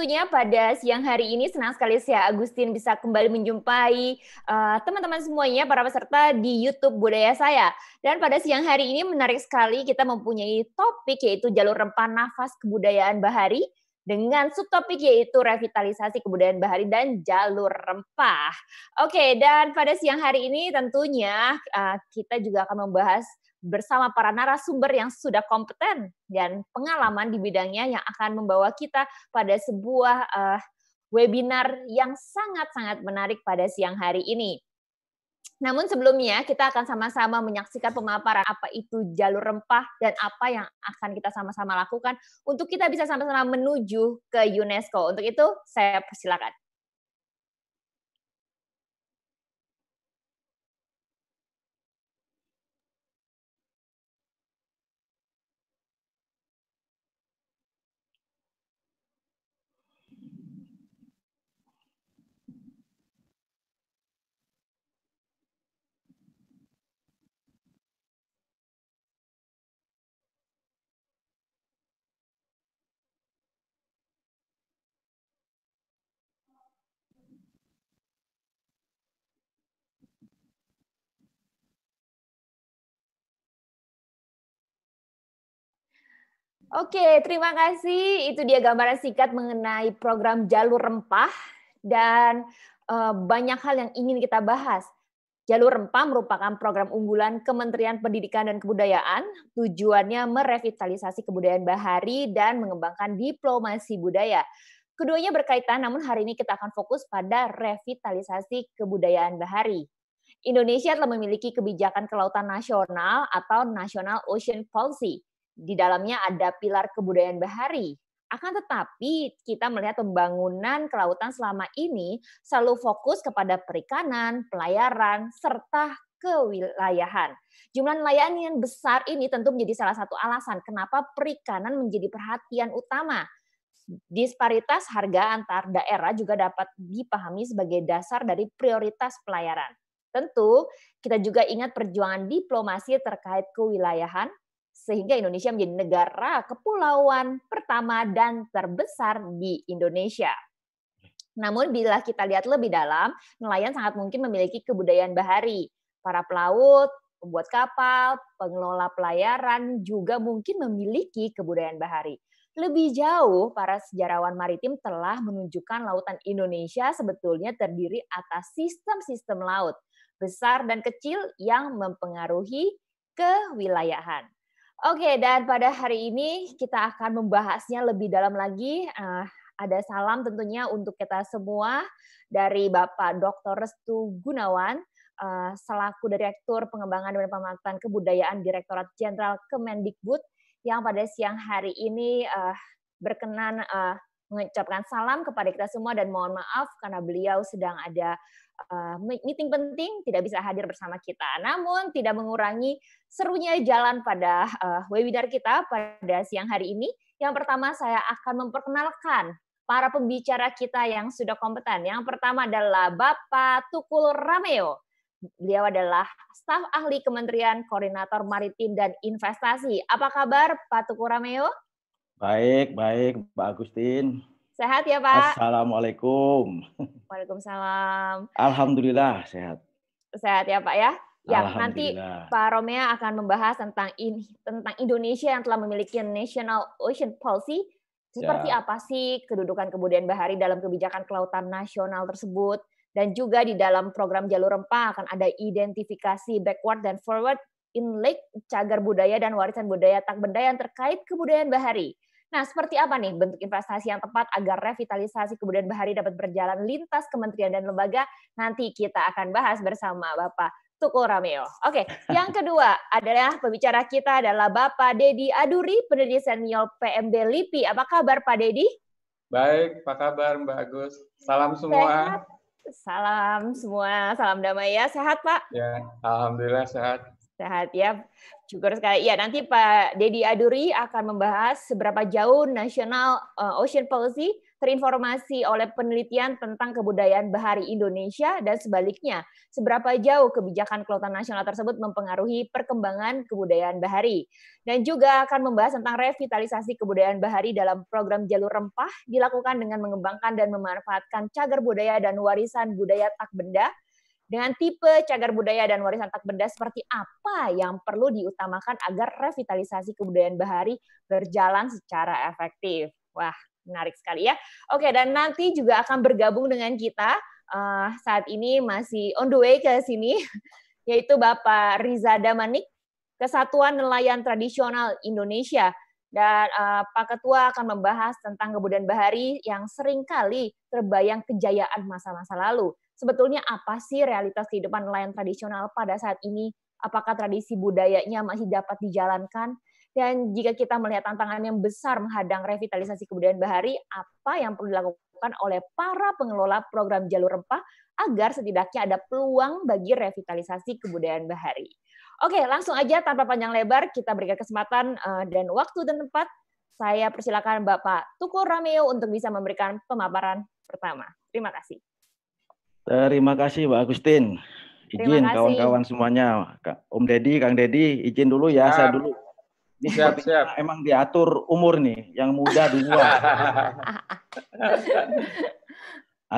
waktunya pada siang hari ini. Senang sekali saya Agustin bisa kembali menjumpai eh, teman-teman uh, semuanya, para peserta di YouTube Budaya Saya. Dan pada siang hari ini menarik sekali kita mempunyai topik yaitu jalur rempah nafas kebudayaan Bahari dengan subtopik yaitu revitalisasi kebudayaan Bahari dan jalur rempah. Oke, dan pada siang hari ini tentunya uh, kita juga akan membahas bersama para narasumber yang sudah kompeten dan pengalaman di bidangnya yang akan membawa kita pada sebuah uh, webinar yang sangat-sangat menarik pada siang hari ini. Namun sebelumnya kita akan sama-sama menyaksikan pemaparan apa itu jalur rempah dan apa yang akan kita sama-sama lakukan untuk kita bisa sama-sama menuju ke UNESCO. Untuk itu saya persilakan. Oke, terima kasih. Itu dia gambaran singkat mengenai program jalur rempah dan uh, banyak hal yang ingin kita bahas. Jalur Rempah merupakan program unggulan Kementerian Pendidikan dan Kebudayaan. Tujuannya merevitalisasi kebudayaan Bahari dan mengembangkan diplomasi budaya. Keduanya berkaitan, namun hari ini kita akan fokus pada revitalisasi kebudayaan Bahari. Indonesia telah memiliki kebijakan kelautan nasional atau National Ocean Policy di dalamnya ada pilar kebudayaan bahari. Akan tetapi, kita melihat pembangunan kelautan selama ini selalu fokus kepada perikanan, pelayaran, serta kewilayahan. Jumlah nelayan yang besar ini tentu menjadi salah satu alasan kenapa perikanan menjadi perhatian utama. Disparitas harga antar daerah juga dapat dipahami sebagai dasar dari prioritas pelayaran. Tentu, kita juga ingat perjuangan diplomasi terkait kewilayahan, sehingga Indonesia menjadi negara kepulauan pertama dan terbesar di Indonesia. Namun bila kita lihat lebih dalam, nelayan sangat mungkin memiliki kebudayaan bahari. Para pelaut, pembuat kapal, pengelola pelayaran juga mungkin memiliki kebudayaan bahari. Lebih jauh, para sejarawan maritim telah menunjukkan lautan Indonesia sebetulnya terdiri atas sistem-sistem laut besar dan kecil yang mempengaruhi kewilayahan. Oke, dan pada hari ini kita akan membahasnya lebih dalam lagi. Uh, ada salam tentunya untuk kita semua dari Bapak Dr. Restu Gunawan, uh, selaku Direktur Pengembangan dan Pemanfaatan Kebudayaan Direktorat Jenderal Kemendikbud, yang pada siang hari ini uh, berkenan uh, mengucapkan salam kepada kita semua dan mohon maaf karena beliau sedang ada Eh, meeting penting tidak bisa hadir bersama kita. Namun tidak mengurangi serunya jalan pada eh, webinar kita pada siang hari ini. Yang pertama saya akan memperkenalkan para pembicara kita yang sudah kompeten. Yang pertama adalah Bapak Tukul Rameo. Beliau adalah staf ahli Kementerian Koordinator Maritim dan Investasi. Apa kabar Pak Tukul Rameo? Baik, baik Pak Agustin. Sehat ya Pak? Assalamualaikum. Waalaikumsalam. Alhamdulillah sehat. Sehat ya Pak ya? Ya, nanti Pak Romea akan membahas tentang in, tentang Indonesia yang telah memiliki National Ocean Policy. Seperti ya. apa sih kedudukan kebudayaan bahari dalam kebijakan kelautan nasional tersebut? Dan juga di dalam program jalur rempah akan ada identifikasi backward dan forward in lake cagar budaya dan warisan budaya tak benda yang terkait kebudayaan bahari. Nah, seperti apa nih bentuk investasi yang tepat agar revitalisasi kemudian bahari dapat berjalan lintas kementerian dan lembaga? Nanti kita akan bahas bersama Bapak Tukul Rameo. Oke, yang kedua adalah pembicara kita adalah Bapak Dedi Aduri, peneliti senior PMB LIPI. Apa kabar Pak Dedi? Baik, apa kabar Mbak Agus? Salam semua. Sehat. Salam semua, salam damai ya. Sehat Pak? Ya, Alhamdulillah sehat. Sehat ya. Syukur sekali. Ya, nanti Pak Dedi Aduri akan membahas seberapa jauh National eh, Ocean Policy terinformasi oleh penelitian tentang kebudayaan bahari Indonesia dan sebaliknya, seberapa jauh kebijakan kelautan nasional tersebut mempengaruhi perkembangan kebudayaan bahari. Dan juga akan membahas tentang revitalisasi kebudayaan bahari dalam program jalur rempah dilakukan dengan mengembangkan dan memanfaatkan cagar budaya dan warisan budaya tak benda dengan tipe cagar budaya dan warisan tak benda seperti apa yang perlu diutamakan agar revitalisasi kebudayaan bahari berjalan secara efektif? Wah, menarik sekali ya. Oke, dan nanti juga akan bergabung dengan kita uh, saat ini masih on the way ke sini, yaitu Bapak Riza Damanik, Kesatuan Nelayan Tradisional Indonesia dan uh, Pak Ketua akan membahas tentang kebudayaan bahari yang seringkali terbayang kejayaan masa-masa lalu sebetulnya apa sih realitas kehidupan nelayan tradisional pada saat ini? Apakah tradisi budayanya masih dapat dijalankan? Dan jika kita melihat tantangan yang besar menghadang revitalisasi kebudayaan bahari, apa yang perlu dilakukan oleh para pengelola program jalur rempah agar setidaknya ada peluang bagi revitalisasi kebudayaan bahari? Oke, langsung aja tanpa panjang lebar kita berikan kesempatan eh, dan waktu dan tempat. Saya persilakan Bapak Tuku Rameo untuk bisa memberikan pemaparan pertama. Terima kasih. Terima kasih Mbak Agustin. Izin kawan-kawan semuanya, Om Deddy, Kang Deddy, izin dulu ya, siap. saya dulu. Ini siap, siap. emang diatur umur nih, yang muda duluan.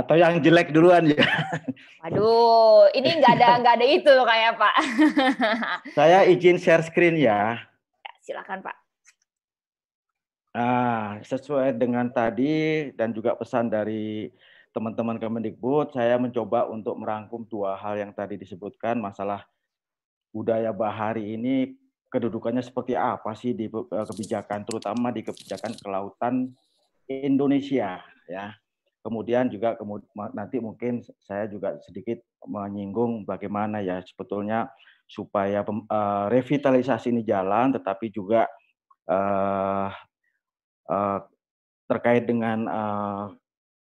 Atau yang jelek duluan ya. Waduh, ini nggak ada nggak ada itu kayak Pak. saya izin share screen ya. ya silakan Pak. Nah, sesuai dengan tadi dan juga pesan dari teman-teman Kemendikbud, saya mencoba untuk merangkum dua hal yang tadi disebutkan, masalah budaya bahari ini kedudukannya seperti apa sih di eh, kebijakan, terutama di kebijakan kelautan Indonesia, ya. Kemudian juga nanti mungkin saya juga sedikit menyinggung bagaimana ya sebetulnya supaya eh, revitalisasi ini jalan, tetapi juga eh, terkait dengan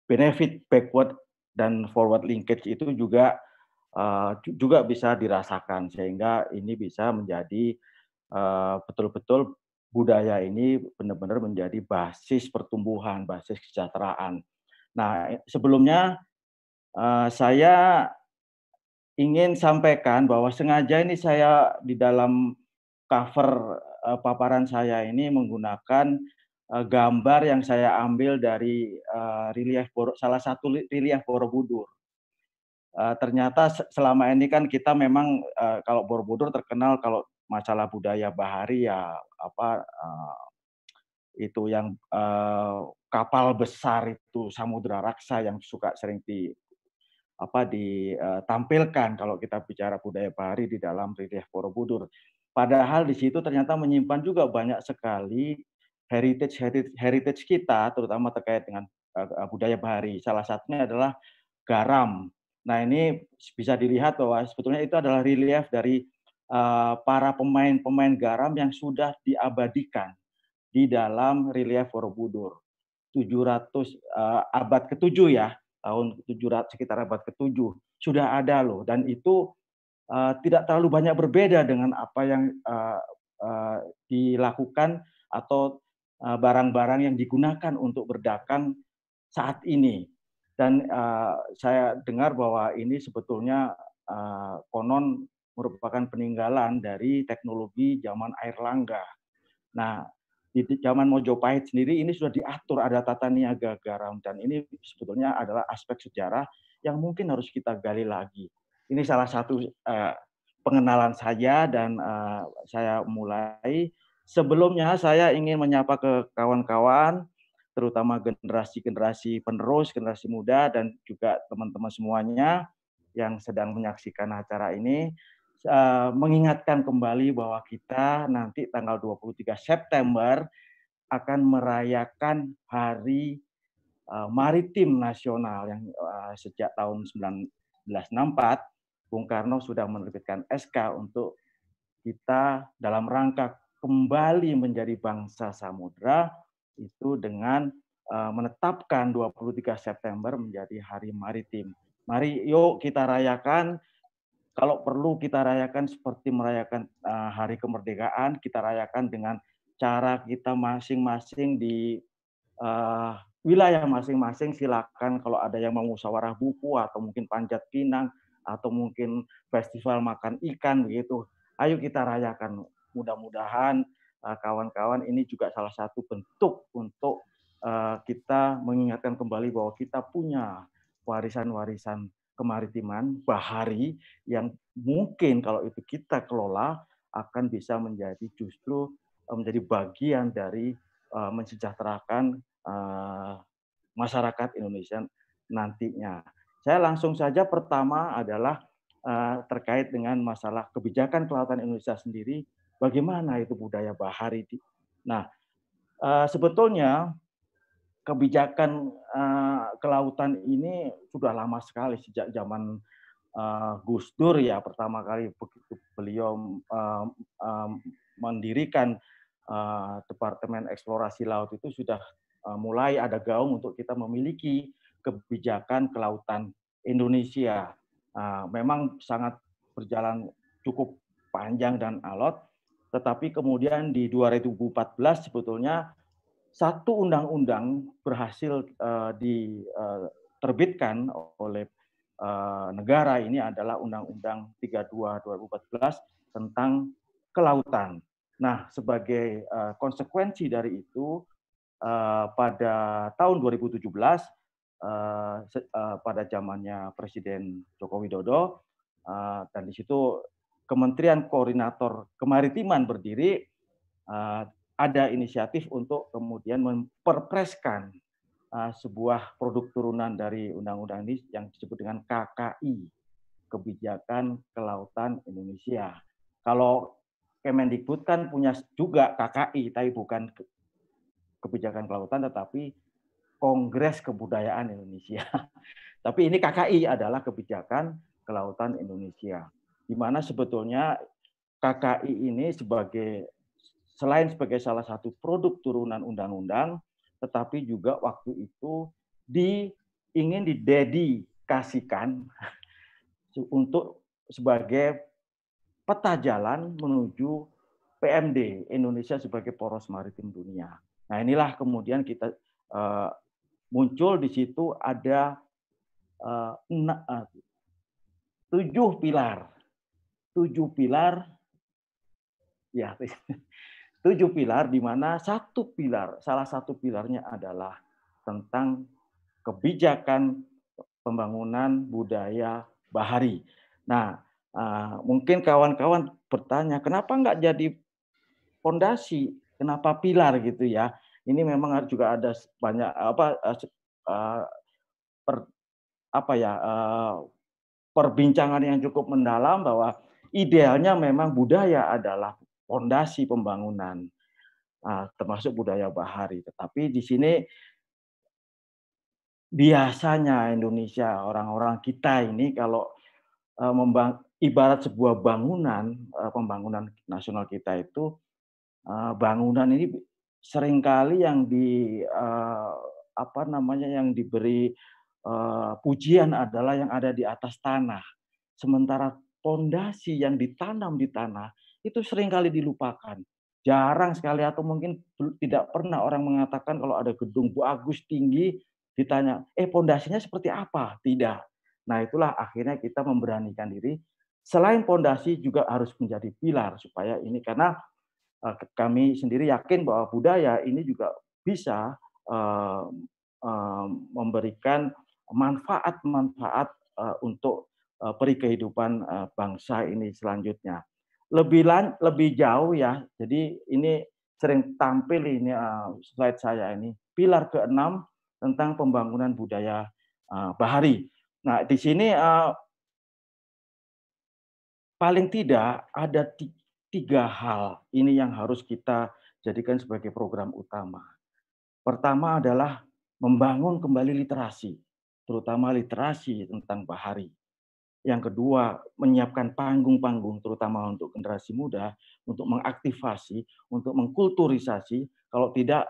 benefit backward dan forward linkage itu juga uh, juga bisa dirasakan sehingga ini bisa menjadi eh, betul-betul uh, budaya ini benar-benar menjadi basis pertumbuhan, basis kesejahteraan. Nah, eh, sebelumnya uh, saya ingin sampaikan bahwa sengaja ini saya di dalam cover uh, paparan saya ini menggunakan uh, gambar yang saya ambil dari uh, relief salah satu relief Borobudur. Uh, ternyata selama ini kan kita memang uh, kalau Borobudur terkenal kalau masalah budaya bahari ya apa uh, itu yang uh, kapal besar itu samudra raksa yang suka sering di apa ditampilkan kalau kita bicara budaya bahari di dalam relief Borobudur. Padahal di situ ternyata menyimpan juga banyak sekali heritage heritage kita terutama terkait dengan eh, eh, budaya Bahari. Salah satunya adalah garam. Nah, ini bisa dilihat bahwa sebetulnya itu adalah relief dari eh, para pemain-pemain garam yang sudah diabadikan di dalam relief Borobudur. 700 uh, abad ke-7 ya, tahun 700 sekitar abad ke-7 sudah ada loh dan itu uh, tidak terlalu banyak berbeda dengan apa yang uh, uh, dilakukan atau Eh, barang-barang yang digunakan untuk berdagang saat ini. Dan uh, saya dengar bahwa ini sebetulnya uh, konon merupakan peninggalan dari teknologi zaman air langga. Nah, di zaman Mojopahit sendiri ini sudah diatur ada tata niaga garam dan ini sebetulnya adalah aspek sejarah yang mungkin harus kita gali lagi. Ini salah satu uh, pengenalan saya dan uh, saya mulai Sebelumnya saya ingin menyapa ke kawan-kawan, terutama generasi-generasi penerus, generasi muda, dan juga teman-teman semuanya yang sedang menyaksikan acara ini. Eh, mengingatkan kembali bahwa kita nanti tanggal 23 September akan merayakan Hari eh, Maritim Nasional yang eh, sejak tahun 1964 Bung Karno sudah menerbitkan SK untuk kita dalam rangka kembali menjadi bangsa samudra itu dengan eh, menetapkan 23 September menjadi Hari Maritim. Mari yuk kita rayakan kalau perlu kita rayakan seperti merayakan eh, hari kemerdekaan, kita rayakan dengan cara kita masing-masing di uh, wilayah masing-masing silakan kalau ada yang mau musyawarah buku atau mungkin panjat pinang atau mungkin festival makan ikan begitu. Ayo kita rayakan mudah-mudahan eh, kawan-kawan ini juga salah satu bentuk untuk eh, kita mengingatkan kembali bahwa kita punya warisan-warisan kemaritiman bahari yang mungkin kalau itu kita kelola akan bisa menjadi justru eh, menjadi bagian dari mensejahterakan masyarakat Indonesia nantinya. Saya langsung saja pertama adalah terkait dengan masalah kebijakan kelautan Indonesia sendiri Bagaimana itu budaya bahari? Di... Nah, eh, sebetulnya kebijakan eh, kelautan ini sudah lama sekali sejak zaman eh, Gus Dur ya pertama kali begitu beliau mendirikan Departemen Eksplorasi Laut itu sudah mulai ada gaung untuk kita memiliki kebijakan kelautan Indonesia. Memang sangat berjalan cukup panjang dan alot, tetapi kemudian di 2014 sebetulnya satu undang-undang berhasil uh, eh, diterbitkan eh, oleh uh, negara ini adalah Undang-Undang 32 2014 tentang kelautan. Nah, sebagai uh, konsekuensi dari itu uh, pada tahun 2017 uh, uh, pada zamannya Presiden Joko Widodo uh, dan di situ Kementerian Koordinator Kemaritiman berdiri, eh, ada inisiatif untuk kemudian memperpreskan eh, sebuah produk turunan dari undang-undang ini yang disebut dengan KKI, Kebijakan Kelautan Indonesia. Kalau Kemendikbud kan punya juga KKI, tapi bukan kebijakan kelautan, tetapi Kongres Kebudayaan Indonesia. Tapi ini KKI adalah kebijakan kelautan Indonesia di mana sebetulnya KKI ini sebagai selain sebagai salah satu produk turunan undang-undang, tetapi juga waktu itu di ingin didedikasikan untuk sebagai peta jalan menuju PMD Indonesia sebagai poros maritim dunia. Nah inilah kemudian kita uh, muncul di situ ada uh, tujuh pilar tujuh pilar ya tujuh pilar di mana satu pilar salah satu pilarnya adalah tentang kebijakan pembangunan budaya bahari. Nah, eh, mungkin kawan-kawan bertanya kenapa nggak jadi fondasi kenapa pilar gitu ya? Ini memang juga ada banyak apa eh, eh, apa ya perbincangan yang cukup mendalam bahwa idealnya memang budaya adalah fondasi pembangunan, ah, termasuk budaya bahari. Tetapi di sini biasanya Indonesia orang-orang kita ini kalau eh, ibarat sebuah bangunan eh, pembangunan nasional kita itu eh, bangunan ini seringkali yang di apa namanya yang diberi pujian adalah yang ada di atas tanah sementara pondasi yang ditanam di tanah itu seringkali dilupakan. Jarang sekali atau mungkin tidak pernah orang mengatakan kalau ada gedung Agus tinggi ditanya, "Eh, pondasinya seperti apa?" Tidak. Nah, itulah akhirnya kita memberanikan diri selain pondasi juga harus menjadi pilar supaya ini karena eh, kami sendiri yakin bahwa budaya ini juga bisa eh, eh, memberikan manfaat-manfaat untuk Eh, peri kehidupan eh, bangsa ini selanjutnya. Lebih lan, lebih jauh ya. Jadi ini sering tampil ini eh, slide saya ini pilar keenam tentang pembangunan budaya Bahari. Nah di sini paling tidak ada tiga hal ini yang harus kita jadikan sebagai program utama. Pertama adalah membangun kembali literasi, terutama literasi tentang Bahari. Yang kedua, menyiapkan panggung-panggung terutama untuk generasi muda untuk mengaktifasi, untuk mengkulturisasi. Kalau tidak,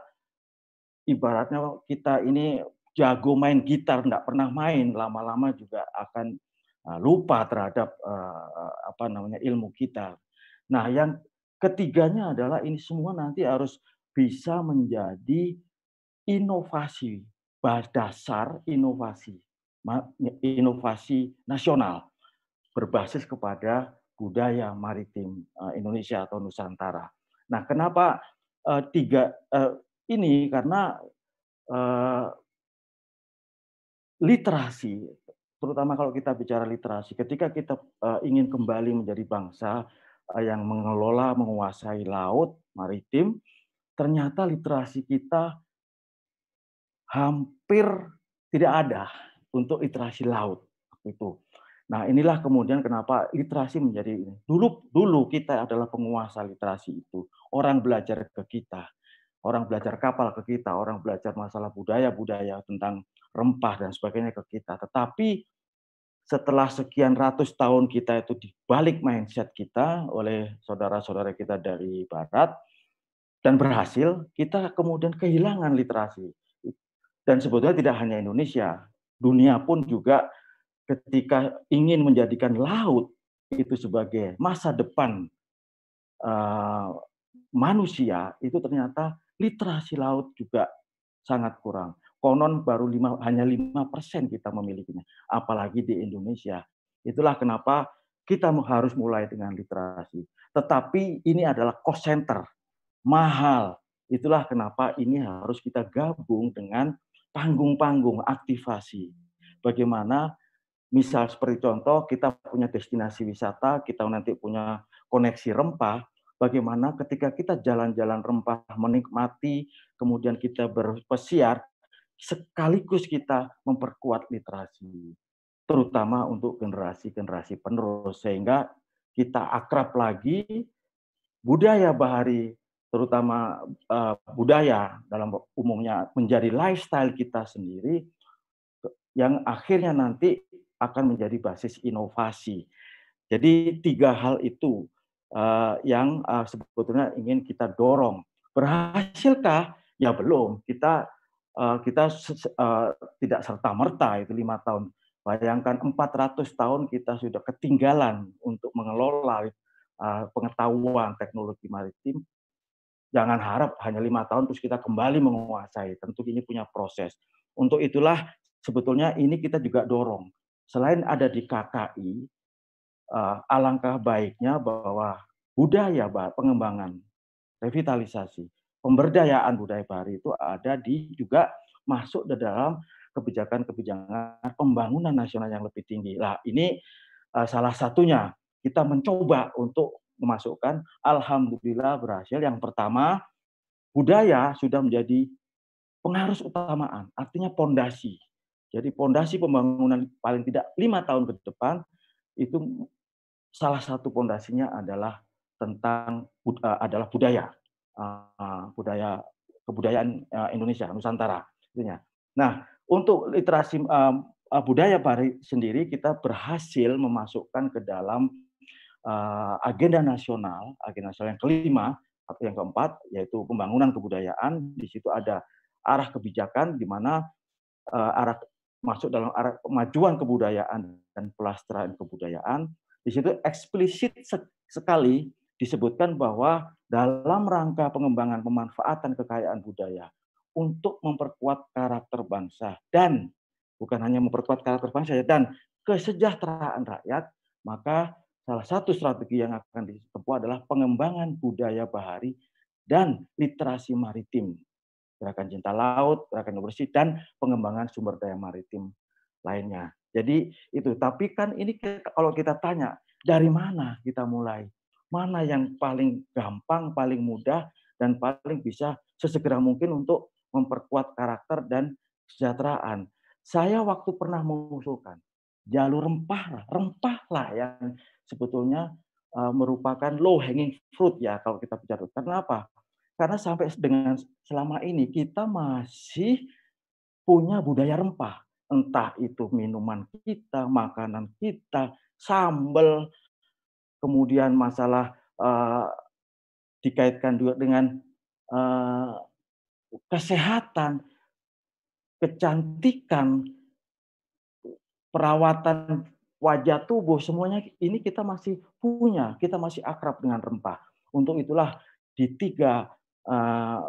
ibaratnya kita ini jago main gitar, tidak pernah main, lama-lama juga akan eh, lupa terhadap eh, apa namanya ilmu gitar. Nah, yang ketiganya adalah ini semua nanti harus bisa menjadi inovasi dasar inovasi inovasi nasional berbasis kepada budaya maritim eh, Indonesia atau Nusantara. Nah, kenapa eh, tiga eh, ini? Karena literasi, terutama kalau kita bicara literasi, ketika kita ingin kembali menjadi bangsa yang mengelola, menguasai laut maritim, ternyata literasi kita hampir tidak ada untuk literasi laut itu. Nah, inilah kemudian kenapa literasi menjadi ini. Dulu dulu kita adalah penguasa literasi itu. Orang belajar ke kita, orang belajar kapal ke kita, orang belajar masalah budaya-budaya tentang rempah dan sebagainya ke kita. Tetapi setelah sekian ratus tahun kita itu dibalik mindset kita oleh saudara-saudara kita dari barat dan berhasil, kita kemudian kehilangan literasi. Dan sebetulnya tidak hanya Indonesia, dunia pun juga ketika ingin menjadikan laut itu sebagai masa depan uh, manusia itu ternyata literasi laut juga sangat kurang. Konon baru lima, hanya lima persen kita memilikinya, apalagi di Indonesia. Itulah kenapa kita harus mulai dengan literasi. Tetapi ini adalah cost center, mahal. Itulah kenapa ini harus kita gabung dengan panggung-panggung aktivasi. Bagaimana misal seperti contoh kita punya destinasi wisata, kita nanti punya koneksi rempah, bagaimana ketika kita jalan-jalan rempah menikmati, kemudian kita berpesiar, sekaligus kita memperkuat literasi, terutama untuk generasi-generasi penerus sehingga kita akrab lagi budaya bahari terutama uh, budaya dalam umumnya menjadi lifestyle kita sendiri yang akhirnya nanti akan menjadi basis inovasi. Jadi tiga hal itu uh, yang uh, sebetulnya ingin kita dorong. Berhasilkah? Ya belum. Kita uh, kita uh, tidak serta merta itu lima tahun. Bayangkan 400 tahun kita sudah ketinggalan untuk mengelola uh, pengetahuan teknologi maritim Jangan harap hanya lima tahun terus kita kembali menguasai. Tentu ini punya proses. Untuk itulah sebetulnya ini kita juga dorong. Selain ada di KKI, eh, alangkah baiknya bahwa budaya pengembangan, revitalisasi, pemberdayaan budaya Bali itu ada di juga masuk ke dalam kebijakan-kebijakan pembangunan nasional yang lebih tinggi. Lah ini eh, salah satunya kita mencoba untuk memasukkan alhamdulillah berhasil yang pertama budaya sudah menjadi pengarus utamaan artinya pondasi jadi pondasi pembangunan paling tidak lima tahun ke depan itu salah satu pondasinya adalah tentang eh, adalah budaya ah, budaya kebudayaan eh, Indonesia Nusantara nah untuk literasi eh, budaya Bari sendiri kita berhasil memasukkan ke dalam Eh, agenda nasional, agenda nasional yang kelima atau yang keempat yaitu pembangunan kebudayaan. Di situ ada arah kebijakan di mana uh, arah masuk dalam arah kemajuan kebudayaan dan pelestarian kebudayaan. Di situ eksplisit sekali disebutkan bahwa dalam rangka pengembangan pemanfaatan kekayaan budaya untuk memperkuat karakter bangsa dan bukan hanya memperkuat karakter bangsa ya, dan kesejahteraan rakyat, maka salah satu strategi yang akan ditempuh adalah pengembangan budaya bahari dan literasi maritim, gerakan cinta laut, gerakan bersih, dan pengembangan sumber daya maritim lainnya. Jadi itu, tapi kan ini kalau kita tanya, dari mana kita mulai? Mana yang paling gampang, paling mudah, dan paling bisa sesegera mungkin untuk memperkuat karakter dan kesejahteraan. Saya waktu pernah mengusulkan jalur rempah, rempah lah yang sebetulnya eh, merupakan low hanging fruit ya kalau kita bicara. Karena apa? Karena sampai dengan selama ini kita masih punya budaya rempah. Entah itu minuman kita, makanan kita, sambal, kemudian masalah uh, dikaitkan juga dengan uh, kesehatan, kecantikan, perawatan wajah tubuh semuanya ini kita masih punya, kita masih akrab dengan rempah. Untuk itulah di tiga uh,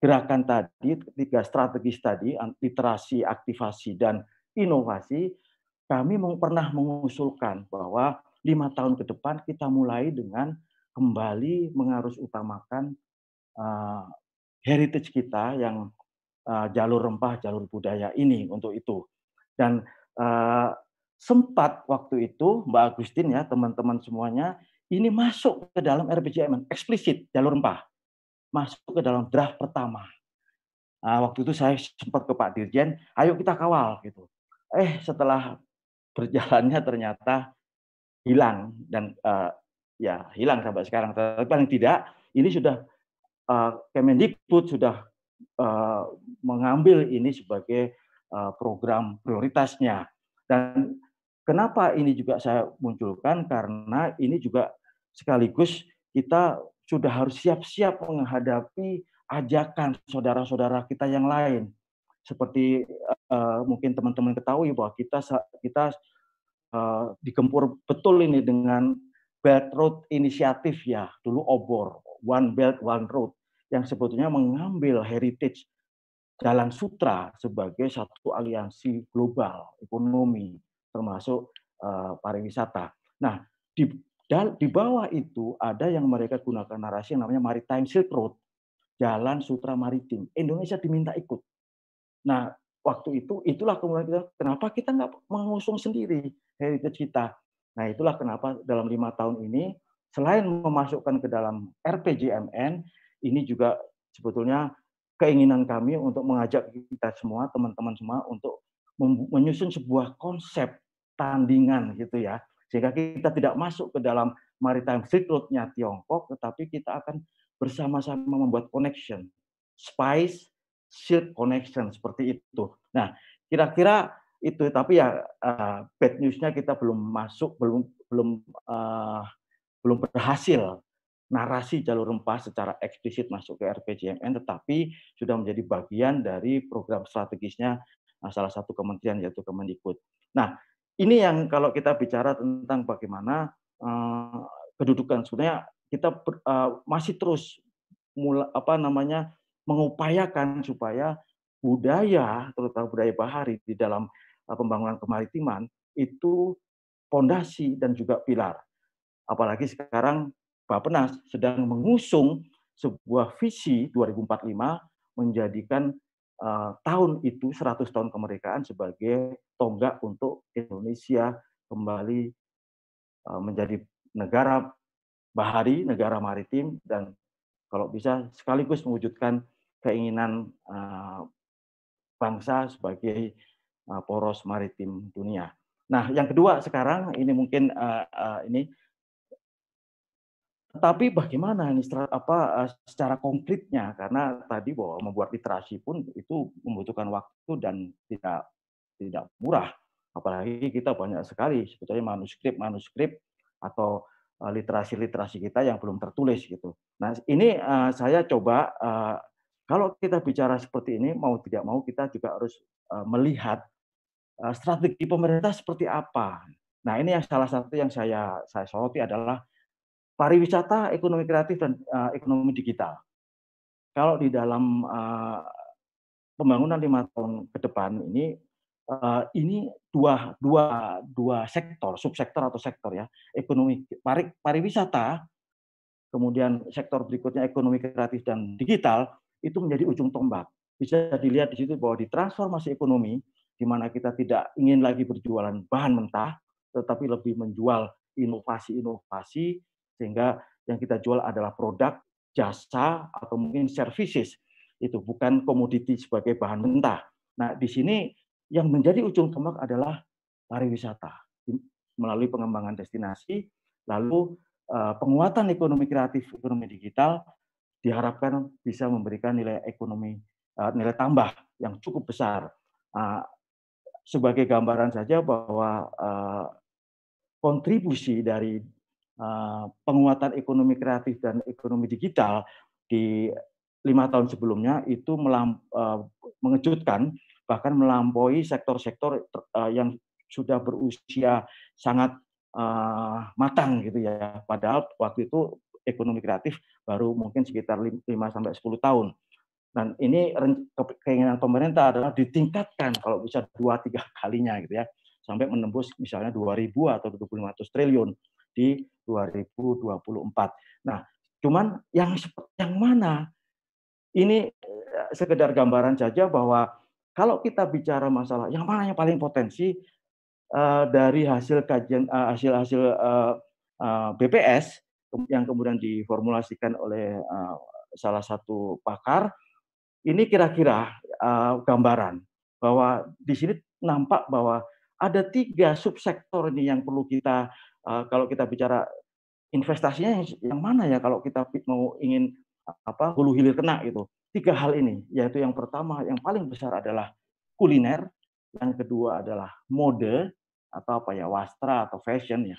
gerakan tadi, tiga strategis tadi, literasi, aktivasi, dan inovasi, kami pernah mengusulkan bahwa lima tahun ke depan kita mulai dengan kembali mengarus utamakan uh, heritage kita yang uh, jalur rempah, jalur budaya ini untuk itu. Dan uh, sempat waktu itu Mbak Agustin ya teman-teman semuanya ini masuk ke dalam RPJMN eksplisit jalur rempah masuk ke dalam draft pertama. Nah, waktu itu saya sempat ke Pak Dirjen, ayo kita kawal gitu. Eh setelah berjalannya ternyata hilang dan uh, ya hilang sampai sekarang. Tapi paling tidak ini sudah uh, Kemendikbud sudah uh, mengambil ini sebagai uh, program prioritasnya dan Kenapa ini juga saya munculkan? Karena ini juga sekaligus kita sudah harus siap-siap menghadapi ajakan saudara-saudara kita yang lain. Seperti uh, mungkin teman-teman ketahui bahwa kita kita uh, dikempur betul ini dengan Belt Road inisiatif ya, dulu obor, One Belt One Road yang sebetulnya mengambil heritage Jalan Sutra sebagai satu aliansi global ekonomi termasuk uh, pariwisata. Nah, di di bawah itu ada yang mereka gunakan narasi yang namanya Maritime Silk Road, Jalan Sutra Maritim. Indonesia diminta ikut. Nah, waktu itu itulah kemudian kita kenapa kita nggak mengusung sendiri heritage kita. Nah, itulah kenapa dalam lima tahun ini selain memasukkan ke dalam RPJMN, ini juga sebetulnya keinginan kami untuk mengajak kita semua, teman-teman semua untuk menyusun sebuah konsep tandingan gitu ya sehingga kita tidak masuk ke dalam maritime Silk Road-nya Tiongkok tetapi kita akan bersama-sama membuat connection spice Silk connection seperti itu nah kira-kira itu tapi ya uh, bad news-nya kita belum masuk belum belum uh, belum berhasil narasi jalur rempah secara eksplisit masuk ke RPJMN tetapi sudah menjadi bagian dari program strategisnya salah satu kementerian yaitu Kemendikbud. Nah, ini yang kalau kita bicara tentang bagaimana uh, kedudukan sebenarnya kita uh, masih terus mula, apa namanya mengupayakan supaya budaya terutama budaya bahari di dalam uh, pembangunan kemaritiman itu pondasi dan juga pilar. Apalagi sekarang Penas sedang mengusung sebuah visi 2045 menjadikan Eh, tahun itu 100 tahun kemerdekaan sebagai tonggak untuk Indonesia kembali eh, menjadi negara bahari, negara maritim dan kalau bisa sekaligus mewujudkan keinginan eh, bangsa sebagai poros maritim dunia. Nah, yang kedua sekarang ini mungkin ini tapi bagaimana ini apa eh, secara konkretnya karena tadi bahwa membuat literasi pun itu membutuhkan waktu dan tidak tidak murah. Apalagi kita banyak sekali sebetulnya manuskrip-manuskrip atau eh, literasi-literasi kita yang belum tertulis gitu. Nah, ini eh, saya coba kalau kita bicara seperti ini mau tidak mau kita juga harus melihat strategi pemerintah seperti apa. Nah, ini yang salah satu yang saya saya soroti adalah pariwisata, ekonomi kreatif dan uh, ekonomi digital. Kalau di dalam uh, pembangunan lima tahun ke depan ini uh, ini dua dua dua sektor subsektor atau sektor ya ekonomi pari, pariwisata kemudian sektor berikutnya ekonomi kreatif dan digital itu menjadi ujung tombak bisa dilihat di situ bahwa di transformasi ekonomi di mana kita tidak ingin lagi berjualan bahan mentah tetapi lebih menjual inovasi-inovasi sehingga yang kita jual adalah produk, jasa, atau mungkin services. Itu bukan komoditi sebagai bahan mentah. Nah, di sini yang menjadi ujung tombak adalah pariwisata melalui pengembangan destinasi, lalu eh, penguatan ekonomi kreatif, ekonomi digital diharapkan bisa memberikan nilai ekonomi eh, nilai tambah yang cukup besar. Ah, sebagai gambaran saja bahwa eh, kontribusi dari Eh, penguatan ekonomi kreatif dan ekonomi digital di lima tahun sebelumnya itu eh, mengejutkan bahkan melampaui sektor-sektor eh, yang sudah berusia sangat matang gitu ya padahal waktu itu ekonomi kreatif baru mungkin sekitar 5 sampai sepuluh tahun. Dan ini keinginan pemerintah adalah ditingkatkan kalau bisa dua tiga kalinya gitu ya sampai menembus misalnya 2000 atau 2500 triliun di 2024. Nah, cuman yang yang mana? Ini eh, sekedar gambaran saja bahwa kalau kita bicara masalah yang mana yang paling potensi uh, dari hasil kajian uh, hasil hasil uh, uh, BPS yang kemudian diformulasikan oleh uh, salah satu pakar ini kira-kira uh, gambaran bahwa di sini nampak bahwa ada tiga subsektor ini yang perlu kita Eh, kalau kita bicara investasinya yang, mana ya kalau kita mau ingin apa hulu hilir kena itu Tiga hal ini yaitu yang pertama yang paling besar adalah kuliner, yang kedua adalah mode atau apa ya wastra atau fashion ya.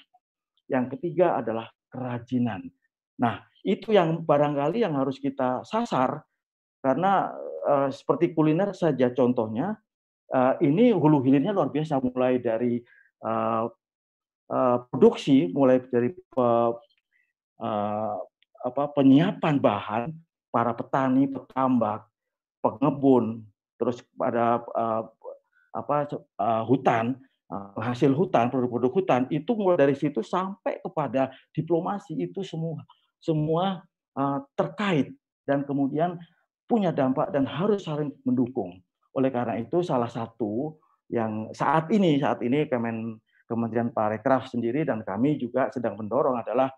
Yang ketiga adalah kerajinan. Nah, itu yang barangkali yang harus kita sasar karena eh, seperti kuliner saja contohnya eh, ini hulu hilirnya luar biasa mulai dari eh, Eh, produksi mulai dari pe, uh, apa, penyiapan bahan para petani, petambak, pengebun, terus pada uh, eh, apa uh, hutan, uh, hasil hutan, produk-produk hutan itu mulai dari situ sampai kepada diplomasi itu semua semua uh, terkait dan kemudian punya dampak dan harus saling mendukung. Oleh karena itu salah satu yang saat ini saat ini Kemen Kementerian Parekraf sendiri dan kami juga sedang mendorong adalah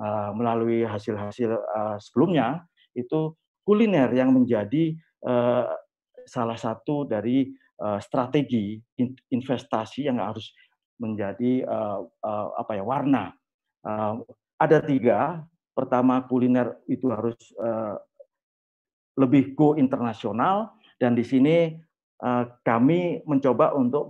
uh, melalui hasil-hasil uh, sebelumnya itu kuliner yang menjadi uh, salah satu dari uh, strategi investasi yang harus menjadi uh, uh, apa ya warna. Uh, ada tiga. Pertama kuliner itu harus uh, lebih go internasional dan di sini uh, kami mencoba untuk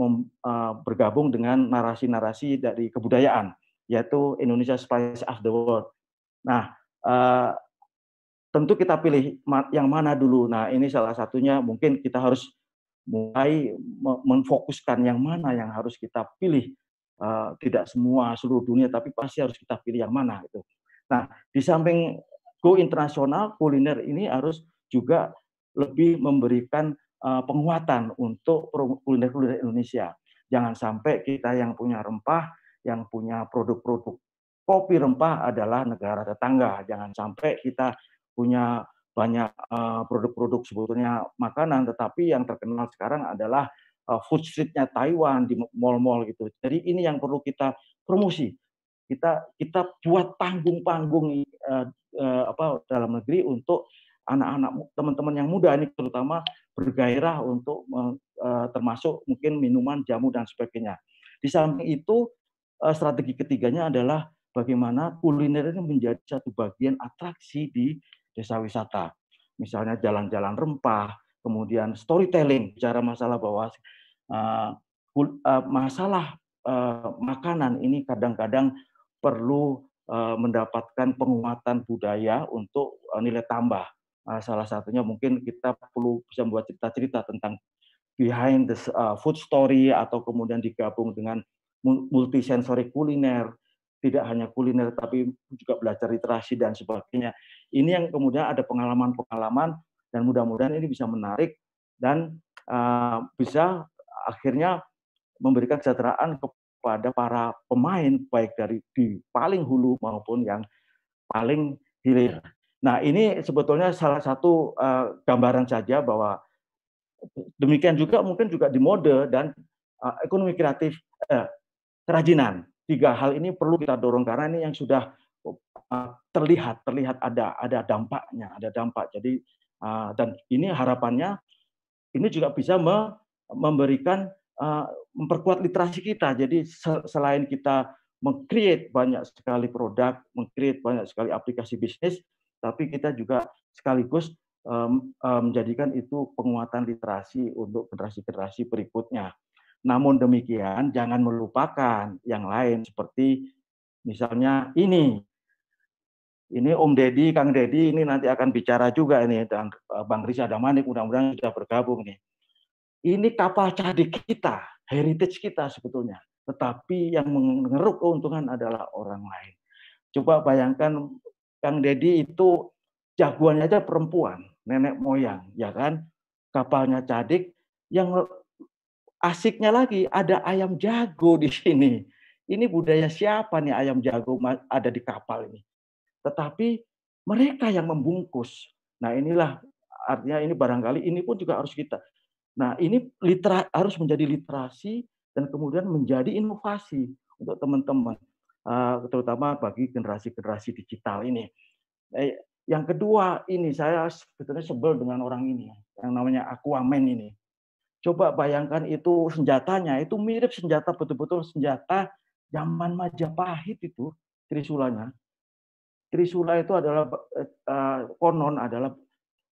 Eh, bergabung dengan narasi-narasi dari kebudayaan, yaitu Indonesia Spice of the World. Nah, uh, tentu kita pilih yang mana dulu. Nah, ini salah satunya mungkin kita harus mulai memfokuskan yang mana yang harus kita pilih. Uh, tidak semua seluruh dunia, tapi pasti harus kita pilih yang mana itu. Nah, di samping go internasional, kuliner ini harus juga lebih memberikan Eh, penguatan untuk kuliner-kuliner Indonesia. Jangan sampai kita yang punya rempah, yang punya produk-produk kopi rempah adalah negara tetangga. Jangan sampai kita punya banyak eh, produk-produk sebetulnya makanan, tetapi yang terkenal sekarang adalah eh, food streetnya Taiwan di mall-mall gitu. Jadi ini yang perlu kita promosi. Kita kita buat panggung-panggung apa dalam negeri untuk anak-anak teman-teman yang muda ini terutama bergairah untuk e, termasuk mungkin minuman jamu dan sebagainya. Di samping itu e, strategi ketiganya adalah bagaimana kuliner ini menjadi satu bagian atraksi di desa wisata. Misalnya jalan-jalan rempah, kemudian storytelling cara masalah bahwa e, masalah makanan ini kadang-kadang perlu mendapatkan penguatan budaya untuk nilai tambah. Ah, salah satunya mungkin kita perlu bisa membuat cerita-cerita tentang behind the ah, food story atau kemudian digabung dengan multisensori kuliner, tidak hanya kuliner tapi juga belajar literasi dan sebagainya. Ini yang kemudian ada pengalaman-pengalaman dan mudah-mudahan ini bisa menarik dan ah, bisa akhirnya memberikan kesejahteraan kepada para pemain baik dari di paling hulu maupun yang paling hilir. Ya. Nah, ini sebetulnya salah satu uh, gambaran saja bahwa demikian juga mungkin juga di mode dan uh, ekonomi kreatif uh, kerajinan. Tiga hal ini perlu kita dorong karena ini yang sudah terlihat terlihat ada ada dampaknya, ada dampak. Jadi dan ini harapannya ini juga bisa memberikan uh, memperkuat literasi kita. Jadi selain kita mengcreate banyak sekali produk, mengcreate banyak sekali aplikasi bisnis, tapi kita juga sekaligus menjadikan itu penguatan literasi untuk generasi-generasi berikutnya. Namun demikian, jangan melupakan yang lain seperti misalnya ini. Ini Om Deddy, Kang Deddy, ini nanti akan bicara juga ini dan eh, Bang Riza Damani mudah-mudahan sudah bergabung nih. Ini kapal cadik kita, heritage kita sebetulnya. Tetapi yang mengeruk keuntungan adalah orang lain. Coba bayangkan Kang Dedi itu jagoannya aja perempuan, nenek moyang, ya kan? Kapalnya cadik. Yang asiknya lagi ada ayam jago di sini. Ini budaya siapa nih ayam jago ada di kapal ini? Tetapi mereka yang membungkus. Nah inilah artinya ini barangkali ini pun juga harus kita. Nah ini litera, harus menjadi literasi dan kemudian menjadi inovasi untuk teman-teman. Eh, terutama bagi generasi-generasi digital ini. Eh, yang kedua ini saya sebetulnya sebel dengan orang ini yang namanya Aquaman ini. Coba bayangkan itu senjatanya itu mirip senjata betul-betul senjata zaman Majapahit itu trisulanya. Trisula itu adalah eh, konon adalah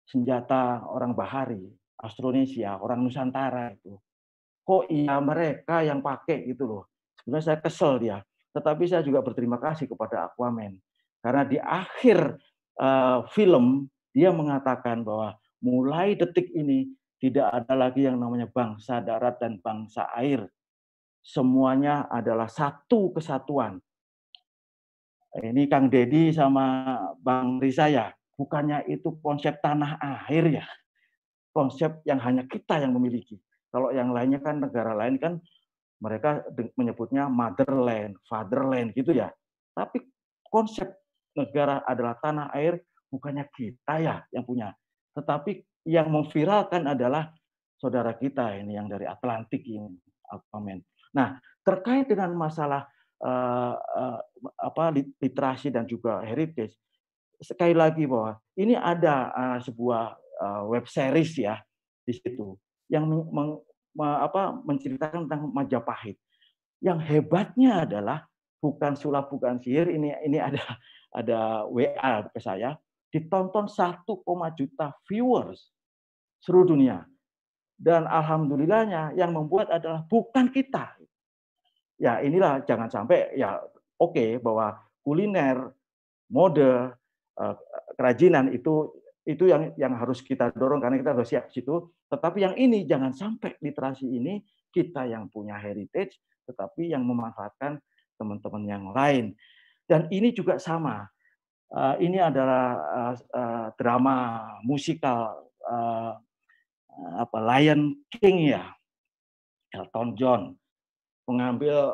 senjata orang Bahari, Austronesia, orang Nusantara itu. Kok iya mereka yang pakai gitu loh. Sebenarnya saya kesel dia. Tetapi saya juga berterima kasih kepada Aquaman karena di akhir uh, film dia mengatakan bahwa mulai detik ini tidak ada lagi yang namanya bangsa darat dan bangsa air. Semuanya adalah satu kesatuan. Ini Kang Dedi sama Bang Risa ya, bukannya itu konsep tanah air ya. Konsep yang hanya kita yang memiliki. Kalau yang lainnya kan negara lain kan mereka menyebutnya motherland, fatherland gitu ya. Tapi konsep negara adalah tanah air bukannya kita ya yang punya, tetapi yang memviralkan adalah saudara kita ini yang dari Atlantik ini, Aquaman. Nah, terkait dengan masalah uh, uh, apa literasi dan juga heritage, sekali lagi bahwa ini ada uh, sebuah uh, web series ya di situ yang meng apa, menceritakan tentang Majapahit. Yang hebatnya adalah bukan sulap bukan sihir ini ini ada ada WA ke saya ditonton 1, juta viewers seluruh dunia. Dan alhamdulillahnya yang membuat adalah bukan kita. Ya inilah jangan sampai ya oke okay, bahwa kuliner, mode, eh, kerajinan itu itu yang yang harus kita dorong karena kita harus siap situ. Tetapi yang ini jangan sampai literasi ini kita yang punya heritage tetapi yang memanfaatkan teman-teman yang lain. Dan ini juga sama. Eh, ini adalah eh, eh, drama musikal uh, apa Lion King ya, Elton John mengambil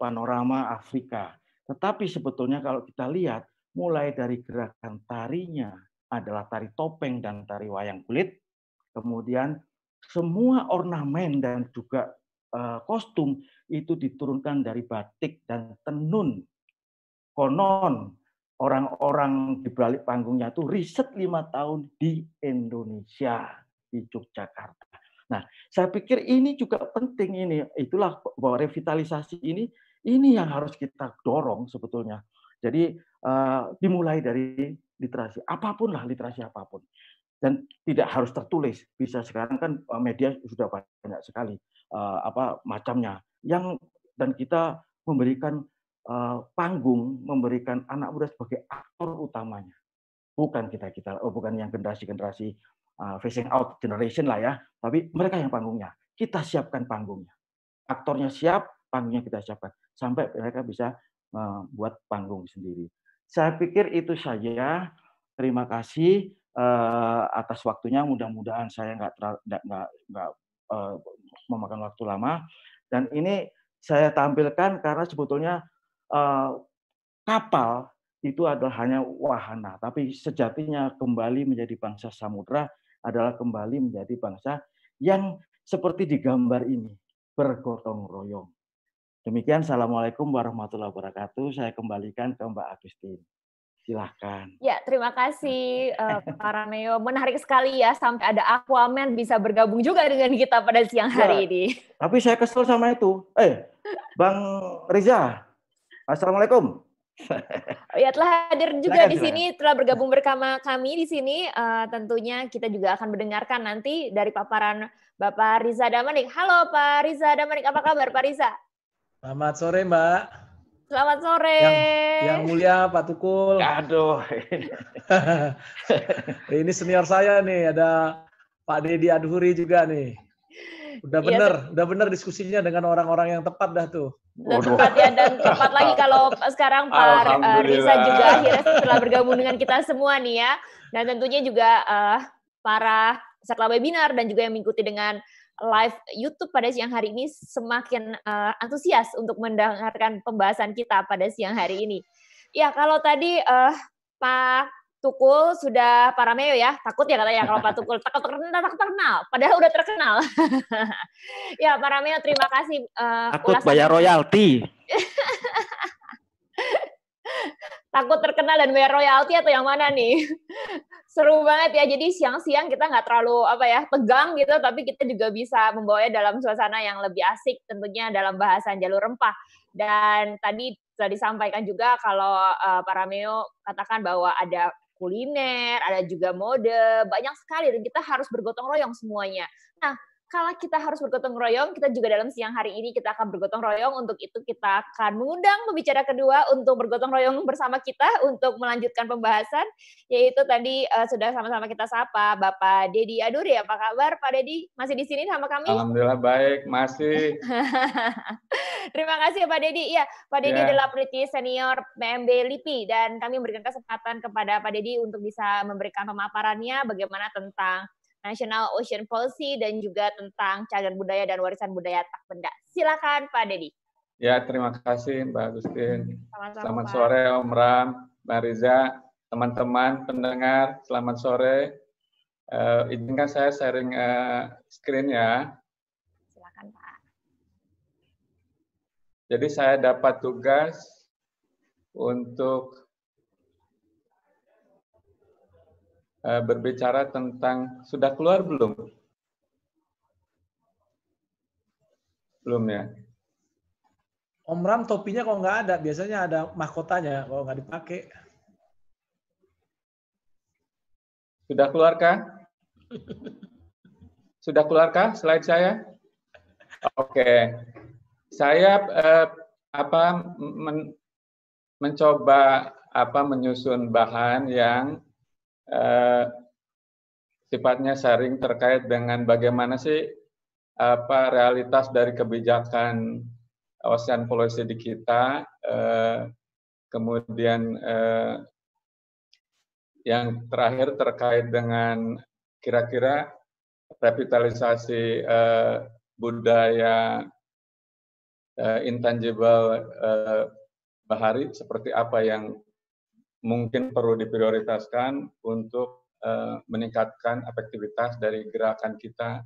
panorama Afrika. Tetapi sebetulnya kalau kita lihat mulai dari gerakan tarinya, adalah tari topeng dan tari wayang kulit. Kemudian semua ornamen dan juga eh, kostum itu diturunkan dari batik dan tenun. Konon orang-orang di balik panggungnya itu riset lima tahun di Indonesia, di Yogyakarta. Nah, saya pikir ini juga penting ini. Itulah bahwa revitalisasi ini ini yang harus kita dorong sebetulnya jadi dimulai dari literasi apapun lah literasi apapun dan tidak harus tertulis bisa sekarang kan e, media sudah banyak sekali e, apa macamnya yang dan kita memberikan e, panggung memberikan anak muda sebagai aktor utamanya bukan kita kita oh, bukan yang generasi generasi facing out generation lah ya tapi mereka yang panggungnya kita siapkan panggungnya aktornya siap panggungnya kita siapkan sampai mereka bisa membuat eh, panggung sendiri. Saya pikir itu saja. Terima kasih eh, atas waktunya. Mudah-mudahan saya nggak nggak nggak uh, memakan waktu lama. Dan ini saya tampilkan karena sebetulnya uh, kapal itu adalah hanya wahana, tapi sejatinya kembali menjadi bangsa samudra adalah kembali menjadi bangsa yang seperti di gambar ini bergotong royong. Demikian, Assalamualaikum warahmatullahi wabarakatuh. Saya kembalikan ke Mbak Agustin. Silahkan. Ya, terima kasih eh, Pak Rameo. Menarik sekali ya, sampai ada Aquaman bisa bergabung juga dengan kita pada siang ya, hari ini. Tapi saya kesel sama itu. Eh, Bang Riza, Assalamualaikum. Ya telah hadir juga Silahkan, di sini, telah bergabung bersama kami di sini. Uh, tentunya kita juga akan mendengarkan nanti dari paparan Bapak Riza Damanik. Halo Pak Riza Damanik, apa kabar Pak Riza? Selamat sore, Mbak. Selamat sore. Yang, yang mulia Pak Tukul. Aduh. ini senior saya nih, ada Pak Dedi Adhuri juga nih. Udah iya, bener, ya, udah bener diskusinya dengan orang-orang yang tepat dah tuh. Dan tepat ya, dan tepat lagi kalau sekarang Pak eh, Risa juga akhirnya setelah bergabung dengan kita semua nih ya. Dan tentunya juga uh, para peserta webinar dan juga yang mengikuti dengan live YouTube pada siang hari ini semakin uh, antusias untuk mendengarkan pembahasan kita pada siang hari ini. Ya, kalau tadi uh, Pak Tukul sudah parameo ya, takut ya katanya kalau Pak Tukul takut terkenal, takut terkenal, padahal udah terkenal. ya parameo terima kasih. Uh, takut bayar royalti. takut terkenal dan bayar royalti atau yang mana nih? Seru banget ya. Jadi siang-siang kita nggak terlalu apa ya tegang gitu, tapi kita juga bisa membawanya dalam suasana yang lebih asik, tentunya dalam bahasan jalur rempah. Dan tadi sudah disampaikan juga kalau uh, meo katakan bahwa ada kuliner, ada juga mode, banyak sekali dan kita harus bergotong royong semuanya. Nah, kala kita harus bergotong royong, kita juga dalam siang hari ini kita akan bergotong royong. Untuk itu kita akan mengundang pembicara kedua untuk bergotong royong bersama kita untuk melanjutkan pembahasan, yaitu tadi uh, sudah sama-sama kita sapa Bapak Dedi Aduri. Apa kabar Pak Dedi? Masih di sini sama kami? Alhamdulillah baik, masih. Terima kasih ya, Pak Dedi. Iya, Pak Dedi yeah. adalah peneliti senior PMB LIPI dan kami memberikan kesempatan kepada Pak Dedi untuk bisa memberikan pemaparannya bagaimana tentang National Ocean Policy dan juga tentang cagar budaya dan warisan budaya tak benda. Silakan Pak Dedi. Ya, terima kasih Mbak Agustin. Selamat, selamat sore Om Ram, Mbak Riza, teman-teman pendengar, selamat sore. Uh, izinkan saya sharing uh, screen ya. Silakan Pak. Jadi saya dapat tugas untuk Eh, berbicara tentang sudah keluar belum? Belum ya. Om Ram topinya kok nggak ada, biasanya ada mahkotanya kalau nggak dipakai. Sudah keluarkah? Sudah keluarkah slide saya? Oke. Okay. Saya eh, apa men, mencoba apa menyusun bahan yang Eh, sifatnya sharing terkait dengan bagaimana sih apa realitas dari kebijakan ocean policy di kita, uh, kemudian uh, yang terakhir terkait dengan kira-kira revitalisasi uh, budaya uh, intangible uh, bahari seperti apa yang mungkin perlu diprioritaskan untuk uh, meningkatkan efektivitas dari gerakan kita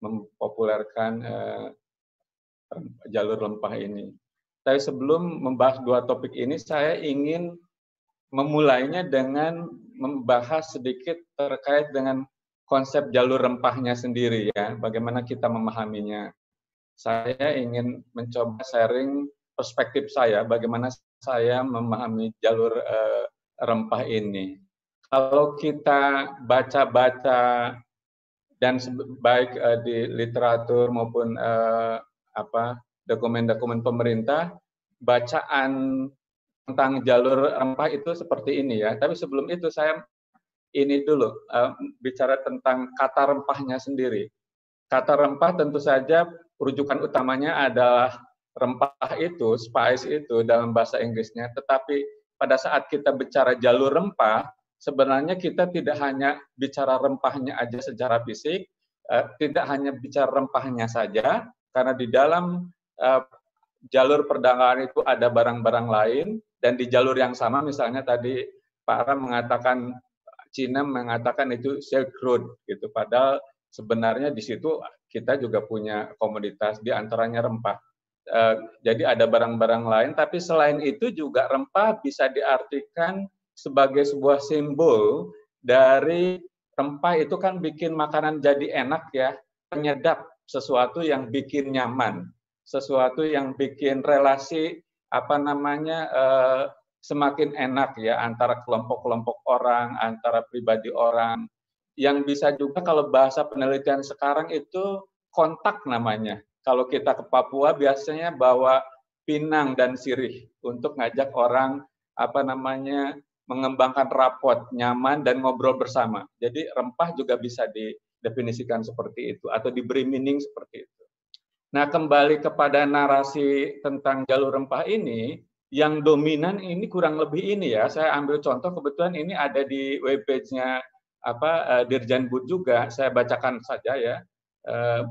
mempopulerkan uh, jalur lempah ini. Tapi sebelum membahas dua topik ini, saya ingin memulainya dengan membahas sedikit terkait dengan konsep jalur rempahnya sendiri ya, bagaimana kita memahaminya. Saya ingin mencoba sharing perspektif saya, bagaimana saya memahami jalur eh, rempah ini. Kalau kita baca-baca dan baik uh, di literatur maupun uh, apa dokumen-dokumen pemerintah, bacaan tentang jalur rempah itu seperti ini ya. Tapi sebelum itu saya ini dulu uh, bicara tentang kata rempahnya sendiri. Kata rempah tentu saja rujukan utamanya adalah rempah itu, spice itu dalam bahasa Inggrisnya, tetapi pada saat kita bicara jalur rempah, sebenarnya kita tidak hanya bicara rempahnya aja secara fisik, eh, tidak hanya bicara rempahnya saja, karena di dalam eh, jalur perdagangan itu ada barang-barang lain, dan di jalur yang sama misalnya tadi Pak Ram mengatakan Cina mengatakan itu Silk Road gitu, padahal sebenarnya di situ kita juga punya komoditas di antaranya rempah. Eh, jadi ada barang-barang lain, tapi selain itu juga rempah bisa diartikan sebagai sebuah simbol dari rempah itu kan bikin makanan jadi enak ya, penyedap sesuatu yang bikin nyaman, sesuatu yang bikin relasi apa namanya eh, semakin enak ya antara kelompok-kelompok orang, antara pribadi orang. Yang bisa juga kalau bahasa penelitian sekarang itu kontak namanya kalau kita ke Papua biasanya bawa pinang dan sirih untuk ngajak orang apa namanya mengembangkan rapot nyaman dan ngobrol bersama. Jadi rempah juga bisa didefinisikan seperti itu atau diberi meaning seperti itu. Nah, kembali kepada narasi tentang jalur rempah ini, yang dominan ini kurang lebih ini ya. Saya ambil contoh kebetulan ini ada di webpage-nya apa eh, Dirjen Bud juga. Saya bacakan saja ya. Eh,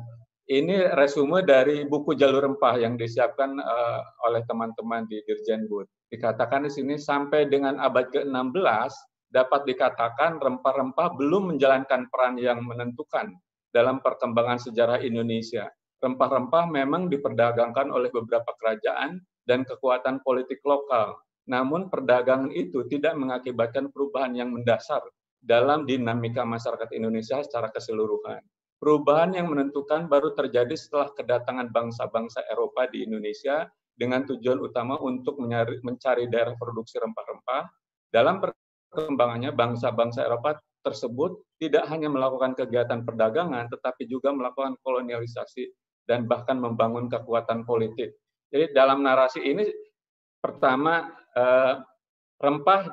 ini resume dari buku Jalur Rempah yang disiapkan uh, oleh teman-teman di Dirjen Bud. Dikatakan di sini sampai dengan abad ke-16 dapat dikatakan rempah-rempah belum menjalankan peran yang menentukan dalam perkembangan sejarah Indonesia. Rempah-rempah memang diperdagangkan oleh beberapa kerajaan dan kekuatan politik lokal. Namun perdagangan itu tidak mengakibatkan perubahan yang mendasar dalam dinamika masyarakat Indonesia secara keseluruhan perubahan yang menentukan baru terjadi setelah kedatangan bangsa-bangsa Eropa di Indonesia dengan tujuan utama untuk mencari, mencari daerah produksi rempah-rempah. Dalam perkembangannya, bangsa-bangsa Eropa tersebut tidak hanya melakukan kegiatan perdagangan, tetapi juga melakukan kolonialisasi dan bahkan membangun kekuatan politik. Jadi dalam narasi ini, pertama eh, rempah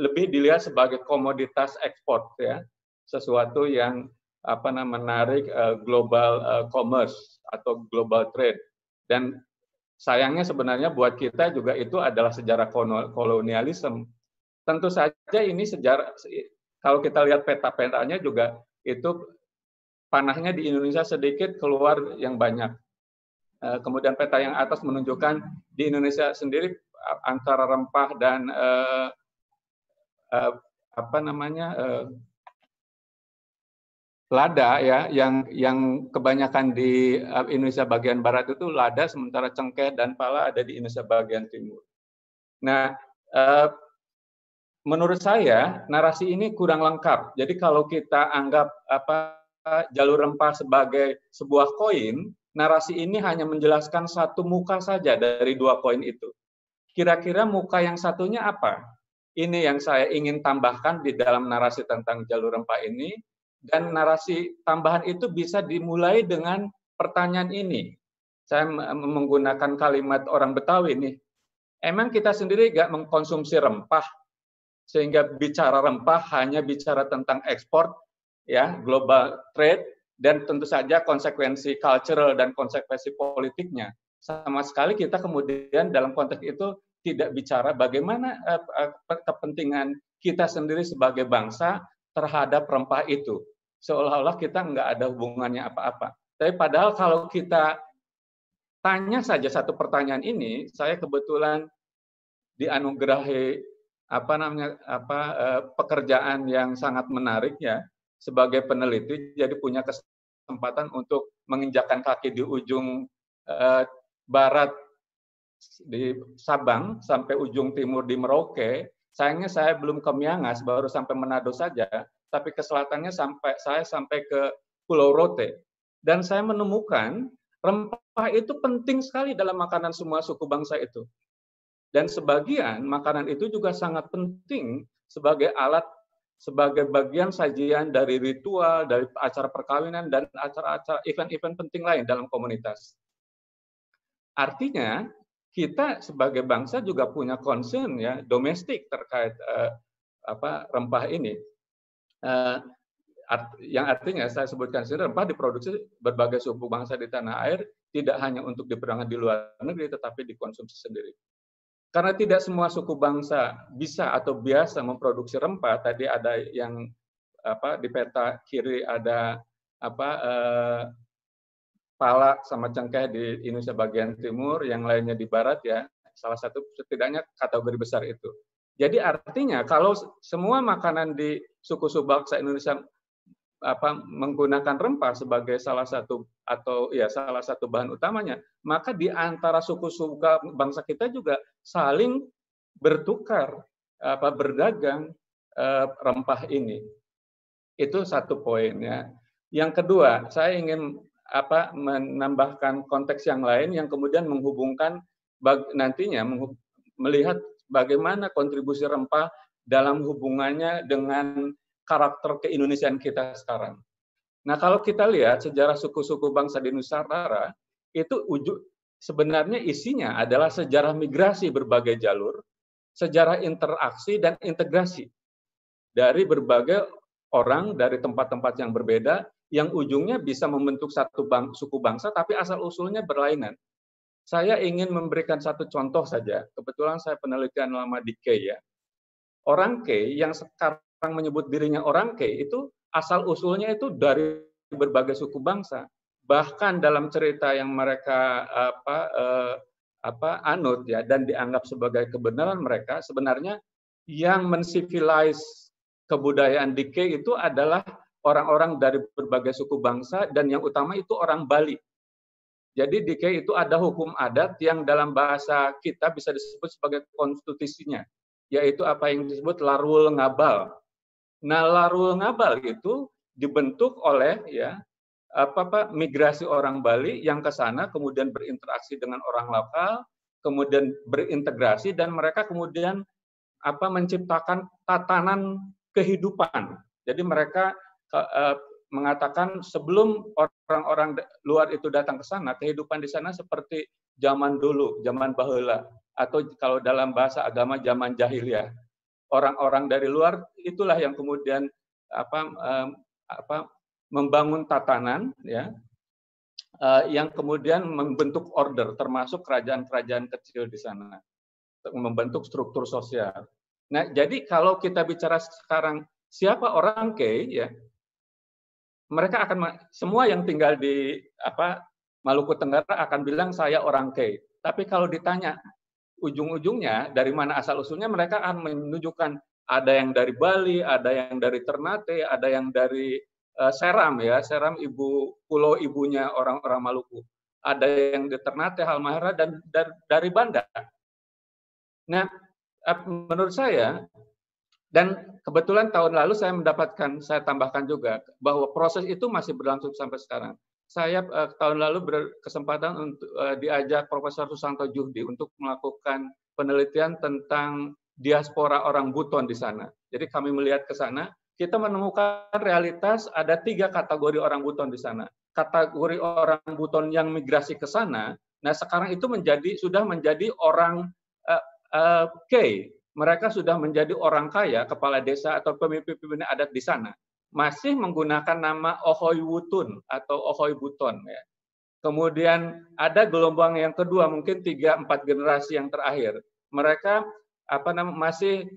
lebih dilihat sebagai komoditas ekspor, ya, sesuatu yang apa namanya menarik uh, global uh, commerce atau global trade dan sayangnya sebenarnya buat kita juga itu adalah sejarah kolonialisme tentu saja ini sejarah kalau kita lihat peta-petanya juga itu panahnya di Indonesia sedikit keluar yang banyak eh, kemudian peta yang atas menunjukkan di Indonesia sendiri antara rempah dan eh, apa namanya eh, lada ya yang yang kebanyakan di eh, Indonesia bagian barat itu lada sementara cengkeh dan pala ada di Indonesia bagian timur. Nah, eh, menurut saya narasi ini kurang lengkap. Jadi kalau kita anggap apa jalur rempah sebagai sebuah koin, narasi ini hanya menjelaskan satu muka saja dari dua koin itu. Kira-kira muka yang satunya apa? Ini yang saya ingin tambahkan di dalam narasi tentang jalur rempah ini dan narasi tambahan itu bisa dimulai dengan pertanyaan ini. Saya menggunakan kalimat orang Betawi nih. Emang kita sendiri nggak mengkonsumsi rempah sehingga bicara rempah hanya bicara tentang ekspor ya global trade dan tentu saja konsekuensi cultural dan konsekuensi politiknya sama sekali kita kemudian dalam konteks itu tidak bicara bagaimana eh, eh, kepentingan kita sendiri sebagai bangsa terhadap rempah itu seolah-olah kita nggak ada hubungannya apa-apa. Tapi padahal kalau kita tanya saja satu pertanyaan ini, saya kebetulan dianugerahi apa namanya apa eh, pekerjaan yang sangat menarik ya sebagai peneliti jadi punya kesempatan untuk menginjakan kaki di ujung eh, barat di Sabang sampai ujung timur di Merauke sayangnya saya belum ke Miangas baru sampai Manado saja tapi ke selatannya sampai saya sampai ke Pulau Rote. Dan saya menemukan rempah itu penting sekali dalam makanan semua suku bangsa itu. Dan sebagian makanan itu juga sangat penting sebagai alat sebagai bagian sajian dari ritual, dari acara perkawinan, dan acara-acara event-event penting lain dalam komunitas. Artinya, kita sebagai bangsa juga punya concern ya domestik terkait eh, apa rempah ini. Eh, art, yang artinya saya sebutkan sini rempah diproduksi berbagai suku bangsa di tanah air tidak hanya untuk diperangkat di luar negeri tetapi dikonsumsi sendiri. Karena tidak semua suku bangsa bisa atau biasa memproduksi rempah. Tadi ada yang apa di peta kiri ada apa eh, pala sama cengkeh di Indonesia bagian timur, yang lainnya di barat ya. Salah satu setidaknya kategori besar itu. Jadi artinya kalau semua makanan di suku-suku bangsa Indonesia apa menggunakan rempah sebagai salah satu atau ya salah satu bahan utamanya, maka di antara suku-suku bangsa kita juga saling bertukar apa berdagang eh, rempah ini. Itu satu poinnya. Yang kedua, saya ingin apa menambahkan konteks yang lain yang kemudian menghubungkan bag, nantinya melihat bagaimana kontribusi rempah dalam hubungannya dengan karakter keindonesiaan kita sekarang. Nah, kalau kita lihat sejarah suku-suku bangsa di Nusantara, itu ujuk sebenarnya isinya adalah sejarah migrasi berbagai jalur, sejarah interaksi dan integrasi dari berbagai orang dari tempat-tempat yang berbeda yang ujungnya bisa membentuk satu bang, suku bangsa tapi asal-usulnya berlainan. Saya ingin memberikan satu contoh saja. Kebetulan saya penelitian lama di K e ya orang K yang sekarang menyebut dirinya orang K itu asal usulnya itu dari berbagai suku bangsa. Bahkan dalam cerita yang mereka apa eh, apa anut ya dan dianggap sebagai kebenaran mereka sebenarnya yang mensivilize kebudayaan di K itu adalah orang-orang dari berbagai suku bangsa dan yang utama itu orang Bali. Jadi di K itu ada hukum adat yang dalam bahasa kita bisa disebut sebagai konstitusinya yaitu apa yang disebut larul ngabal. Nah, larul ngabal itu dibentuk oleh ya apa apa migrasi orang Bali yang ke sana kemudian berinteraksi dengan orang lokal, kemudian berintegrasi dan mereka kemudian apa menciptakan tatanan kehidupan. Jadi mereka e, mengatakan sebelum orang-orang luar itu datang ke sana, kehidupan di sana seperti zaman dulu, zaman bahula atau kalau dalam bahasa agama zaman jahiliyah orang-orang dari luar itulah yang kemudian apa eh, apa membangun tatanan ya eh, yang kemudian membentuk order termasuk kerajaan-kerajaan kecil di sana membentuk struktur sosial. Nah, jadi kalau kita bicara sekarang siapa orang K ya mereka akan semua yang tinggal di apa Maluku Tenggara akan bilang saya orang K. Tapi kalau ditanya ujung-ujungnya dari mana asal usulnya mereka akan menunjukkan ada yang dari Bali, ada yang dari Ternate, ada yang dari uh, Seram ya, Seram ibu pulau ibunya orang-orang Maluku. Ada yang di Ternate, Halmahera dan, dan dari Banda. Nah, menurut saya dan kebetulan tahun lalu saya mendapatkan saya tambahkan juga bahwa proses itu masih berlangsung sampai sekarang saya uh, tahun lalu berkesempatan untuk uh, diajak Profesor Susanto Juhdi untuk melakukan penelitian tentang diaspora orang Buton di sana. Jadi kami melihat ke sana, kita menemukan realitas ada tiga kategori orang Buton di sana. Kategori orang Buton yang migrasi ke sana, nah sekarang itu menjadi sudah menjadi orang uh, uh, K. Mereka sudah menjadi orang kaya, kepala desa atau pemimpin-pemimpin adat di sana masih menggunakan nama Ohoy Wutun atau Ohoy Buton. Ya. Kemudian ada gelombang yang kedua, mungkin tiga empat generasi yang terakhir. Mereka apa namanya masih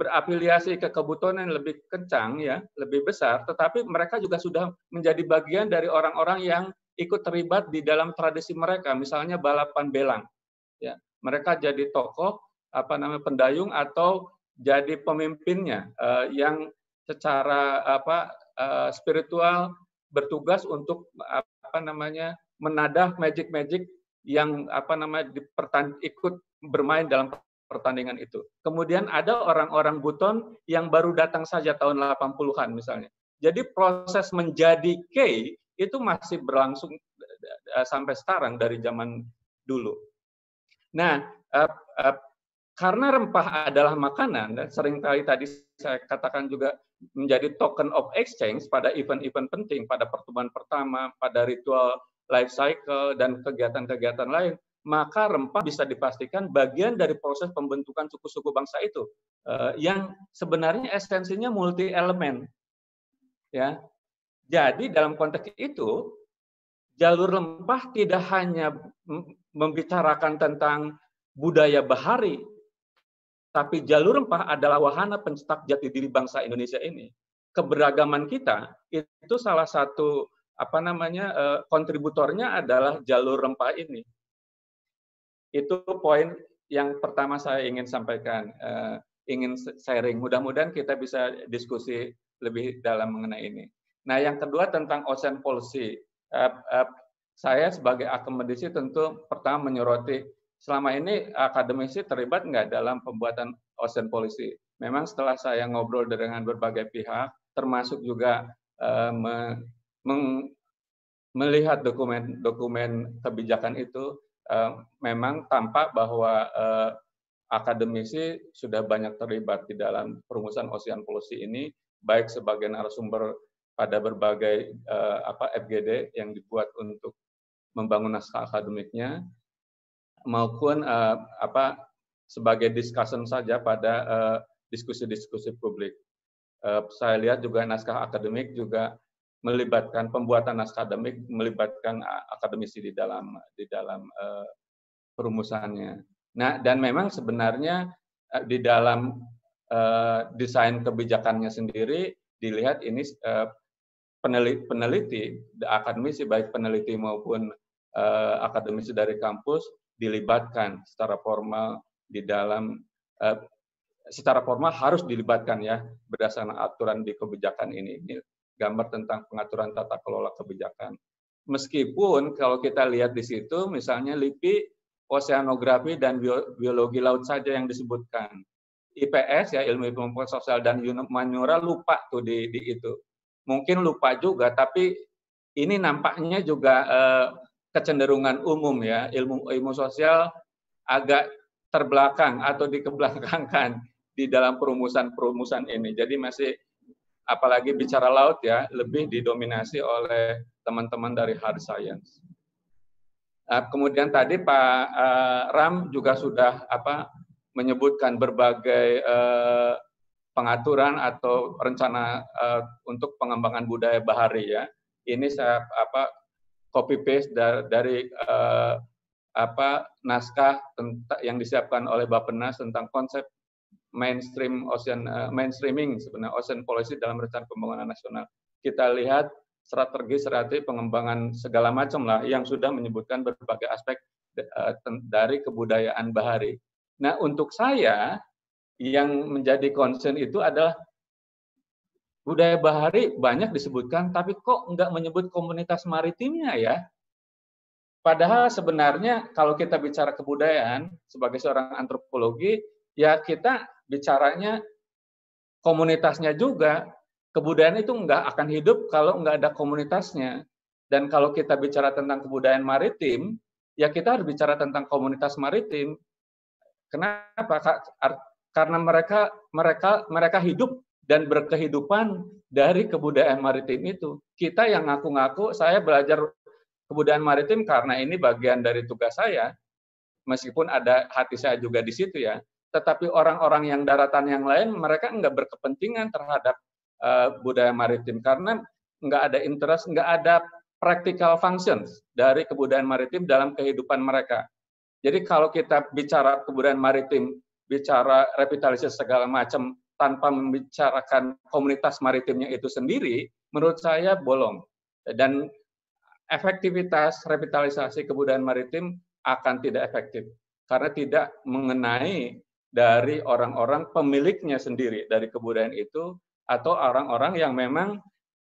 berafiliasi ke kebutuhan yang lebih kencang ya, lebih besar, tetapi mereka juga sudah menjadi bagian dari orang-orang yang ikut terlibat di dalam tradisi mereka, misalnya balapan belang. Ya, mereka jadi tokoh apa namanya pendayung atau jadi pemimpinnya eh, yang secara apa uh, spiritual bertugas untuk apa namanya menadah magic-magic yang apa namanya dipertan ikut bermain dalam pertandingan itu. Kemudian ada orang-orang buton yang baru datang saja tahun 80-an misalnya. Jadi proses menjadi K itu masih berlangsung eh, eh, sampai sekarang dari zaman dulu. Nah, karena rempah adalah makanan, dan seringkali tadi saya katakan juga menjadi token of exchange pada event-event penting, pada pertemuan pertama, pada ritual life cycle, dan kegiatan-kegiatan lain, maka rempah bisa dipastikan bagian dari proses pembentukan suku-suku bangsa itu eh, yang sebenarnya esensinya multi elemen ya jadi dalam konteks itu jalur rempah tidak hanya membicarakan tentang budaya bahari tapi jalur rempah adalah wahana pencetak jati diri bangsa Indonesia ini. Keberagaman kita itu salah satu apa namanya eh, kontributornya adalah jalur rempah ini. Itu poin yang pertama saya ingin sampaikan, eh, ingin sharing. Mudah-mudahan kita bisa diskusi lebih dalam mengenai ini. Nah, yang kedua tentang ocean policy. Eh, saya sebagai akademisi tentu pertama menyoroti selama ini akademisi terlibat nggak dalam pembuatan ocean policy? Memang setelah saya ngobrol dengan berbagai pihak, termasuk juga eh, me, meng, melihat dokumen-dokumen kebijakan itu, eh, memang tampak bahwa eh, akademisi sudah banyak terlibat di dalam perumusan ocean policy ini, baik sebagai narasumber pada berbagai eh, apa FGD yang dibuat untuk membangun naskah akademiknya, maupun uh, apa sebagai discussion saja pada diskusi eh, diskusi-diskusi publik. Uh, saya lihat juga naskah akademik juga melibatkan pembuatan naskah akademik melibatkan akademisi di dalam di dalam uh, perumusannya. Nah, dan memang sebenarnya uh, di dalam uh, desain kebijakannya sendiri dilihat ini uh, peneliti, peneliti akademisi baik peneliti maupun uh, akademisi dari kampus dilibatkan secara formal di dalam eh, secara formal harus dilibatkan ya berdasarkan aturan di kebijakan ini. Ini gambar tentang pengaturan tata kelola kebijakan. Meskipun kalau kita lihat di situ misalnya LIPI, oseanografi dan biologi laut saja yang disebutkan. IPS ya ilmu pengetahuan sosial dan humaniora lupa tuh di, di itu. Mungkin lupa juga tapi ini nampaknya juga eh, kecenderungan umum ya ilmu ilmu sosial agak terbelakang atau dikebelakangkan di dalam perumusan-perumusan ini. Jadi masih apalagi bicara laut ya lebih didominasi oleh teman-teman dari hard science. Nah, kemudian tadi Pak eh, Ram juga sudah apa menyebutkan berbagai eh, pengaturan atau rencana eh, untuk pengembangan budaya bahari ya. Ini saya apa copy paste dari, dari eh, apa naskah yang disiapkan oleh Bappenas tentang konsep mainstream ocean uh, mainstreaming sebenarnya ocean policy dalam rencana pembangunan nasional. Kita lihat strategi-strategi pengembangan segala macam lah yang sudah menyebutkan berbagai aspek uh, dari kebudayaan bahari. Nah, untuk saya yang menjadi concern itu adalah budaya bahari banyak disebutkan, tapi kok nggak menyebut komunitas maritimnya ya? Padahal sebenarnya kalau kita bicara kebudayaan sebagai seorang antropologi, ya kita bicaranya komunitasnya juga. Kebudayaan itu nggak akan hidup kalau nggak ada komunitasnya. Dan kalau kita bicara tentang kebudayaan maritim, ya kita harus bicara tentang komunitas maritim. Kenapa? Karena mereka mereka mereka hidup dan berkehidupan dari kebudayaan maritim itu. Kita yang ngaku-ngaku saya belajar kebudayaan maritim karena ini bagian dari tugas saya, meskipun ada hati saya juga di situ ya. Tetapi orang-orang yang daratan yang lain mereka nggak berkepentingan terhadap uh, budaya maritim karena nggak ada interest, nggak ada practical functions dari kebudayaan maritim dalam kehidupan mereka. Jadi kalau kita bicara kebudayaan maritim, bicara revitalisasi segala macam, tanpa membicarakan komunitas maritimnya itu sendiri, menurut saya bolong. Dan efektivitas revitalisasi kebudayaan maritim akan tidak efektif karena tidak mengenai dari orang-orang pemiliknya sendiri dari kebudayaan itu atau orang-orang yang memang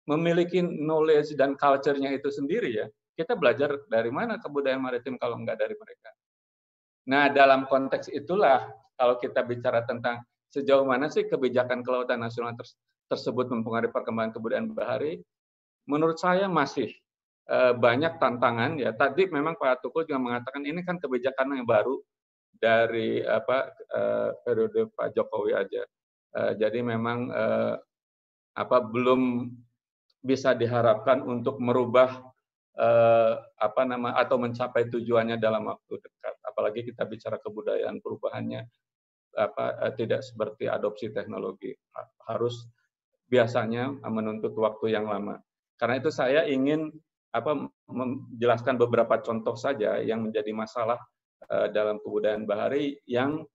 memiliki knowledge dan culture-nya itu sendiri ya. Kita belajar dari mana kebudayaan maritim kalau enggak dari mereka. Nah, dalam konteks itulah kalau kita bicara tentang sejauh mana sih kebijakan kelautan nasional tersebut mempengaruhi perkembangan kebudayaan bahari? Menurut saya masih eh, banyak tantangan ya. Tadi memang Pak Tukul juga mengatakan ini kan kebijakan yang baru dari apa eh, periode Pak Jokowi aja. Eh, jadi memang apa belum bisa diharapkan untuk merubah apa nama atau mencapai tujuannya dalam waktu dekat. Apalagi kita bicara kebudayaan perubahannya apa eh, tidak seperti adopsi teknologi harus biasanya menuntut waktu yang lama. Karena itu saya ingin apa menjelaskan beberapa contoh saja yang menjadi masalah eh, dalam kebudayaan Bahari yang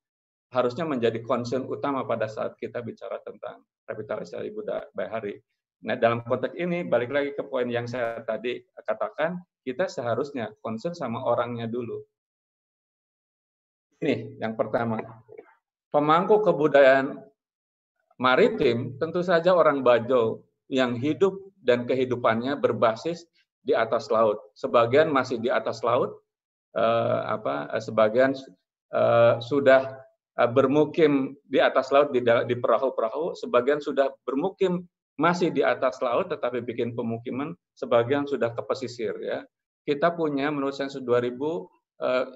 harusnya menjadi concern utama pada saat kita bicara tentang revitalisasi budaya Bahari. Nah, dalam konteks ini balik lagi ke poin yang saya tadi katakan, kita seharusnya concern sama orangnya dulu. Ini yang pertama pemangku kebudayaan maritim tentu saja orang Bajo yang hidup dan kehidupannya berbasis di atas laut. Sebagian masih di atas laut, eh, apa eh, sebagian eh, sudah eh, bermukim di atas laut di, di perahu-perahu, sebagian sudah bermukim masih di atas laut tetapi bikin pemukiman, sebagian sudah ke pesisir ya. Kita punya menurut sensus 2000 158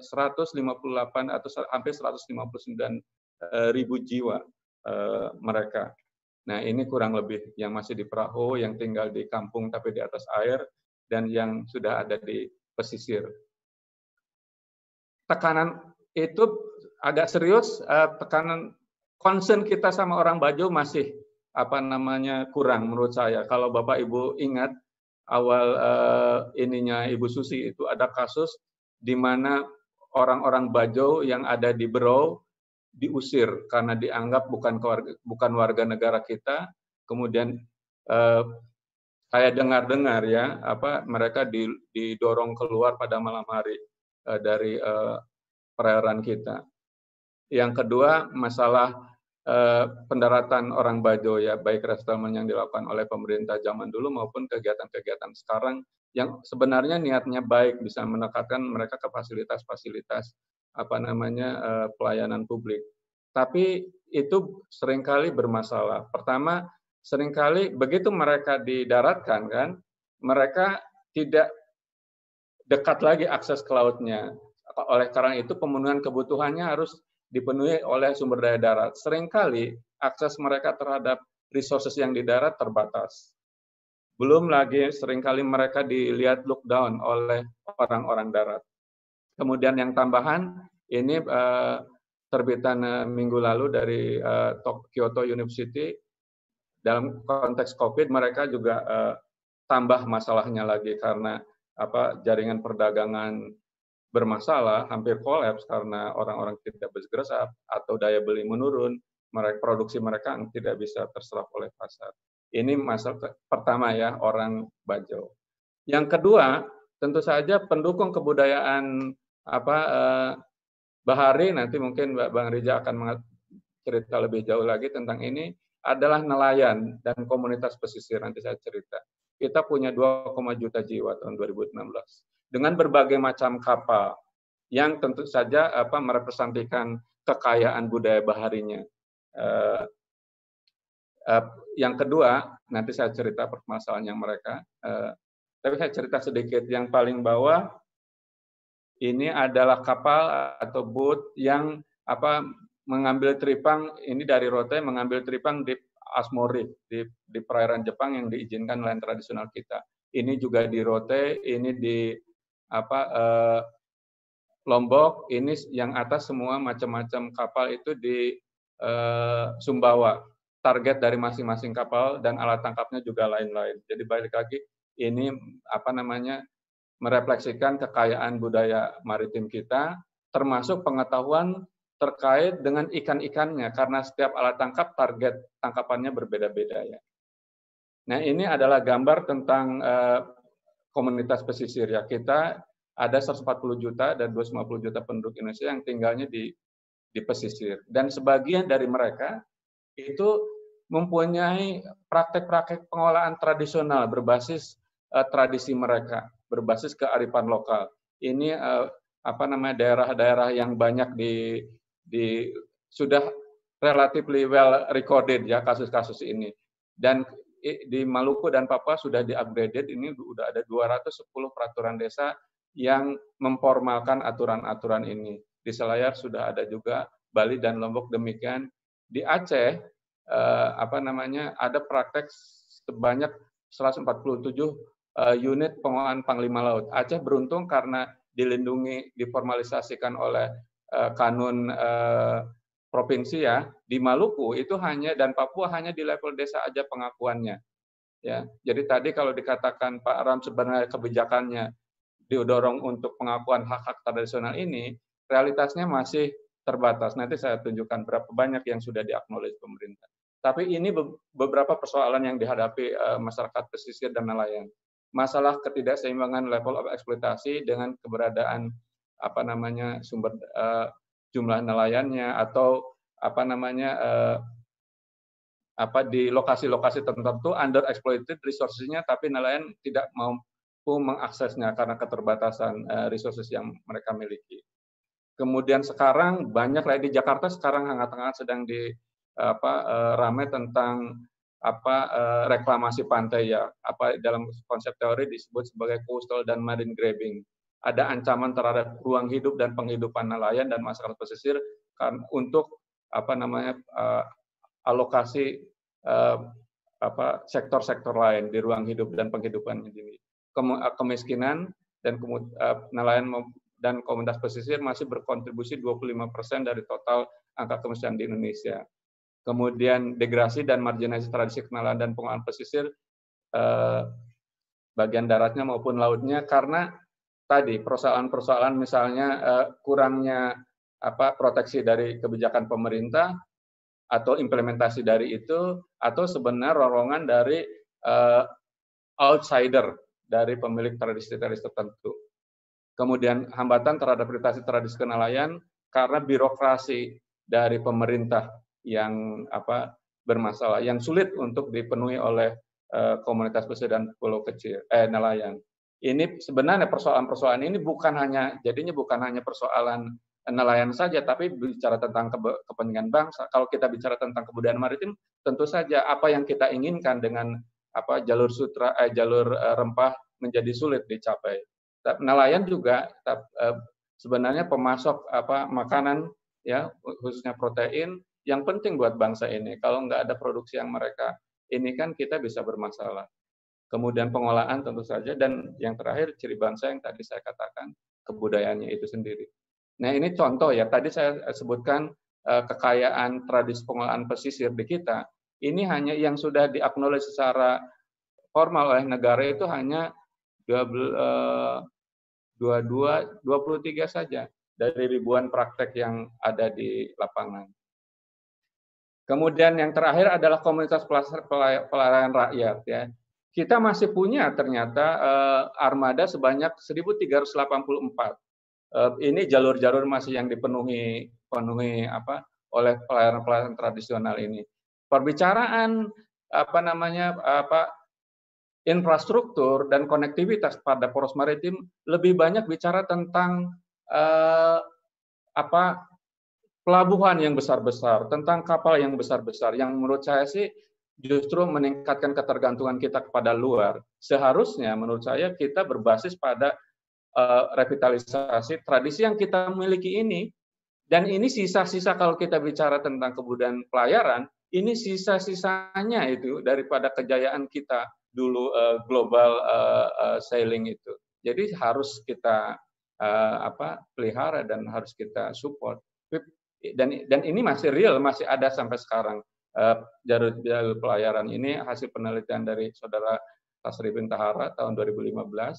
atau hampir 159 Eh, ribu jiwa eh, mereka. Nah ini kurang lebih yang masih di perahu, yang tinggal di kampung tapi di atas air, dan yang sudah ada di pesisir. Tekanan itu agak serius, eh, tekanan concern kita sama orang Bajo masih apa namanya kurang menurut saya. Kalau Bapak Ibu ingat awal uh, ininya Ibu Susi itu ada kasus di mana orang-orang Bajo yang ada di Berau diusir karena dianggap bukan keluarga, bukan warga negara kita. Kemudian eh, saya dengar-dengar ya apa mereka didorong keluar pada malam hari eh, dari eh, perairan kita. Yang kedua masalah eh, pendaratan orang Bajo ya baik resettlement yang dilakukan oleh pemerintah zaman dulu maupun kegiatan-kegiatan sekarang yang sebenarnya niatnya baik bisa mendekatkan mereka ke fasilitas-fasilitas apa namanya eh, pelayanan publik. Tapi itu seringkali bermasalah. Pertama, seringkali begitu mereka didaratkan kan, mereka tidak dekat lagi akses ke lautnya. Oleh karena itu pemenuhan kebutuhannya harus dipenuhi oleh sumber daya darat. Seringkali akses mereka terhadap resources yang di darat terbatas. Belum lagi seringkali mereka dilihat lockdown oleh orang-orang darat. Kemudian yang tambahan ini uh, terbitan uh, minggu lalu dari uh, Kyoto University dalam konteks COVID mereka juga uh, tambah masalahnya lagi karena apa jaringan perdagangan bermasalah hampir kolaps karena orang-orang tidak bergerak atau daya beli menurun mereka produksi mereka tidak bisa terserap oleh pasar ini masalah pertama ya orang Bajo yang kedua tentu saja pendukung kebudayaan apa eh, Bahari nanti mungkin mbak Bang Rija akan cerita lebih jauh lagi tentang ini adalah nelayan dan komunitas pesisir nanti saya cerita. Kita punya 2, juta jiwa tahun 2016 dengan berbagai macam kapal yang tentu saja apa merepresentasikan kekayaan budaya baharinya. Eh, eh, yang kedua nanti saya cerita permasalahan yang mereka. Eh, tapi saya cerita sedikit yang paling bawah ini adalah kapal atau boat yang apa mengambil tripang ini dari Rote mengambil tripang di Asmori di, di perairan Jepang yang diizinkan nelayan tradisional kita. Ini juga di Rote, ini di apa eh, Lombok, ini yang atas semua macam-macam kapal itu di eh, Sumbawa. Target dari masing-masing kapal dan alat tangkapnya juga lain-lain. Jadi balik lagi ini apa namanya merefleksikan kekayaan budaya maritim kita, termasuk pengetahuan terkait dengan ikan-ikannya, karena setiap alat tangkap target tangkapannya berbeda-beda. ya. Nah ini adalah gambar tentang uh, komunitas pesisir ya kita ada 140 juta dan 250 juta penduduk Indonesia yang tinggalnya di di pesisir dan sebagian dari mereka itu mempunyai praktek-praktek pengolahan tradisional berbasis uh, tradisi mereka berbasis kearifan lokal. Ini uh, apa namanya daerah-daerah yang banyak di di sudah relatively well recorded ya kasus-kasus ini. Dan di Maluku dan Papua sudah di-upgraded ini sudah ada 210 peraturan desa yang memformalkan aturan-aturan ini. Di Selayar sudah ada juga, Bali dan Lombok demikian. Di Aceh eh, apa namanya ada praktek sebanyak 147 Eh, unit pengelolaan Panglima Laut. Aceh beruntung karena dilindungi, diformalisasikan oleh eh, kanun eh, provinsi ya. Di Maluku itu hanya dan Papua hanya di level desa aja pengakuannya. Ya, jadi tadi kalau dikatakan Pak Ram sebenarnya kebijakannya didorong untuk pengakuan hak-hak tradisional ini, realitasnya masih terbatas. Nanti saya tunjukkan berapa banyak yang sudah diaknowledge pemerintah. Tapi ini beberapa persoalan yang dihadapi masyarakat pesisir dan nelayan masalah ketidakseimbangan level of eksploitasi dengan keberadaan apa namanya sumber uh, jumlah nelayannya atau apa namanya uh, apa di lokasi-lokasi tertentu under exploited resourcesnya tapi nelayan tidak mampu mengaksesnya karena keterbatasan uh, resources yang mereka miliki. Kemudian sekarang banyak lagi di Jakarta sekarang hangat-hangat sedang di apa uh, ramai tentang apa eh, reklamasi pantai ya apa dalam konsep teori disebut sebagai coastal dan marine grabbing ada ancaman terhadap ruang hidup dan penghidupan nelayan dan masyarakat pesisir kan untuk apa namanya eh, alokasi eh, apa sektor-sektor lain di ruang hidup dan penghidupan ini kemiskinan dan kemud, nelayan dan komunitas pesisir masih berkontribusi 25% dari total angka kemiskinan di Indonesia kemudian degrasi dan marginalisasi tradisi kenalan dan pengelolaan pesisir eh, bagian daratnya maupun lautnya karena tadi persoalan-persoalan misalnya eh, kurangnya apa proteksi dari kebijakan pemerintah atau implementasi dari itu atau sebenarnya rorongan dari eh, outsider dari pemilik tradisi-tradisi tertentu. Kemudian hambatan terhadap prestasi tradisi kenalayan karena birokrasi dari pemerintah yang apa bermasalah, yang sulit untuk dipenuhi oleh uh, komunitas besar dan pulau kecil, eh, nelayan. Ini sebenarnya persoalan-persoalan ini bukan hanya jadinya bukan hanya persoalan nelayan saja, tapi bicara tentang kepentingan bangsa. Kalau kita bicara tentang kebudayaan maritim, tentu saja apa yang kita inginkan dengan apa jalur sutra, eh, jalur eh, rempah menjadi sulit dicapai. Nelayan juga eh, sebenarnya pemasok apa makanan ya khususnya protein yang penting buat bangsa ini. Kalau nggak ada produksi yang mereka ini kan kita bisa bermasalah. Kemudian pengolahan tentu saja dan yang terakhir ciri bangsa yang tadi saya katakan kebudayaannya itu sendiri. Nah ini contoh ya tadi saya sebutkan eh, kekayaan tradisi pengolahan pesisir di kita ini hanya yang sudah diaknowledge secara formal oleh negara itu hanya 22, 23 eh, saja dari ribuan praktek yang ada di lapangan. Kemudian yang terakhir adalah komunitas pelayaran rakyat ya. Kita masih punya ternyata eh, armada sebanyak 1384. Eh, ini jalur-jalur masih yang dipenuhi penuhi apa oleh pelayanan-pelayanan tradisional ini. Perbicaraan apa namanya apa infrastruktur dan konektivitas pada poros maritim lebih banyak bicara tentang eh, apa pelabuhan yang besar-besar, tentang kapal yang besar-besar, yang menurut saya sih justru meningkatkan ketergantungan kita kepada luar. Seharusnya menurut saya kita berbasis pada uh, revitalisasi tradisi yang kita miliki ini. Dan ini sisa-sisa kalau kita bicara tentang kebudayaan pelayaran, ini sisa-sisanya itu daripada kejayaan kita dulu uh, global uh, uh, sailing itu. Jadi harus kita uh, apa pelihara dan harus kita support dan dan ini masih real masih ada sampai sekarang eh, jalur jalur pelayaran ini hasil penelitian dari saudara Tasri bin Tahara tahun 2015 eh,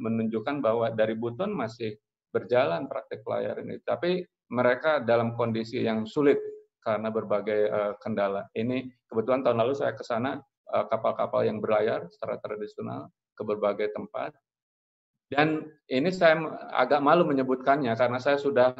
menunjukkan bahwa dari Buton masih berjalan praktek pelayaran ini tapi mereka dalam kondisi yang sulit karena berbagai eh, kendala ini kebetulan tahun lalu saya ke sana kapal-kapal yang berlayar secara tradisional ke berbagai tempat dan ini saya agak malu menyebutkannya karena saya sudah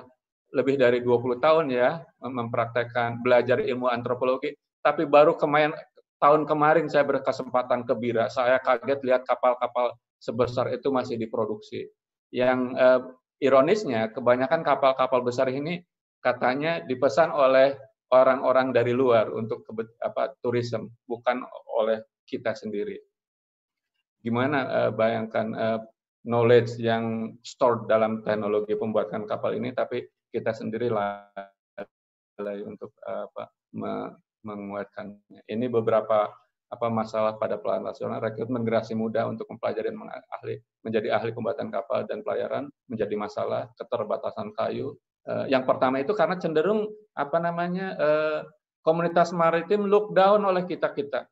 lebih dari 20 tahun ya mempraktekkan belajar ilmu antropologi, tapi baru kemarin tahun kemarin saya berkesempatan ke Bira. Saya kaget lihat kapal-kapal sebesar itu masih diproduksi. Yang eh, ironisnya kebanyakan kapal-kapal besar ini katanya dipesan oleh orang-orang dari luar untuk apa tourism, bukan oleh kita sendiri. Gimana eh, bayangkan eh, knowledge yang stored dalam teknologi pembuatan kapal ini tapi kita sendiri lalai untuk apa, menguatkannya. Ini beberapa apa masalah pada pelayaran nasional rekrutmen generasi muda untuk mempelajari dan ahli, menjadi ahli pembuatan kapal dan pelayaran menjadi masalah keterbatasan kayu. Eh, yang pertama itu karena cenderung apa namanya eh, komunitas maritim look down oleh kita kita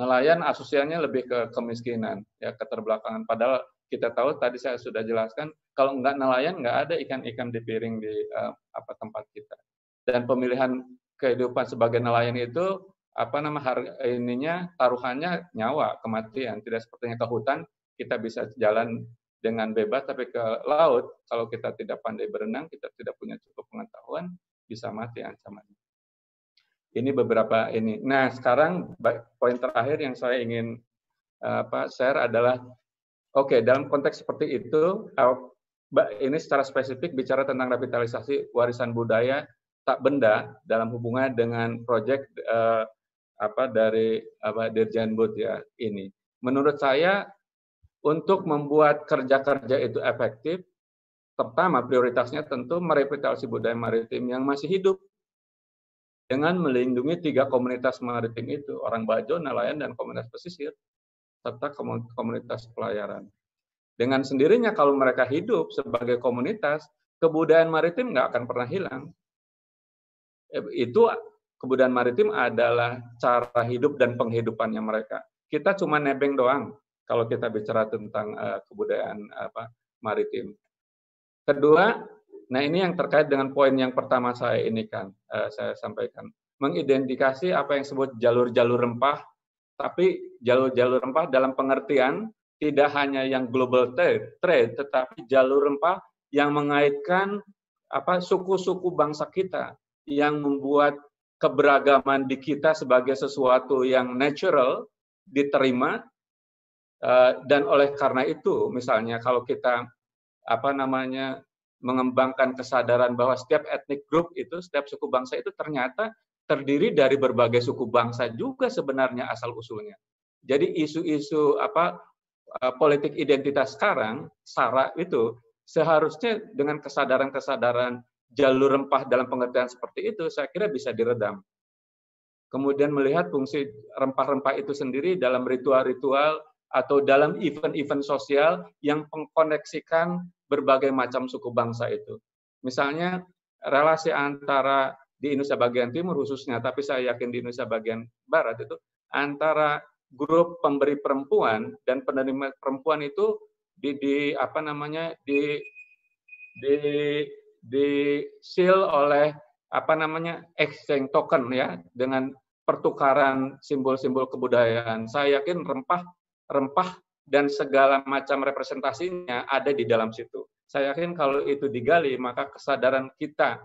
nelayan asosiasinya lebih ke kemiskinan ya keterbelakangan padahal kita tahu tadi saya sudah jelaskan kalau nggak nelayan nggak ada ikan-ikan di piring di uh, apa tempat kita dan pemilihan kehidupan sebagai nelayan itu apa nama harga ininya taruhannya nyawa kematian tidak sepertinya ke hutan kita bisa jalan dengan bebas tapi ke laut kalau kita tidak pandai berenang kita tidak punya cukup pengetahuan bisa mati ancamannya ini beberapa ini nah sekarang poin terakhir yang saya ingin eh, apa share adalah Oke, okay, dalam konteks seperti itu, uh, Mbak ini secara spesifik bicara tentang revitalisasi warisan budaya tak benda dalam hubungan dengan proyek eh, uh, apa dari apa Bud ya ini. Menurut saya untuk membuat kerja-kerja itu efektif, pertama prioritasnya tentu merevitalisasi budaya maritim yang masih hidup dengan melindungi tiga komunitas maritim itu, orang Bajo, nelayan, dan komunitas pesisir serta komunitas pelayaran. Dengan sendirinya kalau mereka hidup sebagai komunitas, kebudayaan maritim nggak akan pernah hilang. Eh, itu kebudayaan maritim adalah cara hidup dan penghidupannya mereka. Kita cuma nebeng doang kalau kita bicara tentang eh, kebudayaan apa maritim. Kedua, nah ini yang terkait dengan poin yang pertama saya ini kan eh, saya sampaikan mengidentifikasi apa yang disebut jalur-jalur rempah tapi jalur-jalur rempah dalam pengertian tidak hanya yang global trade, tetapi jalur rempah yang mengaitkan apa suku-suku bangsa kita yang membuat keberagaman di kita sebagai sesuatu yang natural diterima eh, dan oleh karena itu misalnya kalau kita apa namanya mengembangkan kesadaran bahwa setiap etnik grup itu setiap suku bangsa itu ternyata terdiri dari berbagai suku bangsa juga sebenarnya asal usulnya. Jadi isu-isu apa e, politik identitas sekarang sara itu seharusnya dengan kesadaran-kesadaran jalur rempah dalam pengertian seperti itu saya kira bisa diredam. Kemudian melihat fungsi rempah-rempah itu sendiri dalam ritual-ritual atau dalam event-event sosial yang mengkoneksikan berbagai macam suku bangsa itu. Misalnya relasi antara di Indonesia bagian timur khususnya, tapi saya yakin di Indonesia bagian barat itu antara grup pemberi perempuan dan penerima perempuan itu di, di apa namanya di di di seal oleh apa namanya exchange token ya dengan pertukaran simbol-simbol kebudayaan. Saya yakin rempah rempah dan segala macam representasinya ada di dalam situ. Saya yakin kalau itu digali, maka kesadaran kita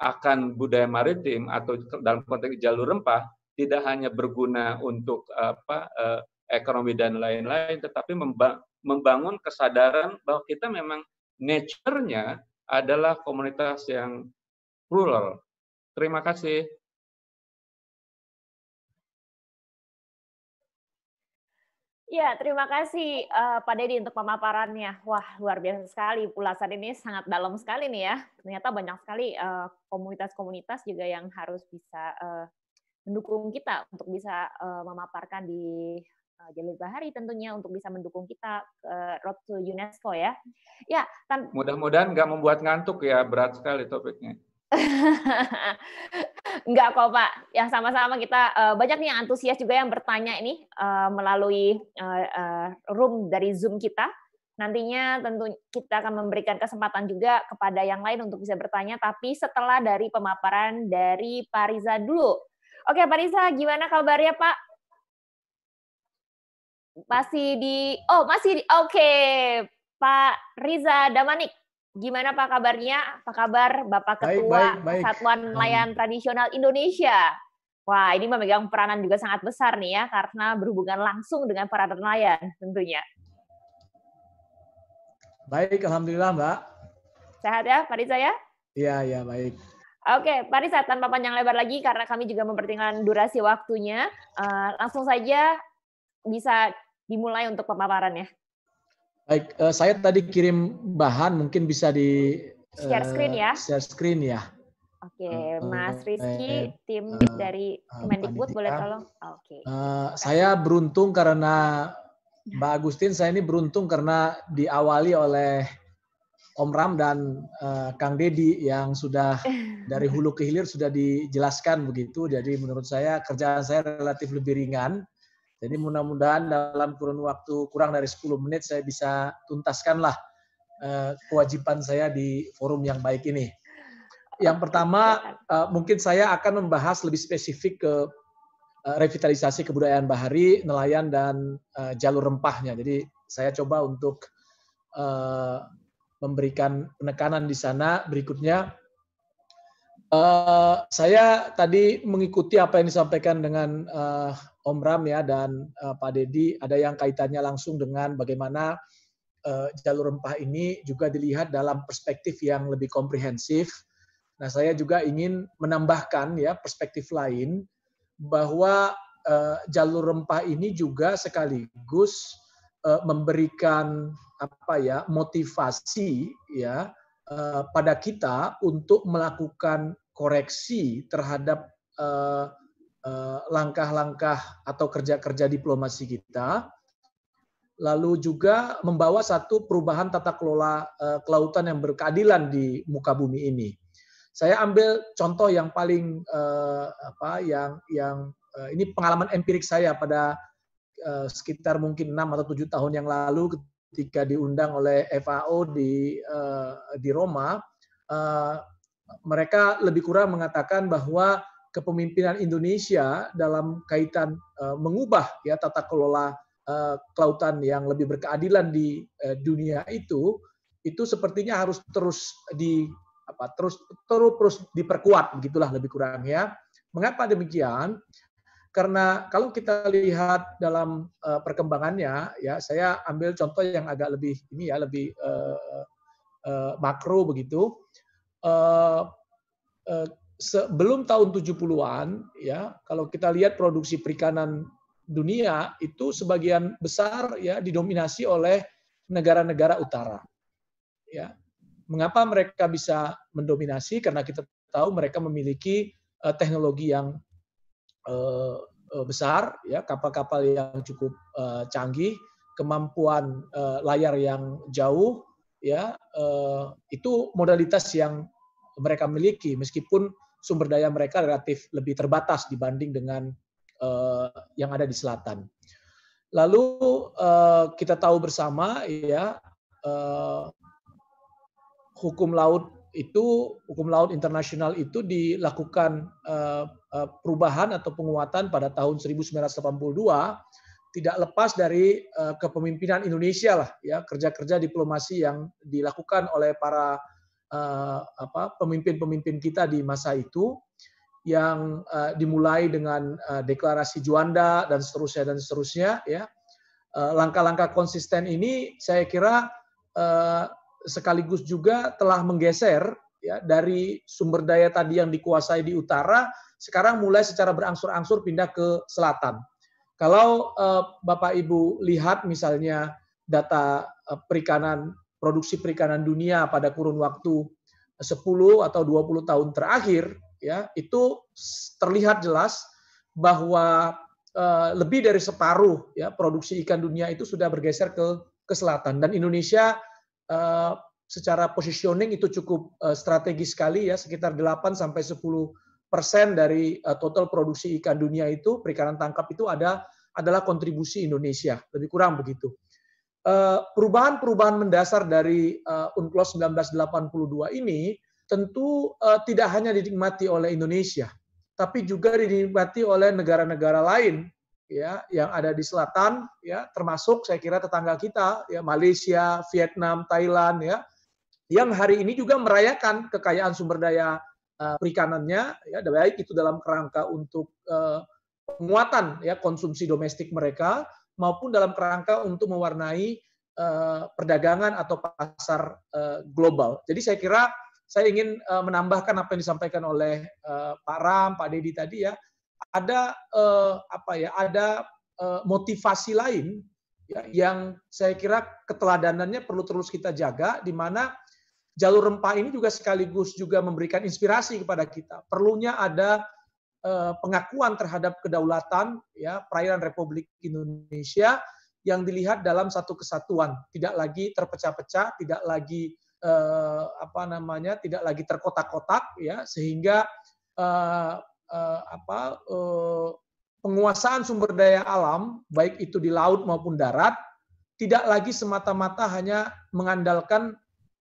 akan budaya maritim atau dalam konteks jalur rempah tidak hanya berguna untuk apa eh, ekonomi dan lain-lain tetapi membangun kesadaran bahwa kita memang nature-nya adalah komunitas yang plural. Terima kasih. Ya, terima kasih uh, Pak Deddy untuk pemaparannya. Wah, luar biasa sekali. Ulasan ini sangat dalam sekali nih ya. Ternyata banyak sekali eh, komunitas-komunitas uh, juga yang harus bisa uh, mendukung kita untuk bisa uh, memaparkan di uh, jalur bahari tentunya untuk bisa mendukung kita uh, road to UNESCO ya. Ya, mudah-mudahan nggak membuat ngantuk ya, berat sekali topiknya. Enggak kok Pak, yang sama-sama kita uh, banyak nih yang antusias juga yang bertanya ini uh, melalui uh, uh, room dari Zoom kita. Nantinya tentu kita akan memberikan kesempatan juga kepada yang lain untuk bisa bertanya, tapi setelah dari pemaparan dari Pak Riza dulu. Oke Pak Riza, gimana kabarnya Pak? Masih di, oh masih di, oke okay. Pak Riza Damanik. Gimana Pak kabarnya? Apa kabar Bapak Ketua baik, baik, baik. Satuan Nelayan Tradisional Indonesia? Wah, ini memegang peranan juga sangat besar nih ya, karena berhubungan langsung dengan para nelayan tentunya. Baik, Alhamdulillah Mbak. Sehat ya, Pak Riza ya? Iya, iya, baik. Oke, Pak Riza, tanpa panjang lebar lagi, karena kami juga mempertimbangkan durasi waktunya, uh, langsung saja bisa dimulai untuk pemaparannya. Baik, uh, saya tadi kirim bahan mungkin bisa di uh, share eh, screen ya. Share screen ya. Oke, eh, Mas Rizky, tim uh, dari Kemendikbud boleh tolong. Ah, oke. Okay. Uh, saya beruntung karena Mbak Agustin, saya ini beruntung karena diawali oleh Om Ram dan uh, Kang Dedi yang sudah dari hulu ke hilir sudah dijelaskan begitu. Jadi menurut saya kerjaan saya relatif lebih ringan jadi mudah-mudahan dalam kurun waktu kurang dari 10 menit saya bisa tuntaskanlah eh, kewajiban saya di forum yang baik ini. Yang pertama eh, mungkin saya akan membahas lebih spesifik ke eh, revitalisasi kebudayaan bahari, nelayan dan jalur rempahnya. Jadi saya coba untuk memberikan penekanan di sana. Berikutnya saya tadi mengikuti apa yang disampaikan dengan Om Ram ya dan uh, Pak Dedi ada yang kaitannya langsung dengan bagaimana uh, jalur rempah ini juga dilihat dalam perspektif yang lebih komprehensif. Nah, saya juga ingin menambahkan ya perspektif lain bahwa uh, jalur rempah ini juga sekaligus uh, memberikan apa ya motivasi ya uh, pada kita untuk melakukan koreksi terhadap uh, Eh, langkah-langkah atau kerja-kerja diplomasi kita, lalu juga membawa satu perubahan tata kelola eh, kelautan yang berkeadilan di muka bumi ini. Saya ambil contoh yang paling eh, apa yang yang ini pengalaman empirik saya pada sekitar mungkin enam atau tujuh tahun yang lalu ketika diundang oleh FAO di di Roma mereka lebih kurang mengatakan bahwa kepemimpinan Indonesia dalam kaitan uh, mengubah ya tata kelola uh, kelautan yang lebih berkeadilan di uh, dunia itu itu sepertinya harus terus di apa terus terus terus diperkuat begitulah lebih kurang ya. Mengapa demikian? Karena kalau kita lihat dalam uh, perkembangannya ya saya ambil contoh yang agak lebih ini ya lebih uh, uh, makro begitu. Uh, sebelum tahun 70-an ya kalau kita lihat produksi perikanan dunia itu sebagian besar ya didominasi oleh negara-negara utara. Ya. Mengapa mereka bisa mendominasi? Karena kita tahu mereka memiliki uh, teknologi yang uh, besar, ya kapal-kapal yang cukup uh, canggih, kemampuan uh, layar yang jauh, ya uh, itu modalitas yang mereka miliki meskipun sumber daya mereka relatif lebih terbatas dibanding dengan uh, yang ada di selatan. Lalu uh, kita tahu bersama ya uh, hukum laut itu hukum laut internasional itu dilakukan uh, uh, perubahan atau penguatan pada tahun 1982 tidak lepas dari uh, kepemimpinan Indonesia lah ya kerja-kerja diplomasi yang dilakukan oleh para Eh, pemimpin-pemimpin kita di masa itu yang uh, dimulai dengan uh, deklarasi Juanda dan seterusnya dan seterusnya ya langkah-langkah uh, konsisten ini saya kira uh, sekaligus juga telah menggeser ya dari sumber daya tadi yang dikuasai di utara sekarang mulai secara berangsur-angsur pindah ke selatan kalau uh, Bapak Ibu lihat misalnya data uh, perikanan produksi perikanan dunia pada kurun waktu 10 atau 20 tahun terakhir ya itu terlihat jelas bahwa eh, lebih dari separuh ya produksi ikan dunia itu sudah bergeser ke ke selatan dan Indonesia eh, secara positioning itu cukup eh, strategis sekali ya sekitar 8 sampai 10 persen dari total produksi ikan dunia itu perikanan tangkap itu ada adalah kontribusi Indonesia lebih kurang begitu. Eh, perubahan-perubahan mendasar dari eh, UNCLOS 1982 ini tentu eh, tidak hanya dinikmati oleh Indonesia, tapi juga dinikmati oleh negara-negara lain ya yang ada di selatan ya termasuk saya kira tetangga kita ya Malaysia, Vietnam, Thailand ya yang hari ini juga merayakan kekayaan sumber daya uh, perikanannya ya baik itu dalam kerangka untuk uh, penguatan ya konsumsi domestik mereka maupun dalam kerangka untuk mewarnai uh, perdagangan atau pasar uh, global. Jadi saya kira saya ingin uh, menambahkan apa yang disampaikan oleh uh, Pak Ram, Pak Dedi tadi ya, ada uh, apa ya, ada uh, motivasi lain ya, yang saya kira keteladanannya perlu terus kita jaga, di mana jalur rempah ini juga sekaligus juga memberikan inspirasi kepada kita. Perlunya ada Eh, pengakuan terhadap kedaulatan ya perairan Republik Indonesia yang dilihat dalam satu kesatuan, tidak lagi terpecah-pecah, tidak lagi eh, apa namanya, tidak lagi terkotak-kotak ya sehingga eh, eh, apa eh, penguasaan sumber daya alam baik itu di laut maupun darat tidak lagi semata-mata hanya mengandalkan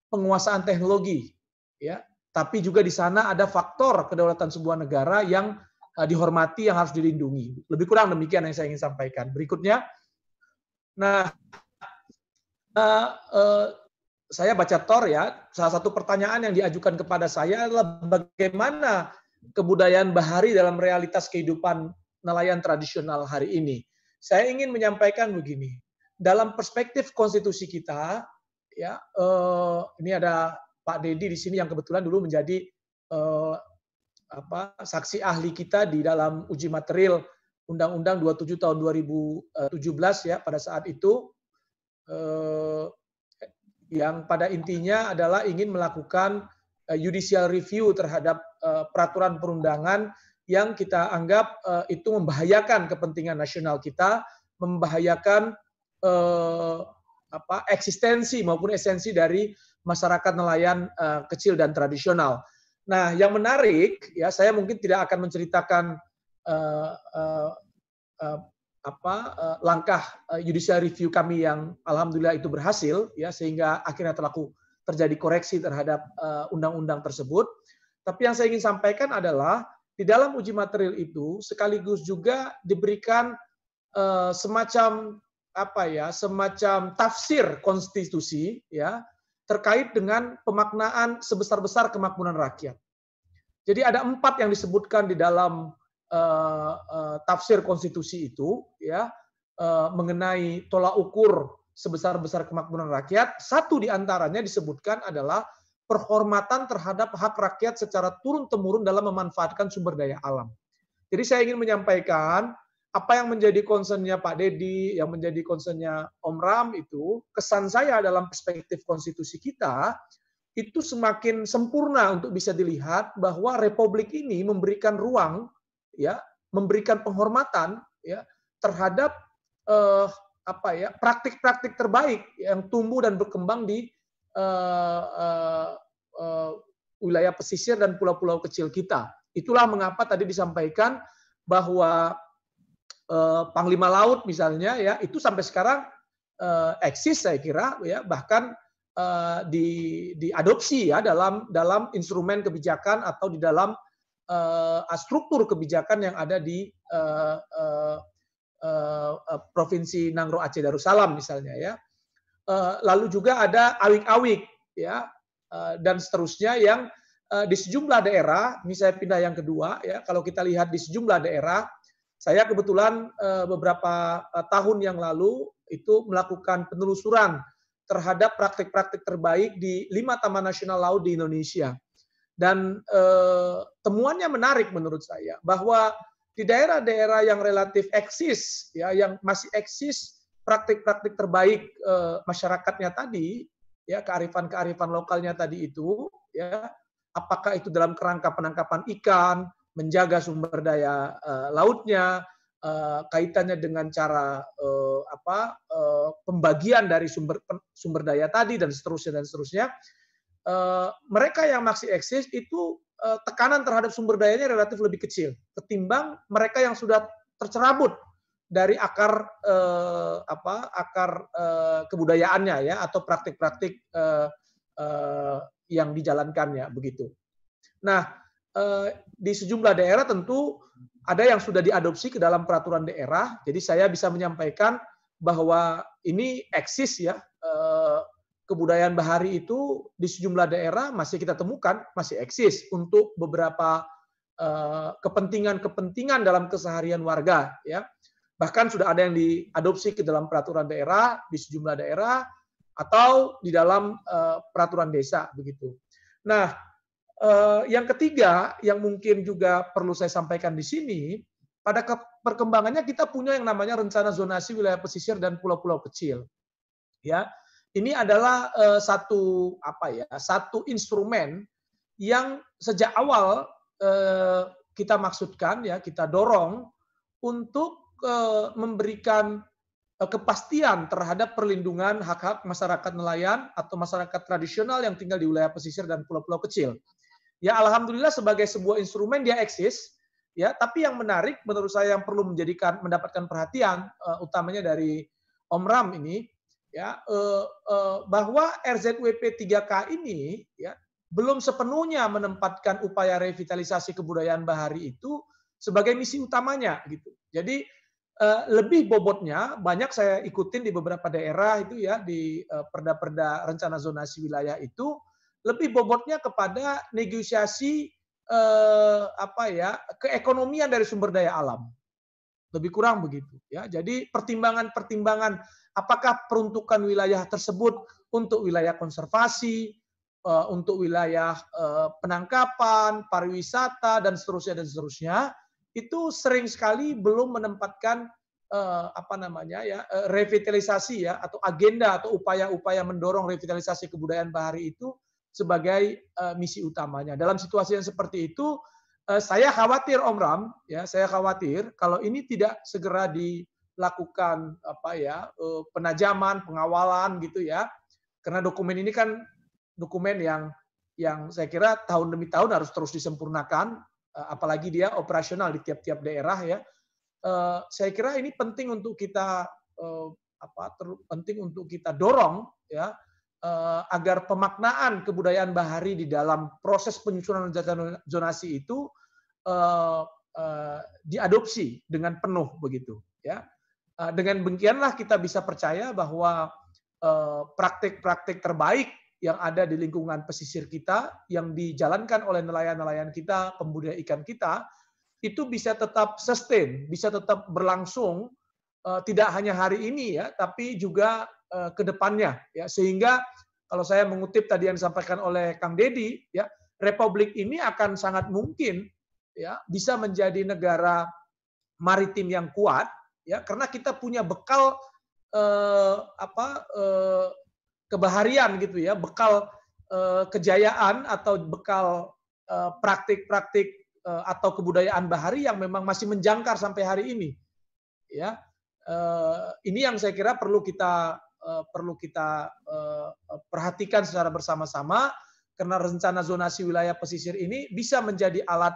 penguasaan teknologi ya, tapi juga di sana ada faktor kedaulatan sebuah negara yang Eh, dihormati, yang harus dilindungi. Lebih kurang demikian yang saya ingin sampaikan. Berikutnya, nah, nah eh, saya baca Tor ya, salah satu pertanyaan yang diajukan kepada saya adalah bagaimana kebudayaan bahari dalam realitas kehidupan nelayan tradisional hari ini. Saya ingin menyampaikan begini, dalam perspektif konstitusi kita, ya eh, ini ada Pak Dedi di sini yang kebetulan dulu menjadi eh, apa saksi ahli kita di dalam uji material Undang-Undang 27 tahun 2017 ya pada saat itu eh, yang pada intinya adalah ingin melakukan eh, judicial review terhadap eh, peraturan perundangan yang kita anggap eh, itu membahayakan kepentingan nasional kita, membahayakan eh, apa eksistensi maupun esensi dari masyarakat nelayan eh, kecil dan tradisional Nah, yang menarik ya saya mungkin tidak akan menceritakan uh, uh, uh, apa uh, langkah uh, judicial review kami yang alhamdulillah itu berhasil ya sehingga akhirnya terlaku terjadi koreksi terhadap undang-undang uh, tersebut. Tapi yang saya ingin sampaikan adalah di dalam uji material itu sekaligus juga diberikan uh, semacam apa ya, semacam tafsir konstitusi ya terkait dengan pemaknaan sebesar-besar kemakmuran rakyat. Jadi ada empat yang disebutkan di dalam uh, uh, tafsir konstitusi itu, ya uh, mengenai tolak ukur sebesar-besar kemakmuran rakyat. Satu di antaranya disebutkan adalah perhormatan terhadap hak rakyat secara turun temurun dalam memanfaatkan sumber daya alam. Jadi saya ingin menyampaikan apa yang menjadi concernnya Pak Dedi, yang menjadi concernnya Om Ram itu, kesan saya dalam perspektif konstitusi kita, itu semakin sempurna untuk bisa dilihat bahwa republik ini memberikan ruang ya memberikan penghormatan ya terhadap eh, apa ya praktik-praktik terbaik yang tumbuh dan berkembang di eh, eh, eh, wilayah pesisir dan pulau-pulau kecil kita itulah mengapa tadi disampaikan bahwa Eh, Panglima Laut misalnya ya itu sampai sekarang eh, eksis saya kira ya bahkan eh, di diadopsi ya dalam dalam instrumen kebijakan atau di dalam struktur kebijakan yang ada di provinsi Nangro Aceh Darussalam misalnya ya lalu juga ada awik-awik ya dan seterusnya yang di sejumlah daerah, misalnya pindah yang kedua ya, kalau kita lihat di sejumlah daerah saya kebetulan eh, beberapa eh, tahun yang lalu itu melakukan penelusuran terhadap praktik-praktik terbaik di lima taman nasional laut di Indonesia. Dan eh, temuannya menarik menurut saya bahwa di daerah-daerah yang relatif eksis ya yang masih eksis praktik-praktik terbaik masyarakatnya tadi ya kearifan-kearifan lokalnya tadi itu ya apakah itu dalam kerangka penangkapan ikan menjaga sumber daya uh, lautnya, uh, kaitannya dengan cara uh, apa uh, pembagian dari sumber sumber daya tadi dan seterusnya dan seterusnya. Uh, mereka yang masih eksis itu uh, tekanan terhadap sumber dayanya relatif lebih kecil ketimbang mereka yang sudah tercerabut dari akar uh, apa akar uh, kebudayaannya ya atau praktik-praktik uh, uh, yang dijalankannya begitu. Nah Eh, di sejumlah daerah tentu ada yang sudah diadopsi ke dalam peraturan daerah. Jadi saya bisa menyampaikan bahwa ini eksis ya eh, kebudayaan bahari itu di sejumlah daerah masih kita temukan masih eksis untuk beberapa eh, kepentingan-kepentingan dalam keseharian warga ya bahkan sudah ada yang diadopsi ke dalam peraturan daerah di sejumlah daerah atau di dalam peraturan desa begitu. Nah, Eh, yang ketiga yang mungkin juga perlu saya sampaikan di sini pada perkembangannya kita punya yang namanya rencana zonasi wilayah pesisir dan pulau-pulau kecil ya ini adalah eh, satu apa ya satu instrumen yang sejak awal eh, kita maksudkan ya kita dorong untuk memberikan kepastian terhadap perlindungan hak-hak masyarakat nelayan atau masyarakat tradisional yang tinggal di wilayah pesisir dan pulau-pulau kecil. Ya alhamdulillah sebagai sebuah instrumen dia eksis. Ya, tapi yang menarik menurut saya yang perlu menjadikan mendapatkan perhatian uh, utamanya dari Om Ram ini ya uh, uh, bahwa RZWP 3K ini ya belum sepenuhnya menempatkan upaya revitalisasi kebudayaan Bahari itu sebagai misi utamanya gitu. Jadi Uh, lebih bobotnya banyak saya ikutin di beberapa daerah itu ya di perda-perda uh, rencana zonasi wilayah itu lebih bobotnya kepada negosiasi eh, apa ya keekonomian dari sumber daya alam lebih kurang begitu ya jadi pertimbangan-pertimbangan apakah peruntukan wilayah tersebut untuk wilayah konservasi eh, untuk wilayah eh, penangkapan pariwisata dan seterusnya dan seterusnya itu sering sekali belum menempatkan eh, apa namanya ya eh, revitalisasi ya atau agenda atau upaya-upaya mendorong revitalisasi kebudayaan bahari itu sebagai uh, misi utamanya. Dalam situasi yang seperti itu, uh, saya khawatir Om Ram, ya saya khawatir kalau ini tidak segera dilakukan apa ya uh, penajaman, pengawalan gitu ya, karena dokumen ini kan dokumen yang yang saya kira tahun demi tahun harus terus disempurnakan, uh, apalagi dia operasional di tiap-tiap daerah ya. Uh, saya kira ini penting untuk kita uh, apa ter, penting untuk kita dorong ya Eh, agar pemaknaan kebudayaan bahari di dalam proses penyusunan zonasi itu eh, eh, diadopsi dengan penuh begitu ya dengan demikianlah kita bisa percaya bahwa praktik-praktik terbaik yang ada di lingkungan pesisir kita yang dijalankan oleh nelayan-nelayan kita pembudaya ikan kita itu bisa tetap sustain bisa tetap berlangsung tidak hanya hari ini ya tapi juga Eh, ke depannya ya sehingga kalau saya mengutip tadi yang disampaikan oleh Kang Dedi ya republik ini akan sangat mungkin ya bisa menjadi negara maritim yang kuat ya karena kita punya bekal eh, apa eh, kebaharian gitu ya bekal eh, kejayaan atau bekal eh, praktik-praktik eh, atau kebudayaan bahari yang memang masih menjangkar sampai hari ini ya Uh, ini yang saya kira perlu kita Eh, perlu kita eh, perhatikan secara bersama-sama karena rencana zonasi wilayah pesisir ini bisa menjadi alat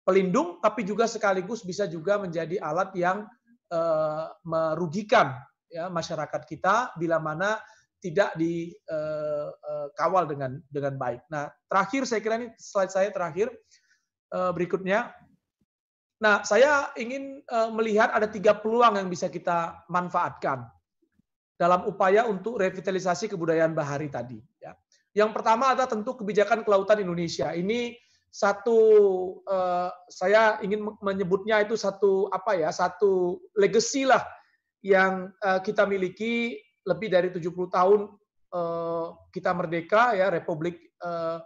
pelindung tapi juga sekaligus bisa juga menjadi alat yang eh, merugikan ya masyarakat kita bila mana tidak dikawal dengan dengan baik. Nah, terakhir saya kira ini slide saya terakhir berikutnya. Nah, saya ingin melihat ada tiga peluang yang bisa kita manfaatkan dalam upaya untuk revitalisasi kebudayaan bahari tadi. Ya. Yang pertama adalah tentu kebijakan kelautan Indonesia. Ini satu eh, saya ingin menyebutnya itu satu apa ya satu legacy lah yang eh, kita miliki lebih dari 70 tahun eh, kita merdeka ya Republik eh,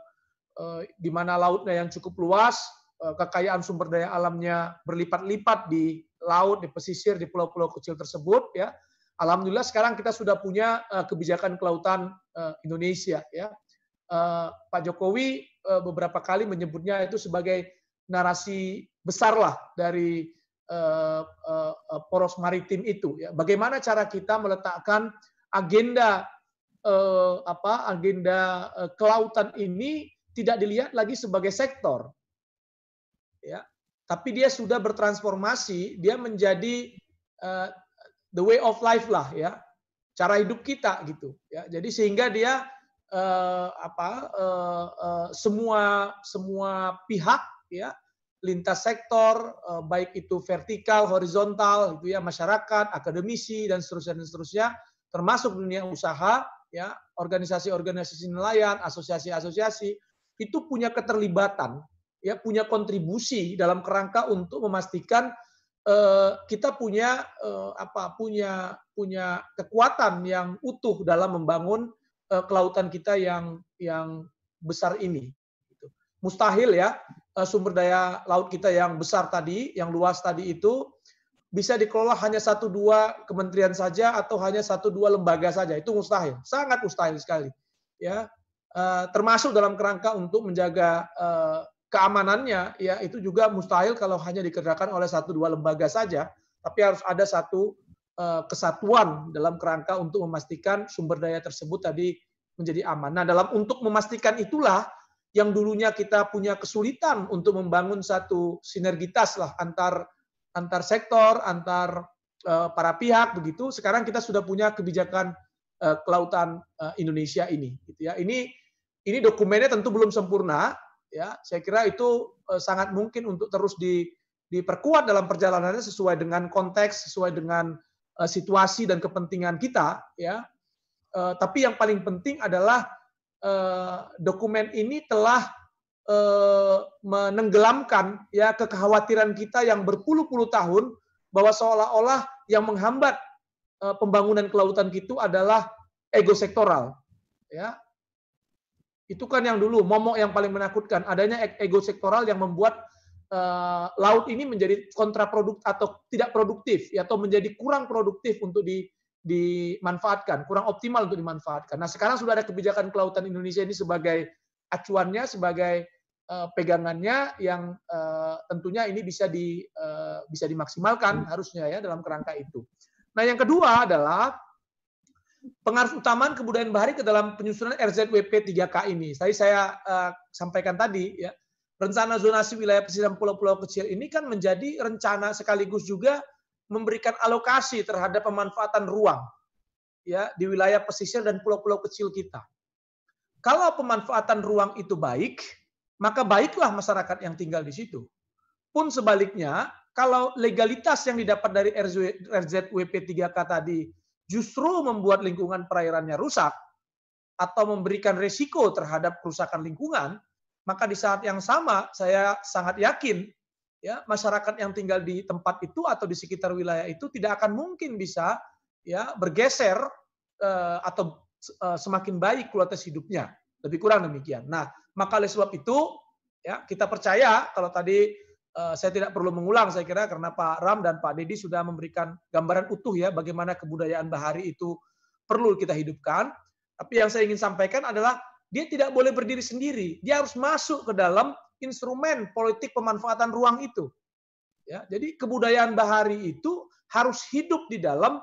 eh, di mana lautnya yang cukup luas eh, kekayaan sumber daya alamnya berlipat-lipat di laut di pesisir di pulau-pulau kecil tersebut ya Alhamdulillah sekarang kita sudah punya eh, kebijakan kelautan eh, Indonesia ya. Eh, Pak Jokowi beberapa kali menyebutnya itu sebagai narasi besarlah dari poros maritim itu ya. Bagaimana cara kita meletakkan agenda apa agenda kelautan ini tidak dilihat lagi sebagai sektor ya tapi dia sudah bertransformasi dia menjadi the way of life lah ya cara hidup kita gitu ya jadi sehingga dia eh, apa eh, eh, semua semua pihak ya lintas sektor eh, baik itu vertikal horizontal itu ya masyarakat akademisi dan seterusnya dan seterusnya termasuk dunia usaha ya organisasi-organisasi nelayan asosiasi-asosiasi itu punya keterlibatan ya punya kontribusi dalam kerangka untuk memastikan Eh, kita punya eh, apa punya punya kekuatan yang utuh dalam membangun eh, kelautan kita yang yang besar ini. Gitu. Mustahil ya sumber daya laut kita yang besar tadi, yang luas tadi itu bisa dikelola hanya satu dua kementerian saja atau hanya satu dua lembaga saja itu mustahil, sangat mustahil sekali. Ya termasuk dalam kerangka untuk menjaga keamanannya ya itu juga mustahil kalau hanya dikerjakan oleh satu dua lembaga saja, tapi harus ada satu eh, kesatuan dalam kerangka untuk memastikan sumber daya tersebut tadi menjadi aman. Nah, dalam untuk memastikan itulah yang dulunya kita punya kesulitan untuk membangun satu sinergitas lah antar antar sektor, antar eh, para pihak begitu. Sekarang kita sudah punya kebijakan eh, kelautan Indonesia ini, gitu ya. Ini ini dokumennya tentu belum sempurna, ya saya kira itu eh, sangat mungkin untuk terus di, diperkuat dalam perjalanannya sesuai dengan konteks sesuai dengan eh, situasi dan kepentingan kita ya eh, tapi yang paling penting adalah dokumen ini telah menenggelamkan ya kekhawatiran kita yang berpuluh-puluh tahun bahwa seolah-olah yang menghambat pembangunan kelautan itu adalah ego sektoral ya itu kan yang dulu momok yang paling menakutkan. Adanya e- ego sektoral yang membuat uh, laut ini menjadi kontraproduk atau tidak produktif ya, atau menjadi kurang produktif untuk di dimanfaatkan, kurang optimal untuk dimanfaatkan. Nah, sekarang sudah ada kebijakan kelautan Indonesia ini sebagai acuannya, sebagai eh, pegangannya yang uh, tentunya ini bisa di uh, bisa dimaksimalkan harusnya ya dalam kerangka itu. Nah, yang kedua adalah pengaruh utamaan kebudayaan Bahari ke dalam penyusunan RZWP 3K ini. Tadi saya uh, sampaikan tadi ya, rencana zonasi wilayah pesisir pulau-pulau kecil ini kan menjadi rencana sekaligus juga memberikan alokasi terhadap pemanfaatan ruang ya di wilayah pesisir dan pulau-pulau kecil kita. Kalau pemanfaatan ruang itu baik, maka baiklah masyarakat yang tinggal di situ. Pun sebaliknya, kalau legalitas yang didapat dari RZWP 3K tadi justru membuat lingkungan perairannya rusak atau memberikan risiko terhadap kerusakan lingkungan, maka di saat yang sama saya sangat yakin ya masyarakat yang tinggal di tempat itu atau di sekitar wilayah itu tidak akan mungkin bisa ya bergeser eh, atau eh, semakin baik kualitas hidupnya lebih kurang demikian. Nah, maka oleh sebab itu ya kita percaya kalau tadi Eh, saya tidak perlu mengulang saya kira karena Pak Ram dan Pak Dedi sudah memberikan gambaran utuh ya bagaimana kebudayaan bahari itu perlu kita hidupkan. Tapi yang saya ingin sampaikan adalah dia tidak boleh berdiri sendiri, dia harus masuk ke dalam instrumen politik pemanfaatan ruang itu. Ya, jadi kebudayaan bahari itu harus hidup di dalam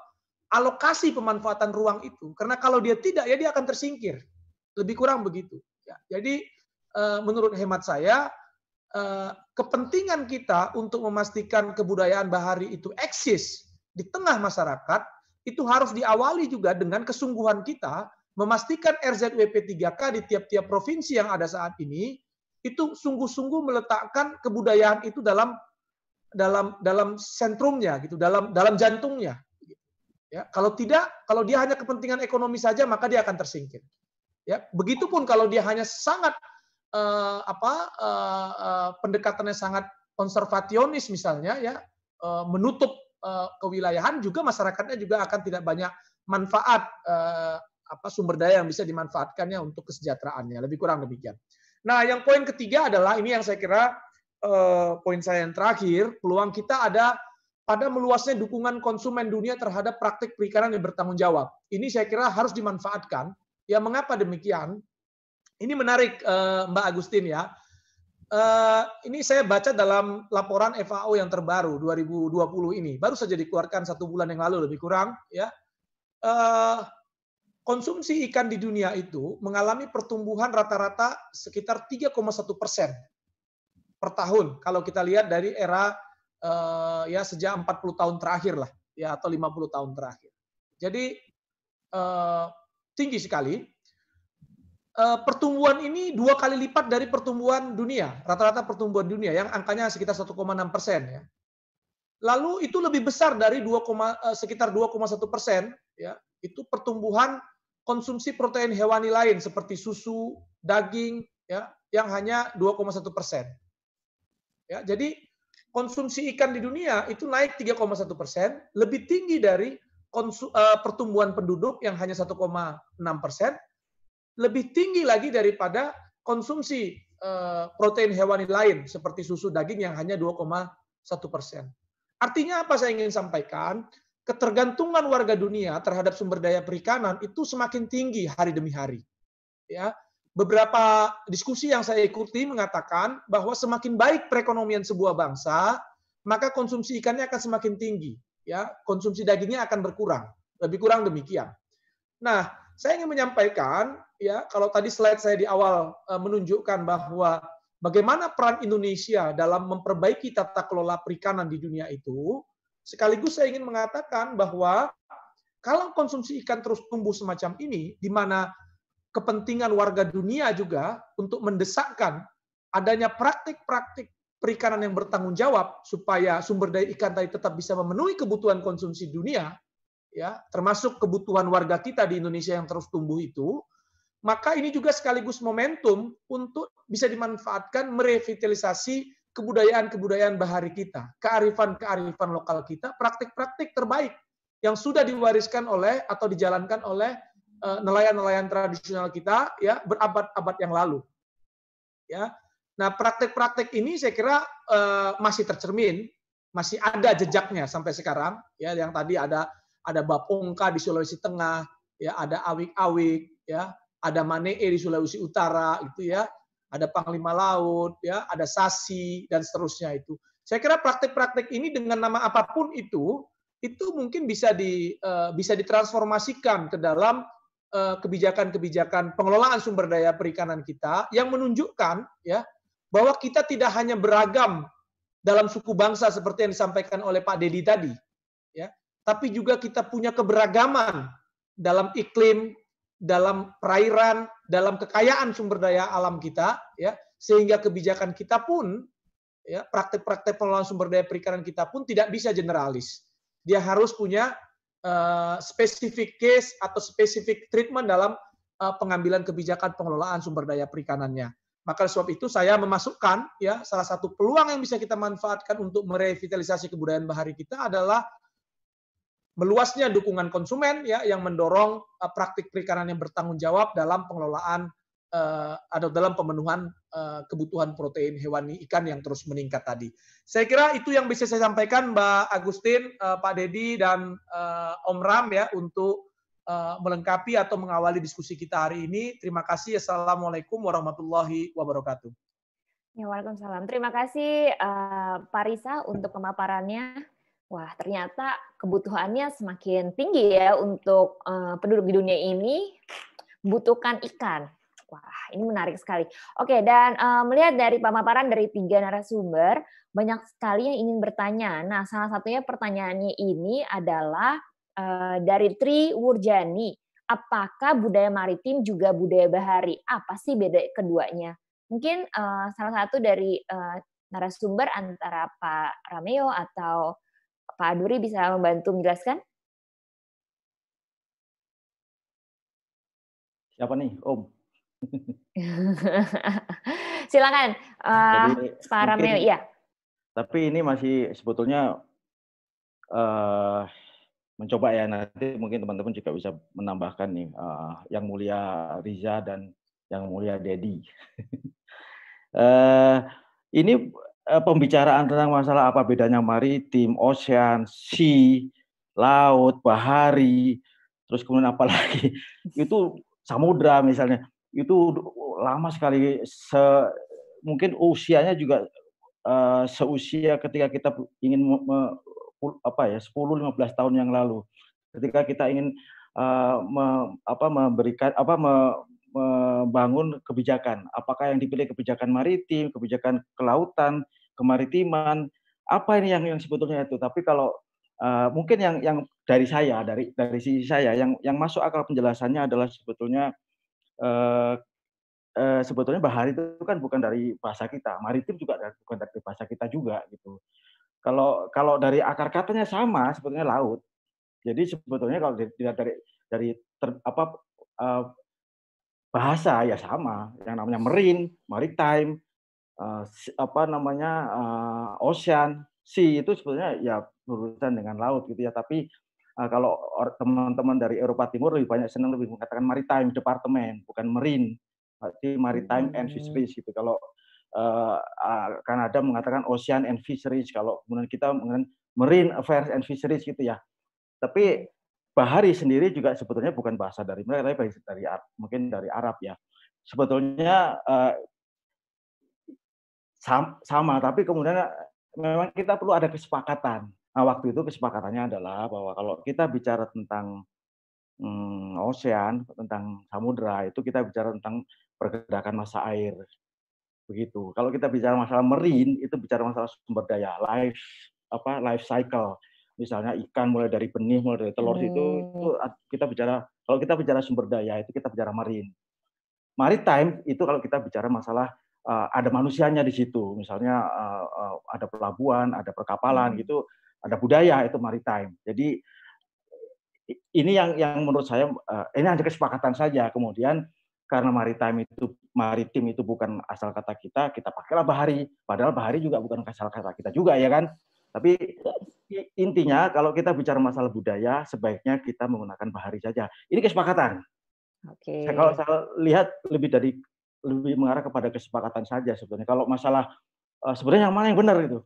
alokasi pemanfaatan ruang itu. Karena kalau dia tidak ya dia akan tersingkir. Lebih kurang begitu. Ya, jadi eh, menurut hemat saya Eh, kepentingan kita untuk memastikan kebudayaan bahari itu eksis di tengah masyarakat itu harus diawali juga dengan kesungguhan kita memastikan RZWP 3K di tiap-tiap provinsi yang ada saat ini itu sungguh-sungguh meletakkan kebudayaan itu dalam dalam dalam sentrumnya gitu dalam dalam jantungnya ya kalau tidak kalau dia hanya kepentingan ekonomi saja maka dia akan tersingkir ya begitupun kalau dia hanya sangat uh, apa uh, uh, pendekatannya sangat konservationis misalnya ya uh, menutup uh, kewilayahan juga masyarakatnya juga akan tidak banyak manfaat uh, apa sumber daya yang bisa dimanfaatkannya untuk kesejahteraannya lebih kurang demikian. Nah, yang poin ketiga adalah ini yang saya kira uh, poin saya yang terakhir, peluang kita ada pada meluasnya dukungan konsumen dunia terhadap praktik perikanan yang bertanggung jawab. Ini saya kira harus dimanfaatkan. Ya mengapa demikian? Ini menarik eh, Mbak Agustin ya. Eh, ini saya baca dalam laporan FAO yang terbaru 2020 ini, baru saja dikeluarkan satu bulan yang lalu lebih kurang ya. Eh, konsumsi ikan di dunia itu mengalami pertumbuhan rata-rata sekitar 3,1 persen per tahun kalau kita lihat dari era ya sejak 40 tahun terakhir lah ya atau 50 tahun terakhir. Jadi tinggi sekali Eh, pertumbuhan ini dua kali lipat dari pertumbuhan dunia, rata-rata pertumbuhan dunia yang angkanya sekitar 1,6 persen ya. Lalu itu lebih besar dari 2, uh, eh, sekitar 2,1 persen ya. Itu pertumbuhan konsumsi protein hewani lain seperti susu, daging ya yang hanya 2,1 persen. Ya, jadi konsumsi ikan di dunia itu naik 3,1 persen, lebih tinggi dari konsu, uh, pertumbuhan penduduk yang hanya 1,6 persen, lebih tinggi lagi daripada konsumsi eh, protein hewani lain seperti susu daging yang hanya 2,1 persen. Artinya apa saya ingin sampaikan? Ketergantungan warga dunia terhadap sumber daya perikanan itu semakin tinggi hari demi hari. Ya, beberapa diskusi yang saya ikuti mengatakan bahwa semakin baik perekonomian sebuah bangsa, maka konsumsi ikannya akan semakin tinggi. Ya, konsumsi dagingnya akan berkurang. Lebih kurang demikian. Nah, saya ingin menyampaikan ya kalau tadi slide saya di awal eh, menunjukkan bahwa bagaimana peran Indonesia dalam memperbaiki tata kelola perikanan di dunia itu, sekaligus saya ingin mengatakan bahwa kalau konsumsi ikan terus tumbuh semacam ini, di mana kepentingan warga dunia juga untuk mendesakkan adanya praktik-praktik perikanan yang bertanggung jawab supaya sumber daya ikan tadi tetap bisa memenuhi kebutuhan konsumsi dunia, ya termasuk kebutuhan warga kita di Indonesia yang terus tumbuh itu, maka ini juga sekaligus momentum untuk bisa dimanfaatkan merevitalisasi kebudayaan-kebudayaan bahari kita, kearifan-kearifan lokal kita, praktik-praktik terbaik yang sudah diwariskan oleh atau dijalankan oleh eh, nelayan-nelayan tradisional kita ya berabad-abad yang lalu. Ya. Nah, praktik-praktik ini saya kira uh, masih tercermin, masih ada jejaknya sampai sekarang ya yang tadi ada ada Bapongka di Sulawesi Tengah, ya ada awik-awik ya ada Manee di Sulawesi Utara itu ya, ada Panglima Laut ya, ada Sasi dan seterusnya itu. Saya kira praktek-praktek ini dengan nama apapun itu itu mungkin bisa di uh, bisa ditransformasikan ke dalam eh, kebijakan-kebijakan uh, pengelolaan sumber daya perikanan kita yang menunjukkan ya bahwa kita tidak hanya beragam dalam suku bangsa seperti yang disampaikan oleh Pak Dedi tadi ya tapi juga kita punya keberagaman dalam iklim dalam perairan, dalam kekayaan sumber daya alam kita, ya, sehingga kebijakan kita pun, ya, praktek-praktek pengelolaan sumber daya perikanan kita pun tidak bisa generalis. Dia harus punya uh, specific case atau spesifik treatment dalam uh, pengambilan kebijakan pengelolaan sumber daya perikanannya. Maka sebab itu saya memasukkan ya salah satu peluang yang bisa kita manfaatkan untuk merevitalisasi kebudayaan bahari kita adalah meluasnya dukungan konsumen ya yang mendorong eh, praktik perikanan yang bertanggung jawab dalam pengelolaan uh, atau dalam pemenuhan uh, kebutuhan protein hewani ikan yang terus meningkat tadi. Saya kira itu yang bisa saya sampaikan Mbak Agustin, uh, Pak Dedi dan uh, Om Ram ya untuk melengkapi atau mengawali diskusi kita hari ini. Terima kasih. Assalamualaikum warahmatullahi wabarakatuh. Ya, Waalaikumsalam. Terima kasih uh, Pak Risa untuk pemaparannya. Wah, ternyata kebutuhannya semakin tinggi ya untuk uh, penduduk di dunia ini butuhkan ikan. Wah, ini menarik sekali. Oke, dan uh, melihat dari pemaparan dari tiga narasumber, banyak sekali yang ingin bertanya. Nah, salah satunya pertanyaannya ini adalah uh, dari Tri Wurjani, apakah budaya maritim juga budaya bahari? Apa sih beda keduanya? Mungkin uh, salah satu dari uh, narasumber antara Pak Rameo atau Pak Aduri bisa membantu menjelaskan? Siapa nih, Om? Silakan, uh, Jadi, Pak Ramil. Ya. Tapi ini masih sebetulnya uh, mencoba ya nanti mungkin teman-teman juga bisa menambahkan nih uh, yang mulia Riza dan yang mulia Dedi. uh, ini Eh, pembicaraan tentang masalah apa bedanya maritim, ocean, sea, laut, bahari, terus kemudian apa lagi? Itu samudra misalnya. Itu lama sekali se mungkin usianya juga uh, seusia ketika kita ingin me, apa ya 10 15 tahun yang lalu. Ketika kita ingin uh, me, apa memberikan apa me, membangun kebijakan. Apakah yang dipilih kebijakan maritim, kebijakan kelautan, kemaritiman apa ini yang yang sebetulnya itu tapi kalau uh, mungkin yang yang dari saya dari dari sisi saya yang yang masuk akal penjelasannya adalah sebetulnya uh, uh, sebetulnya bahari itu kan bukan dari bahasa kita maritim juga dari, bukan dari bahasa kita juga gitu kalau kalau dari akar katanya sama sebetulnya laut jadi sebetulnya kalau dilihat dari dari ter, apa uh, bahasa ya sama yang namanya marine maritime uh, apa namanya uh, ocean sea itu sebetulnya ya berurusan dengan laut gitu ya tapi uh, kalau teman-teman dari Eropa Timur lebih banyak senang lebih mengatakan maritime department bukan marine berarti maritime and hmm. fisheries gitu kalau uh, Kanada mengatakan ocean and fisheries kalau kemudian kita mengenai marine affairs and fisheries gitu ya tapi Bahari sendiri juga sebetulnya bukan bahasa dari mereka, tapi dari Arab, mungkin dari Arab ya. Sebetulnya sama, sama tapi kemudian eh, memang kita perlu ada kesepakatan. Nah, waktu itu kesepakatannya adalah bahwa kalau kita bicara tentang hmm, ocean, tentang samudra, itu kita bicara tentang pergerakan masa air. Begitu. Kalau kita bicara masalah marine, itu bicara masalah sumber daya, life apa life cycle. Misalnya ikan mulai dari benih, mulai dari telur hmm. itu, itu hmm. kita bicara kalau kita bicara sumber daya itu kita bicara marine. Maritime itu kalau kita bicara masalah Eh, ada manusianya di situ. Misalnya eh, eh, ada pelabuhan, ada perkapalan hmm. gitu, ada budaya itu maritime. Jadi ini yang yang menurut saya ini hanya kesepakatan saja. Kemudian karena maritime itu maritim itu bukan asal kata kita, kita pakailah bahari. Padahal bahari juga bukan asal kata kita juga ya kan. Tapi intinya kalau kita bicara masalah budaya sebaiknya kita menggunakan bahari saja. Ini kesepakatan. Oke. Okay. Kalau saya lihat lebih dari lebih mengarah kepada kesepakatan saja sebetulnya. Kalau masalah eh, sebenarnya yang mana yang benar itu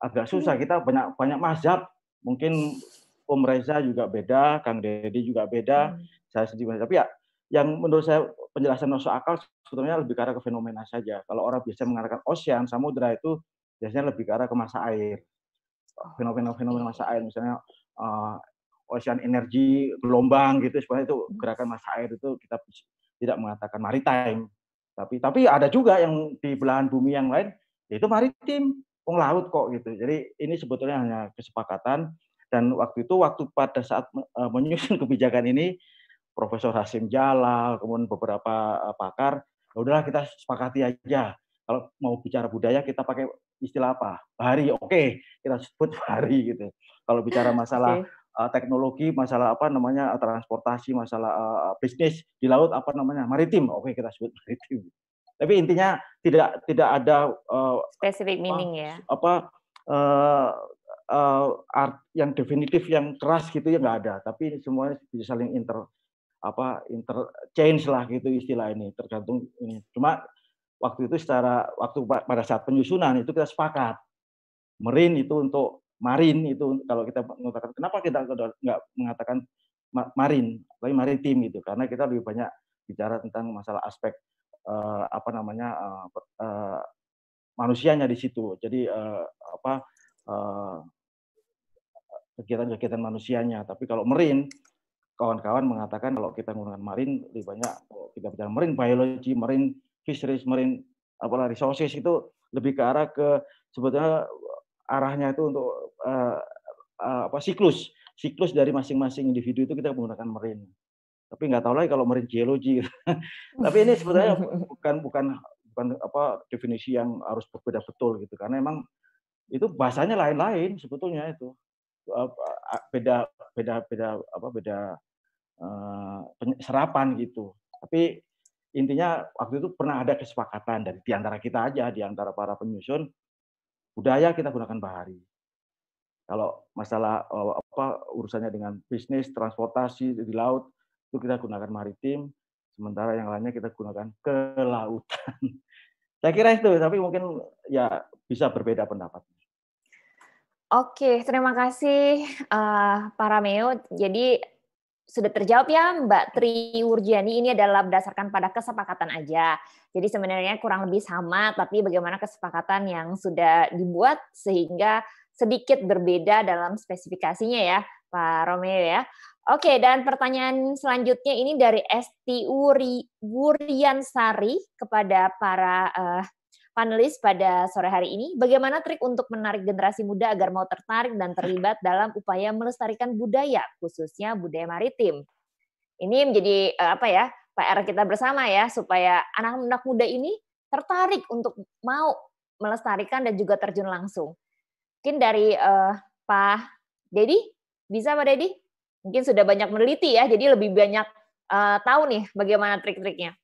agak susah hmm. kita banyak banyak mazhab mungkin Om Reza juga beda, Kang Deddy juga beda, hmm. saya sendiri beda. Tapi ya yang menurut saya penjelasan masuk akal sebetulnya lebih karena ke fenomena saja. Kalau orang biasa mengarahkan ocean, samudera itu biasanya lebih karena arah ke masa air. Fenomena-fenomena masa air, misalnya uh, ocean energi, gelombang gitu, sebenarnya itu gerakan masa air itu kita tidak mengatakan maritime. Tapi tapi ada juga yang di belahan bumi yang lain yaitu maritim, wong laut kok gitu. Jadi ini sebetulnya hanya kesepakatan dan waktu itu waktu pada saat eh, menyusun kebijakan ini Profesor Hasim Jalal kemudian beberapa eh, pakar, ya udahlah kita sepakati aja. Kalau mau bicara budaya kita pakai istilah apa? Bahari, oke, okay. kita sebut bahari gitu. Kalau bicara masalah okay uh, teknologi, masalah apa namanya eh, transportasi, masalah uh, bisnis di laut apa namanya maritim, oke kita sebut maritim. Tapi intinya tidak tidak ada uh, specific meaning ya. Apa uh, uh, art yang definitif yang keras gitu ya nggak ada, tapi semuanya bisa saling inter apa interchange lah gitu istilah ini tergantung ini. Cuma waktu itu secara waktu pada saat penyusunan itu kita sepakat merin itu untuk marin itu kalau kita mengatakan kenapa kita nggak mengatakan marin tapi maritim gitu karena kita lebih banyak bicara tentang masalah aspek uh, apa namanya uh, uh, manusianya di situ jadi uh, apa kegiatan kegiatan-kegiatan manusianya tapi kalau marin kawan-kawan mengatakan kalau kita menggunakan marin lebih banyak kalau kita bicara marin biologi marin fisheries marin apalah resources itu lebih ke arah ke sebetulnya arahnya itu untuk uh, uh, apa siklus siklus dari masing-masing individu itu kita menggunakan merin, tapi nggak tahu lagi kalau merin geologi gitu. tapi ini sebenarnya bukan bukan bukan apa definisi yang harus berbeda betul gitu karena emang itu bahasanya lain-lain sebetulnya itu beda beda beda apa beda uh, serapan gitu tapi intinya waktu itu pernah ada kesepakatan dari diantara kita aja diantara para penyusun budaya kita gunakan bahari. Kalau masalah oh, apa urusannya dengan bisnis, transportasi di laut itu kita gunakan maritim, sementara yang lainnya kita gunakan kelautan. Saya kira itu, tapi mungkin ya bisa berbeda pendapat. Oke, terima kasih uh, Pak Rameo. Jadi sudah terjawab ya Mbak Tri Wurjani ini adalah berdasarkan pada kesepakatan aja. Jadi sebenarnya kurang lebih sama tapi bagaimana kesepakatan yang sudah dibuat sehingga sedikit berbeda dalam spesifikasinya ya Pak Romeo ya. Oke, dan pertanyaan selanjutnya ini dari Esti Wuri, Wuriansari kepada para uh, panelis pada sore hari ini, bagaimana trik untuk menarik generasi muda agar mau tertarik dan terlibat dalam upaya melestarikan budaya, khususnya budaya maritim. Ini menjadi eh, apa ya PR kita bersama ya supaya anak-anak muda ini tertarik untuk mau melestarikan dan juga terjun langsung. Mungkin dari uh, Pak Dedi, bisa Pak Dedi? Mungkin sudah banyak meneliti ya, jadi lebih banyak uh, tahu nih bagaimana trik-triknya.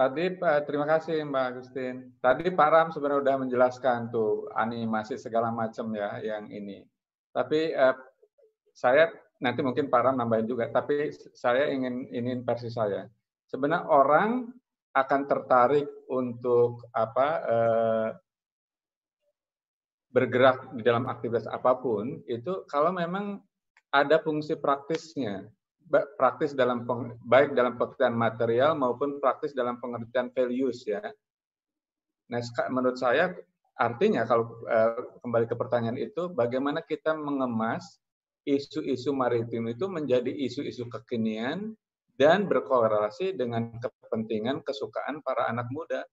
Tadi eh, terima kasih Mbak Agustin. Tadi Pak Ram sebenarnya sudah menjelaskan tuh animasi segala macam ya yang ini. Tapi eh, saya nanti mungkin Pak Ram nambahin juga. Tapi saya ingin ingin versi saya. Sebenarnya orang akan tertarik untuk apa eh, bergerak di dalam aktivitas apapun itu kalau memang ada fungsi praktisnya praktis dalam peng, baik dalam pengertian material maupun praktis dalam pengertian values ya. Nah, menurut saya artinya kalau eh, kembali ke pertanyaan itu bagaimana kita mengemas isu-isu maritim itu menjadi isu-isu kekinian dan berkorelasi dengan kepentingan kesukaan para anak muda.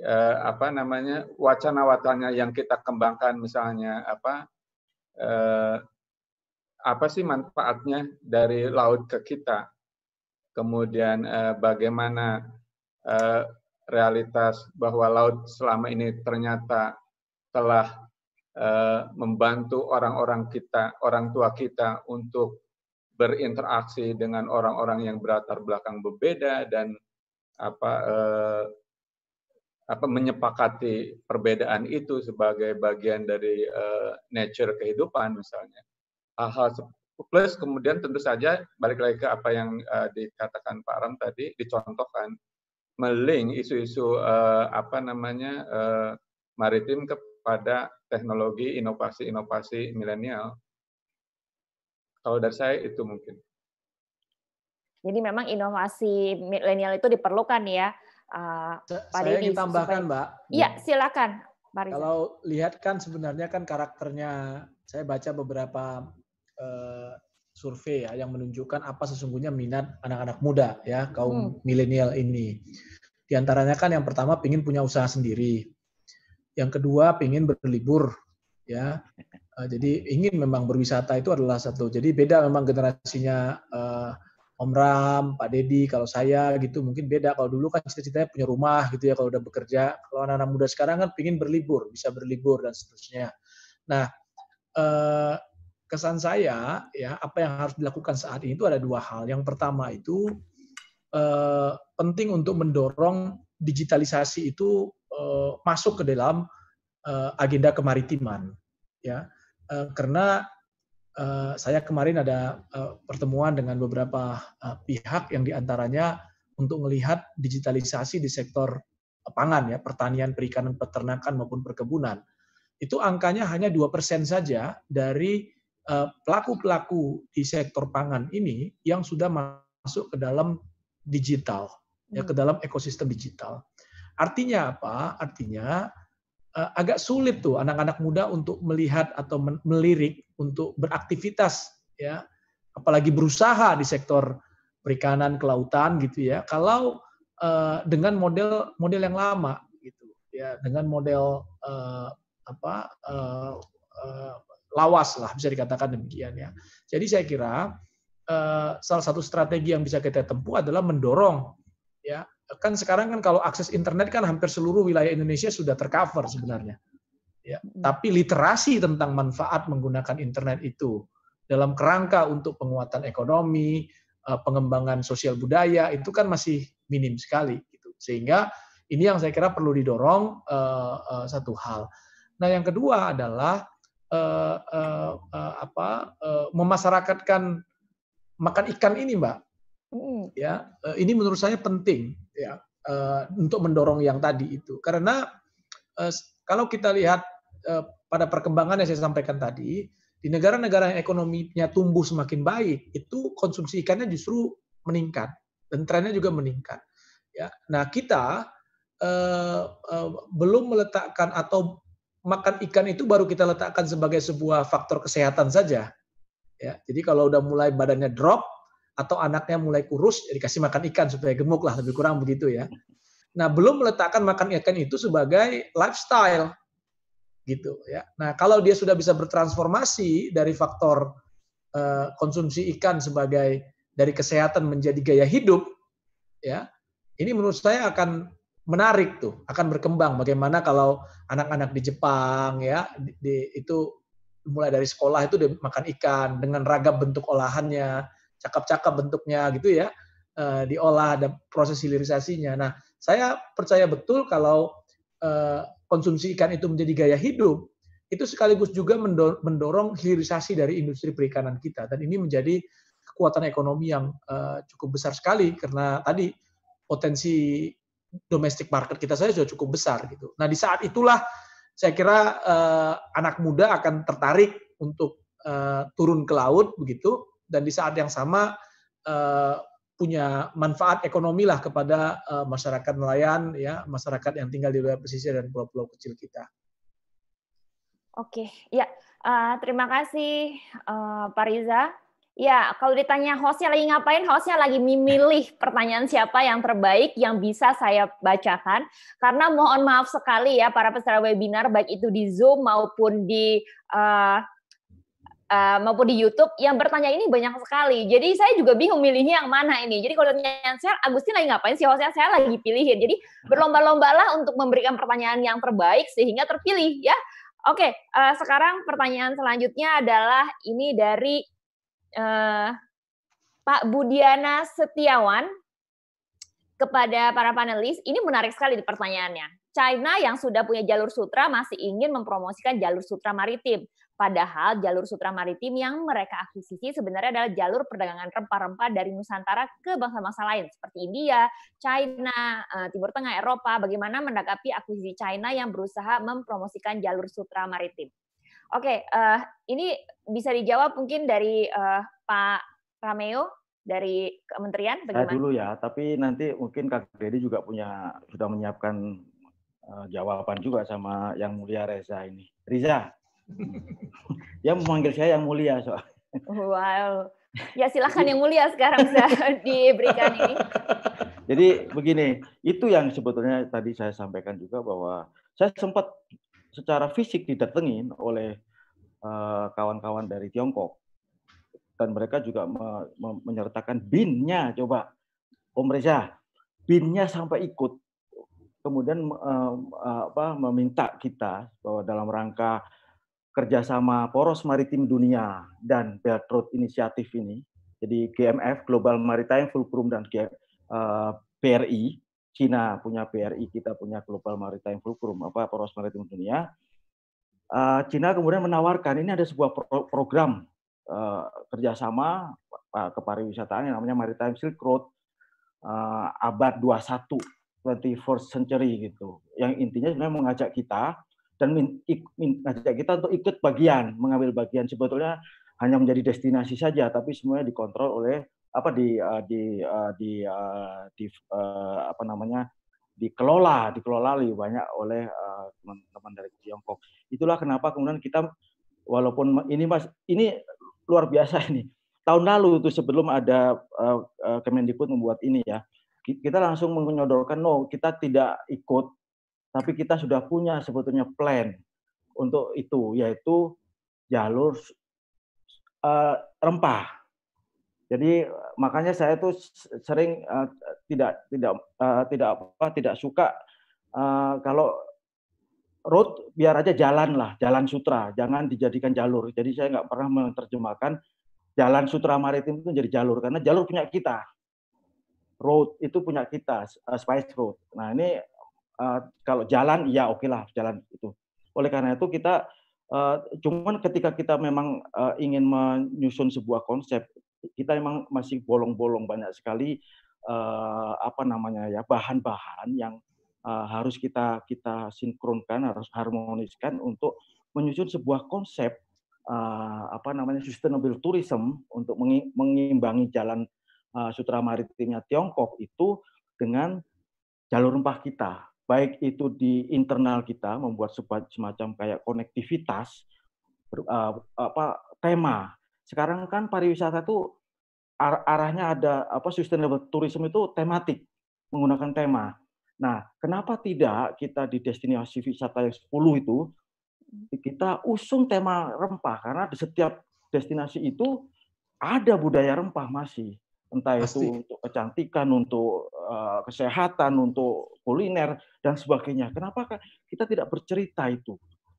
Eh, apa namanya wacana-wacana yang kita kembangkan misalnya apa eh, apa sih manfaatnya dari laut ke kita? Kemudian eh, bagaimana eh, realitas bahwa laut selama ini ternyata telah eh, membantu orang-orang kita, orang tua kita untuk berinteraksi dengan orang-orang yang berlatar belakang berbeda dan apa eh, apa menyepakati perbedaan itu sebagai bagian dari uh, nature kehidupan misalnya hal-hal plus kemudian tentu saja balik lagi ke apa yang uh, dikatakan Pak Ram tadi dicontohkan meling isu-isu uh, apa namanya uh, maritim kepada teknologi inovasi-inovasi milenial. Kalau dari saya itu mungkin. Jadi memang inovasi milenial itu diperlukan ya. Uh, Pak saya ingin tambahkan supaya... Mbak. Iya silakan. Mari. Kalau lihat kan sebenarnya kan karakternya saya baca beberapa Eh, survei ya yang menunjukkan apa sesungguhnya minat anak-anak muda ya kaum hmm. milenial ini. Di antaranya kan yang pertama ingin punya usaha sendiri, yang kedua ingin berlibur ya. Eh, jadi ingin memang berwisata itu adalah satu. Jadi beda memang generasinya uh, Om Ram, Pak Dedi, kalau saya gitu mungkin beda. Kalau dulu kan cita-citanya punya rumah gitu ya kalau udah bekerja. Kalau anak-anak muda sekarang kan pingin berlibur, bisa berlibur dan seterusnya. Nah, kesan saya ya apa yang harus dilakukan saat ini itu ada dua hal. Yang pertama itu eh, penting untuk mendorong digitalisasi itu eh, masuk ke dalam eh, agenda kemaritiman ya. Eh, karena eh, saya kemarin ada eh, pertemuan dengan beberapa eh, pihak yang diantaranya untuk melihat digitalisasi di sektor pangan ya, pertanian, perikanan, peternakan maupun perkebunan. Itu angkanya hanya dua persen saja dari Eh, pelaku-pelaku di sektor pangan ini yang sudah masuk ke dalam digital, ya ke hmm. dalam ekosistem digital. Artinya apa? Artinya eh, agak sulit tuh anak-anak muda untuk melihat atau melirik untuk beraktivitas ya, apalagi berusaha di sektor perikanan, kelautan gitu ya. Kalau uh, dengan model model yang lama gitu ya, dengan model uh, apa uh, uh, lawas lah bisa dikatakan demikian ya. Jadi saya kira eh, salah satu strategi yang bisa kita tempuh adalah mendorong ya kan sekarang kan kalau akses internet kan hampir seluruh wilayah Indonesia sudah tercover sebenarnya. Ya, tapi literasi tentang manfaat menggunakan internet itu dalam kerangka untuk penguatan ekonomi, eh, pengembangan sosial budaya itu kan masih minim sekali gitu. Sehingga ini yang saya kira perlu didorong eh, satu hal. Nah, yang kedua adalah uh, uh, apa memasyarakatkan makan ikan ini, Mbak. Mm. Ya, ini menurut saya penting ya untuk mendorong yang tadi itu. Karena kalau kita lihat pada perkembangan yang saya sampaikan tadi, di negara-negara yang ekonominya tumbuh semakin baik, itu konsumsi ikannya justru meningkat dan trennya juga meningkat. Ya, nah kita Uh, uh, belum meletakkan atau makan ikan itu baru kita letakkan sebagai sebuah faktor kesehatan saja. Ya, jadi kalau udah mulai badannya drop atau anaknya mulai kurus, ya dikasih makan ikan supaya gemuk lah, lebih kurang begitu ya. Nah, belum meletakkan makan ikan itu sebagai lifestyle gitu ya. Nah, kalau dia sudah bisa bertransformasi dari faktor uh, konsumsi ikan sebagai dari kesehatan menjadi gaya hidup ya, ini menurut saya akan menarik tuh akan berkembang bagaimana kalau anak-anak di Jepang ya di, di, itu mulai dari sekolah itu makan ikan dengan ragam bentuk olahannya cakap-cakap bentuknya gitu ya e, diolah ada proses hilirisasinya nah saya percaya betul kalau e, konsumsi ikan itu menjadi gaya hidup itu sekaligus juga mendorong hilirisasi dari industri perikanan kita dan ini menjadi kekuatan ekonomi yang uh, cukup besar sekali karena tadi potensi domestic market kita saja sudah cukup besar gitu. Nah di saat itulah saya kira eh, anak muda akan tertarik untuk eh, turun ke laut begitu dan di saat yang sama eh, punya manfaat ekonomi lah kepada eh, masyarakat nelayan ya masyarakat yang tinggal di wilayah pesisir dan pulau-pulau kecil kita. Oke, ya uh, terima kasih uh, Pak Riza Ya, kalau ditanya hostnya lagi ngapain, hostnya lagi memilih pertanyaan siapa yang terbaik yang bisa saya bacakan. Karena mohon maaf sekali ya para peserta webinar, baik itu di Zoom maupun di uh, uh, maupun di YouTube, yang bertanya ini banyak sekali. Jadi saya juga bingung milihnya yang mana ini. Jadi kalau ditanya saya, Agustin lagi ngapain sih hostnya? Saya lagi pilihin. Jadi berlomba-lombalah untuk memberikan pertanyaan yang terbaik sehingga terpilih ya. Oke, uh, sekarang pertanyaan selanjutnya adalah ini dari Eh, Pak Budiana Setiawan kepada para panelis. Ini menarik sekali di pertanyaannya. China yang sudah punya jalur sutra masih ingin mempromosikan jalur sutra maritim. Padahal jalur sutra maritim yang mereka akuisisi sebenarnya adalah jalur perdagangan rempah-rempah dari Nusantara ke bangsa-bangsa lain seperti India, China, eh, Timur Tengah, Eropa. Bagaimana menanggapi akuisisi China yang berusaha mempromosikan jalur sutra maritim? Oke, okay, uh, eh, ini bisa dijawab mungkin dari uh, Pak Rameo dari kementerian bagaimana? Saya dulu ya, tapi nanti mungkin Kak Dedi juga punya sudah menyiapkan uh, jawaban juga sama yang mulia Reza ini. Riza. Dia memanggil saya yang mulia soal. Wow. Ya silakan yang mulia sekarang saya diberikan ini. Jadi begini, itu yang sebetulnya tadi saya sampaikan juga bahwa saya sempat secara fisik didatengin oleh eh, kawan-kawan dari Tiongkok dan mereka juga me me menyertakan binnya coba Om Reza binnya sampai ikut kemudian uh, apa meminta kita bahwa dalam rangka kerjasama poros maritim dunia dan Belt Road Initiative ini jadi GMF Global Maritime Fulcrum dan GM, uh, BRI Cina punya BRI, kita punya Global Maritime Fulcrum, apa poros maritim dunia. Uh, Cina kemudian menawarkan ini ada sebuah program uh, kerjasama uh, kepariwisataan yang namanya Maritime Silk Road uh, abad 21, 21st century gitu. Yang intinya sebenarnya mengajak kita dan mengajak kita untuk ikut bagian, mengambil bagian sebetulnya hanya menjadi destinasi saja, tapi semuanya dikontrol oleh apa di uh, di uh, di, uh, di uh, apa namanya dikelola dikelola lebih banyak oleh teman-teman uh, dari Tiongkok. Itulah kenapa kemudian kita walaupun ini mas ini luar biasa ini. Tahun lalu itu sebelum ada uh, uh, Kemendikbud membuat ini ya, kita langsung menyodorkan no kita tidak ikut, tapi kita sudah punya sebetulnya plan untuk itu yaitu jalur uh, rempah jadi makanya saya tuh sering uh, tidak tidak uh, tidak apa tidak suka uh, kalau road biar aja jalan lah, jalan sutra, jangan dijadikan jalur. Jadi saya nggak pernah menerjemahkan jalan sutra maritim itu jadi jalur karena jalur punya kita. Road itu punya kita, uh, Spice Road. Nah, ini uh, kalau jalan ya oke okay lah jalan itu. Oleh karena itu kita uh, cuman ketika kita memang uh, ingin menyusun sebuah konsep kita memang masih bolong-bolong banyak sekali uh, apa namanya ya bahan-bahan yang uh, harus kita kita sinkronkan harus harmoniskan untuk menyusun sebuah konsep uh, apa namanya sustainable tourism untuk mengimbangi jalan uh, sutra maritimnya Tiongkok itu dengan jalur rempah kita baik itu di internal kita membuat semacam kayak konektivitas apa tema sekarang kan pariwisata itu arahnya ada apa sustainable tourism itu tematik, menggunakan tema. Nah, kenapa tidak kita di destinasi wisata yang 10 itu hmm. kita usung tema rempah karena di setiap destinasi itu ada budaya rempah masih entah Pasti. itu untuk kecantikan, untuk uh, kesehatan, untuk kuliner dan sebagainya. Kenapa kita tidak bercerita itu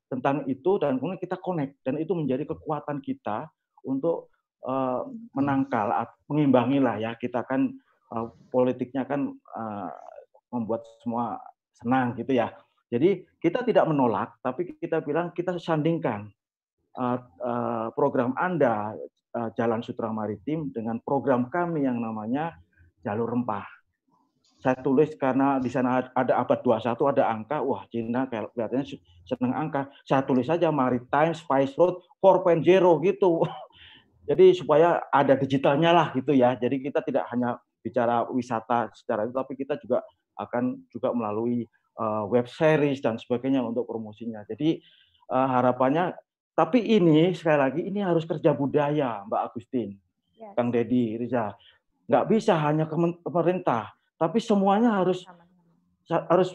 tentang itu dan kemudian kita connect dan itu menjadi kekuatan kita untuk uh, menangkal, mengimbangi lah ya kita kan uh, politiknya kan uh, membuat semua senang gitu ya. Jadi kita tidak menolak, tapi kita bilang kita sandingkan uh, uh, program Anda uh, Jalan Sutra Maritim dengan program kami yang namanya Jalur Rempah. Saya tulis karena di sana ada abad 21, ada angka, wah Cina kelihatannya seneng angka. Saya tulis saja Maritime Spice Road 4.0 gitu. Jadi supaya ada digitalnya lah gitu ya. Jadi kita tidak hanya bicara wisata secara itu, tapi kita juga akan juga melalui uh, web series dan sebagainya untuk promosinya. Jadi uh, harapannya, tapi ini sekali lagi ini harus kerja budaya, Mbak Agustin, yes. Kang Deddy, Riza. Nggak bisa hanya pemerintah, tapi semuanya harus harus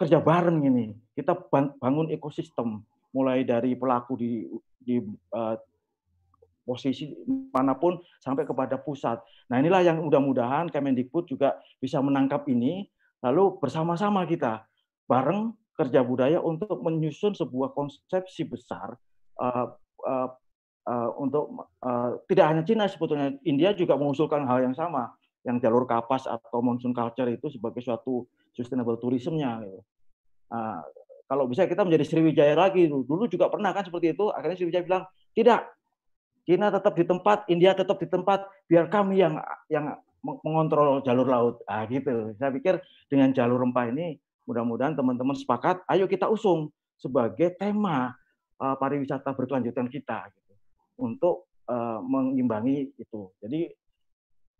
kerja bareng ini. Kita bangun ekosistem mulai dari pelaku di di uh, posisi manapun sampai kepada pusat. Nah inilah yang mudah-mudahan Kemendikbud juga bisa menangkap ini, lalu bersama-sama kita bareng kerja budaya untuk menyusun sebuah konsepsi besar uh, uh, uh, untuk uh, tidak hanya Cina sebetulnya India juga mengusulkan hal yang sama, yang jalur kapas atau monsoon culture itu sebagai suatu sustainable tourismnya. Gitu. Uh, kalau bisa kita menjadi Sriwijaya lagi dulu juga pernah kan seperti itu akhirnya Sriwijaya bilang tidak Cina tetap di tempat, India tetap di tempat, biar kami yang yang mengontrol jalur laut. Ah gitu. Saya pikir dengan jalur rempah ini mudah-mudahan teman-teman sepakat, ayo kita usung sebagai tema uh, pariwisata berkelanjutan kita gitu. Untuk uh, mengimbangi itu. Jadi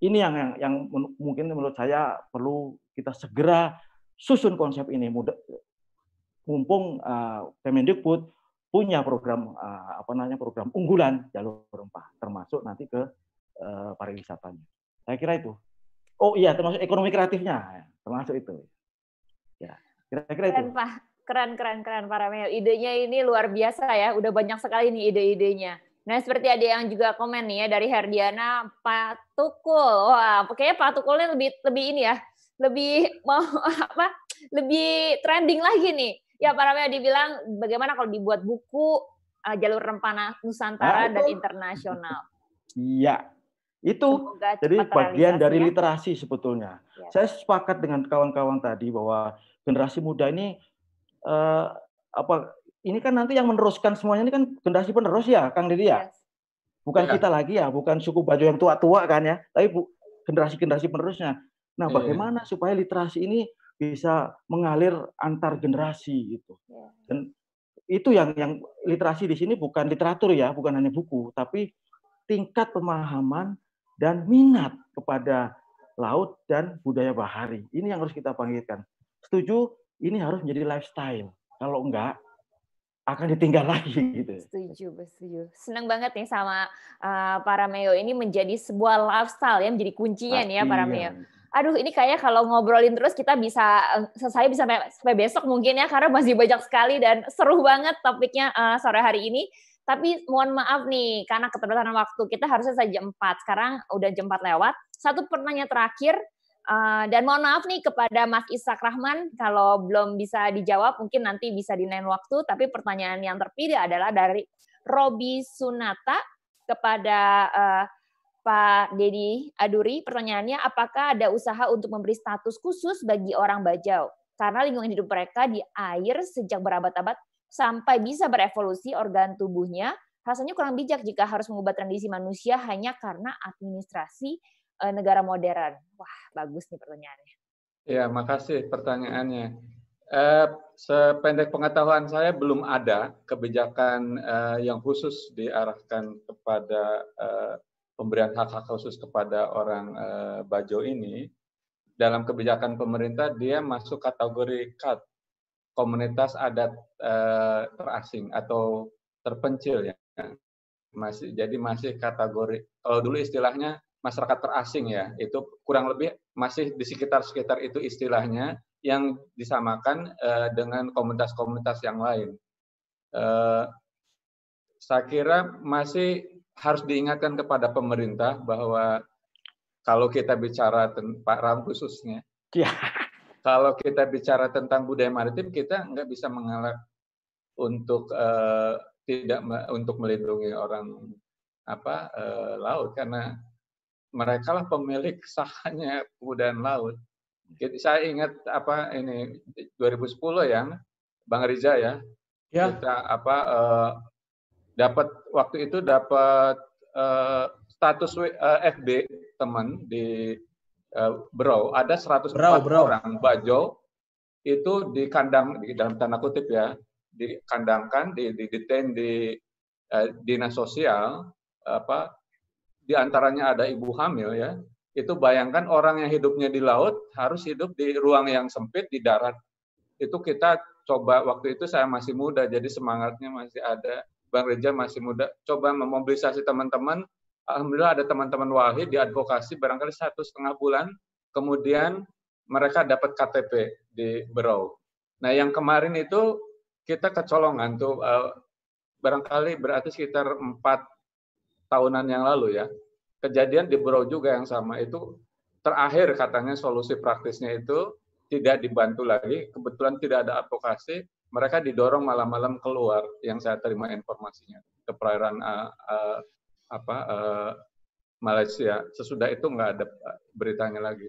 ini yang yang, yang mungkin menurut saya perlu kita segera susun konsep ini. Mudah, mumpung uh, Kemendikbud punya program eh, apa namanya program unggulan jalur rempah termasuk nanti ke eh, pariwisatanya. Saya kira itu. Oh iya termasuk ekonomi kreatifnya termasuk itu. Ya kira-kira itu. Pak. Keren, keren, keren, Pak Ramil. Idenya ini luar biasa ya. Udah banyak sekali nih ide-idenya. Nah, seperti ada yang juga komen nih ya dari Herdiana Pak Tukul. Wah, kayaknya Pak Tukulnya lebih lebih ini ya. Lebih mau apa? Lebih trending lagi nih ya Pak Ramya dibilang bagaimana kalau dibuat buku uh, jalur rempah Nusantara nah, dan internasional. Iya, itu Semoga jadi bagian dari ya. literasi sebetulnya. Ya. Saya sepakat dengan kawan-kawan tadi bahwa generasi muda ini uh, apa ini kan nanti yang meneruskan semuanya ini kan generasi penerus ya, Kang Didi ya. Yes. Bukan ya. kita lagi ya, bukan suku baju yang tua-tua kan ya, tapi generasi-generasi penerusnya. Nah, iya. bagaimana supaya literasi ini bisa mengalir antar generasi gitu. Ya. Dan itu yang yang literasi di sini bukan literatur ya, bukan hanya buku, tapi tingkat pemahaman dan minat kepada laut dan budaya bahari. Ini yang harus kita panggilkan. Setuju, ini harus menjadi lifestyle. Kalau enggak, akan ditinggal lagi gitu. Setuju, setuju. Senang banget nih sama uh, eh, para Meo ini menjadi sebuah lifestyle yang menjadi kuncinya Pasti, nih ya para Meo. Iya aduh ini kayaknya kalau ngobrolin terus kita bisa eh, selesai bisa sampai besok mungkin ya karena masih banyak sekali dan seru banget topiknya uh, sore hari ini. Tapi mohon maaf nih karena keterbatasan waktu kita harusnya saja jam empat sekarang udah jam 4 lewat. Satu pertanyaan terakhir uh, dan mohon maaf nih kepada Mas Isak Rahman kalau belum bisa dijawab mungkin nanti bisa di lain waktu. Tapi pertanyaan yang terpilih adalah dari Robi Sunata kepada uh, Pak Dedi Aduri, pertanyaannya apakah ada usaha untuk memberi status khusus bagi orang Bajau? Karena lingkungan hidup mereka di air sejak berabad-abad sampai bisa berevolusi organ tubuhnya, rasanya kurang bijak jika harus mengubah tradisi manusia hanya karena administrasi e, negara modern. Wah, bagus nih pertanyaannya. Ya, makasih pertanyaannya. Eh, sependek pengetahuan saya belum ada kebijakan eh, yang khusus diarahkan kepada eh, pemberian hak-hak khusus kepada orang uh, Bajo ini, dalam kebijakan pemerintah dia masuk kategori cut komunitas adat uh, terasing atau terpencil ya. Masih jadi masih kategori kalau dulu istilahnya masyarakat terasing ya, itu kurang lebih masih di sekitar-sekitar itu istilahnya yang disamakan uh, dengan komunitas-komunitas yang lain. uh, saya kira masih harus diingatkan kepada pemerintah bahwa kalau kita bicara Pak Ram khususnya, ya. kalau kita bicara tentang budaya maritim kita nggak bisa mengalah untuk uh, tidak untuk melindungi orang apa uh, laut karena mereka lah pemilik sahnya kemudian laut. Jadi saya ingat apa ini 2010 yang Bang Riza ya, ya. kita apa uh, dapat waktu itu dapat uh, status uh, eh, FB teman di uh, eh, Bro ada 104 bro, bro. orang bajo itu di kandang di dalam tanda kutip ya dikandangkan di di detain di uh, dinas sosial apa di antaranya ada ibu hamil ya itu bayangkan orang yang hidupnya di laut harus hidup di ruang yang sempit di darat itu kita coba waktu itu saya masih muda jadi semangatnya masih ada Bang Reja masih muda, coba memobilisasi teman-teman. Alhamdulillah ada teman-teman wahid diadvokasi barangkali satu setengah bulan, kemudian mereka dapat KTP di Berau. Nah yang kemarin itu kita kecolongan tuh eh, barangkali berarti sekitar empat tahunan yang lalu ya. Kejadian di Berau juga yang sama itu terakhir katanya solusi praktisnya itu tidak dibantu lagi, kebetulan tidak ada advokasi, mereka didorong malam-malam keluar yang saya terima informasinya ke perairan uh, uh, apa uh, Malaysia. Sesudah itu nggak ada beritanya lagi.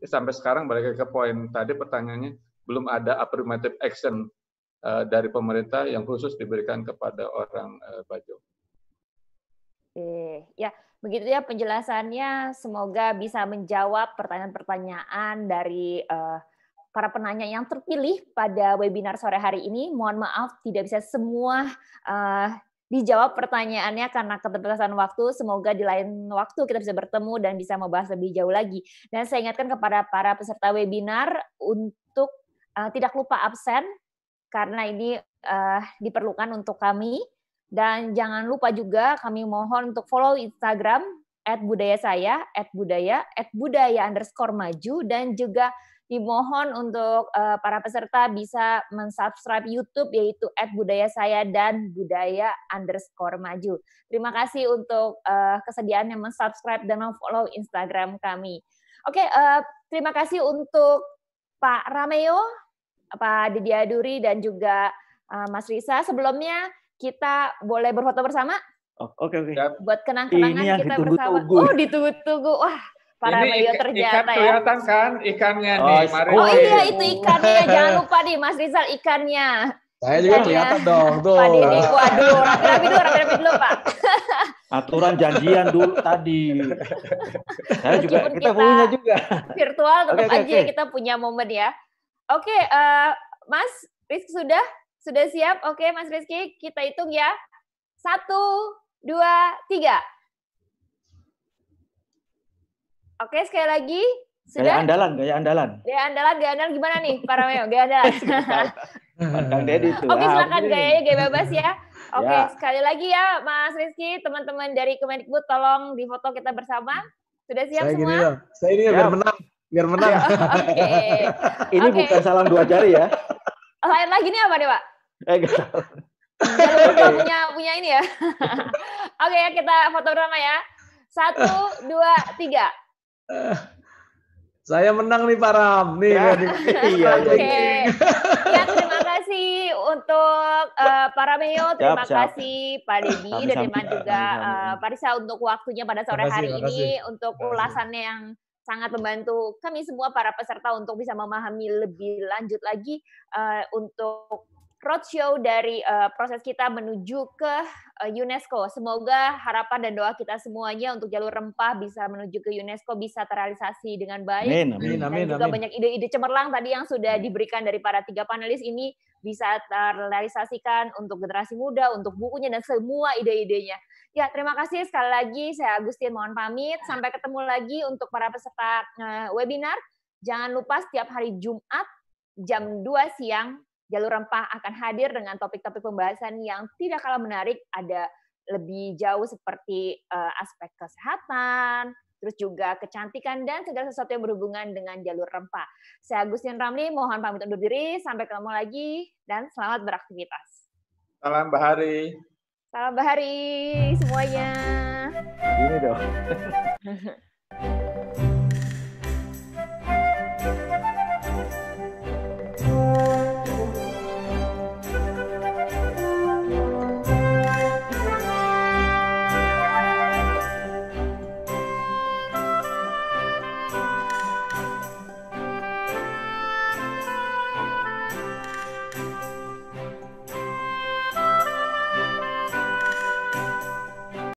Sampai sekarang balik ke poin tadi pertanyaannya belum ada affirmative action uh, dari pemerintah yang khusus diberikan kepada orang uh, Bajo. Oke, ya begitu ya penjelasannya. Semoga bisa menjawab pertanyaan-pertanyaan dari uh, para penanya yang terpilih pada webinar sore hari ini. Mohon maaf tidak bisa semua uh, dijawab pertanyaannya karena keterbatasan waktu. Semoga di lain waktu kita bisa bertemu dan bisa membahas lebih jauh lagi. Dan saya ingatkan kepada para peserta webinar untuk uh, tidak lupa absen karena ini uh, diperlukan untuk kami. Dan jangan lupa juga kami mohon untuk follow Instagram at budaya saya, at budaya, at budaya underscore maju, dan juga dimohon untuk uh, para peserta bisa mensubscribe YouTube yaitu @budayasaya dan budaya underscore maju. Terima kasih untuk uh, kesediaannya mensubscribe dan follow Instagram kami. Oke, okay, uh, eh, terima kasih untuk Pak Rameo, Pak Didi Aduri dan juga uh, Mas Risa. Sebelumnya kita boleh berfoto bersama? Oh, oke okay, Okay. Buat kenang-kenangan kita bersama. Oh, ditunggu-tunggu. Wah, para ini medio terjata ikan ya. kelihatan kan ikannya oh, nih. Mari oh iya, iya itu ikannya, jangan lupa nih Mas Rizal ikannya. Saya juga ya, kelihatan dong tuh. Pak Dini, waduh, rapi-rapi dulu, rapi-rapi dulu Pak. Aturan janjian dulu tadi. Saya juga, kita, kita punya juga. Virtual tetap okay, aja okay. kita punya momen ya. Oke, okay, uh, eh, Mas Rizky sudah? Sudah siap? Oke, okay, Mas Rizky, kita hitung ya. Satu, dua, tiga. Oke, sekali lagi. Sudah? Gaya andalan, gaya andalan. Gaya andalan, gaya andalan gimana nih, Para Meo? Gaya andalan. Pandang Dedi tuh. Oke, silakan gayanya gaya bebas ya. Oke, ya. sekali lagi ya Mas Rizky, teman-teman dari Kemendikbud tolong di foto kita bersama. Sudah siap Saya semua? Gini ya, Saya ini ya. biar menang, biar menang. Okay. ini okay. bukan salam dua jari ya. Lain lagi nih apa nih, Pak? Eh, punya punya ini ya. Oke, okay, kita foto bersama ya. Satu, dua, tiga. Saya menang nih Pak Ram. Nih, ya. nih. Iya, Oke. Okay. Ya, terima kasih untuk uh, Pak Rameo, terima siap, siap. kasih Pak Dedi dan terima juga uh, eh, Risa untuk waktunya pada sore kasih, hari ini untuk ulasannya yang sangat membantu kami semua para peserta untuk bisa memahami lebih lanjut lagi uh, untuk roadshow dari uh, proses kita menuju ke uh, UNESCO. Semoga harapan dan doa kita semuanya untuk jalur rempah bisa menuju ke UNESCO bisa terrealisasi dengan baik. Amin, amin, dan juga amin. banyak ide-ide cemerlang tadi yang sudah diberikan dari para tiga panelis ini bisa terrealisasikan untuk generasi muda, untuk bukunya dan semua ide-idenya. Ya, terima kasih sekali lagi saya Agustin mohon pamit. Sampai ketemu lagi untuk para peserta uh, webinar. Jangan lupa setiap hari Jumat jam 2 siang Jalur Rempah akan hadir dengan topik-topik pembahasan yang tidak kalah menarik, ada lebih jauh seperti uh, aspek kesehatan, terus juga kecantikan dan segala sesuatu yang berhubungan dengan jalur rempah. Saya Agustin Ramli, mohon pamit undur diri, sampai ketemu lagi dan selamat beraktivitas. Salam Bahari. Salam Bahari semuanya. Ini dong.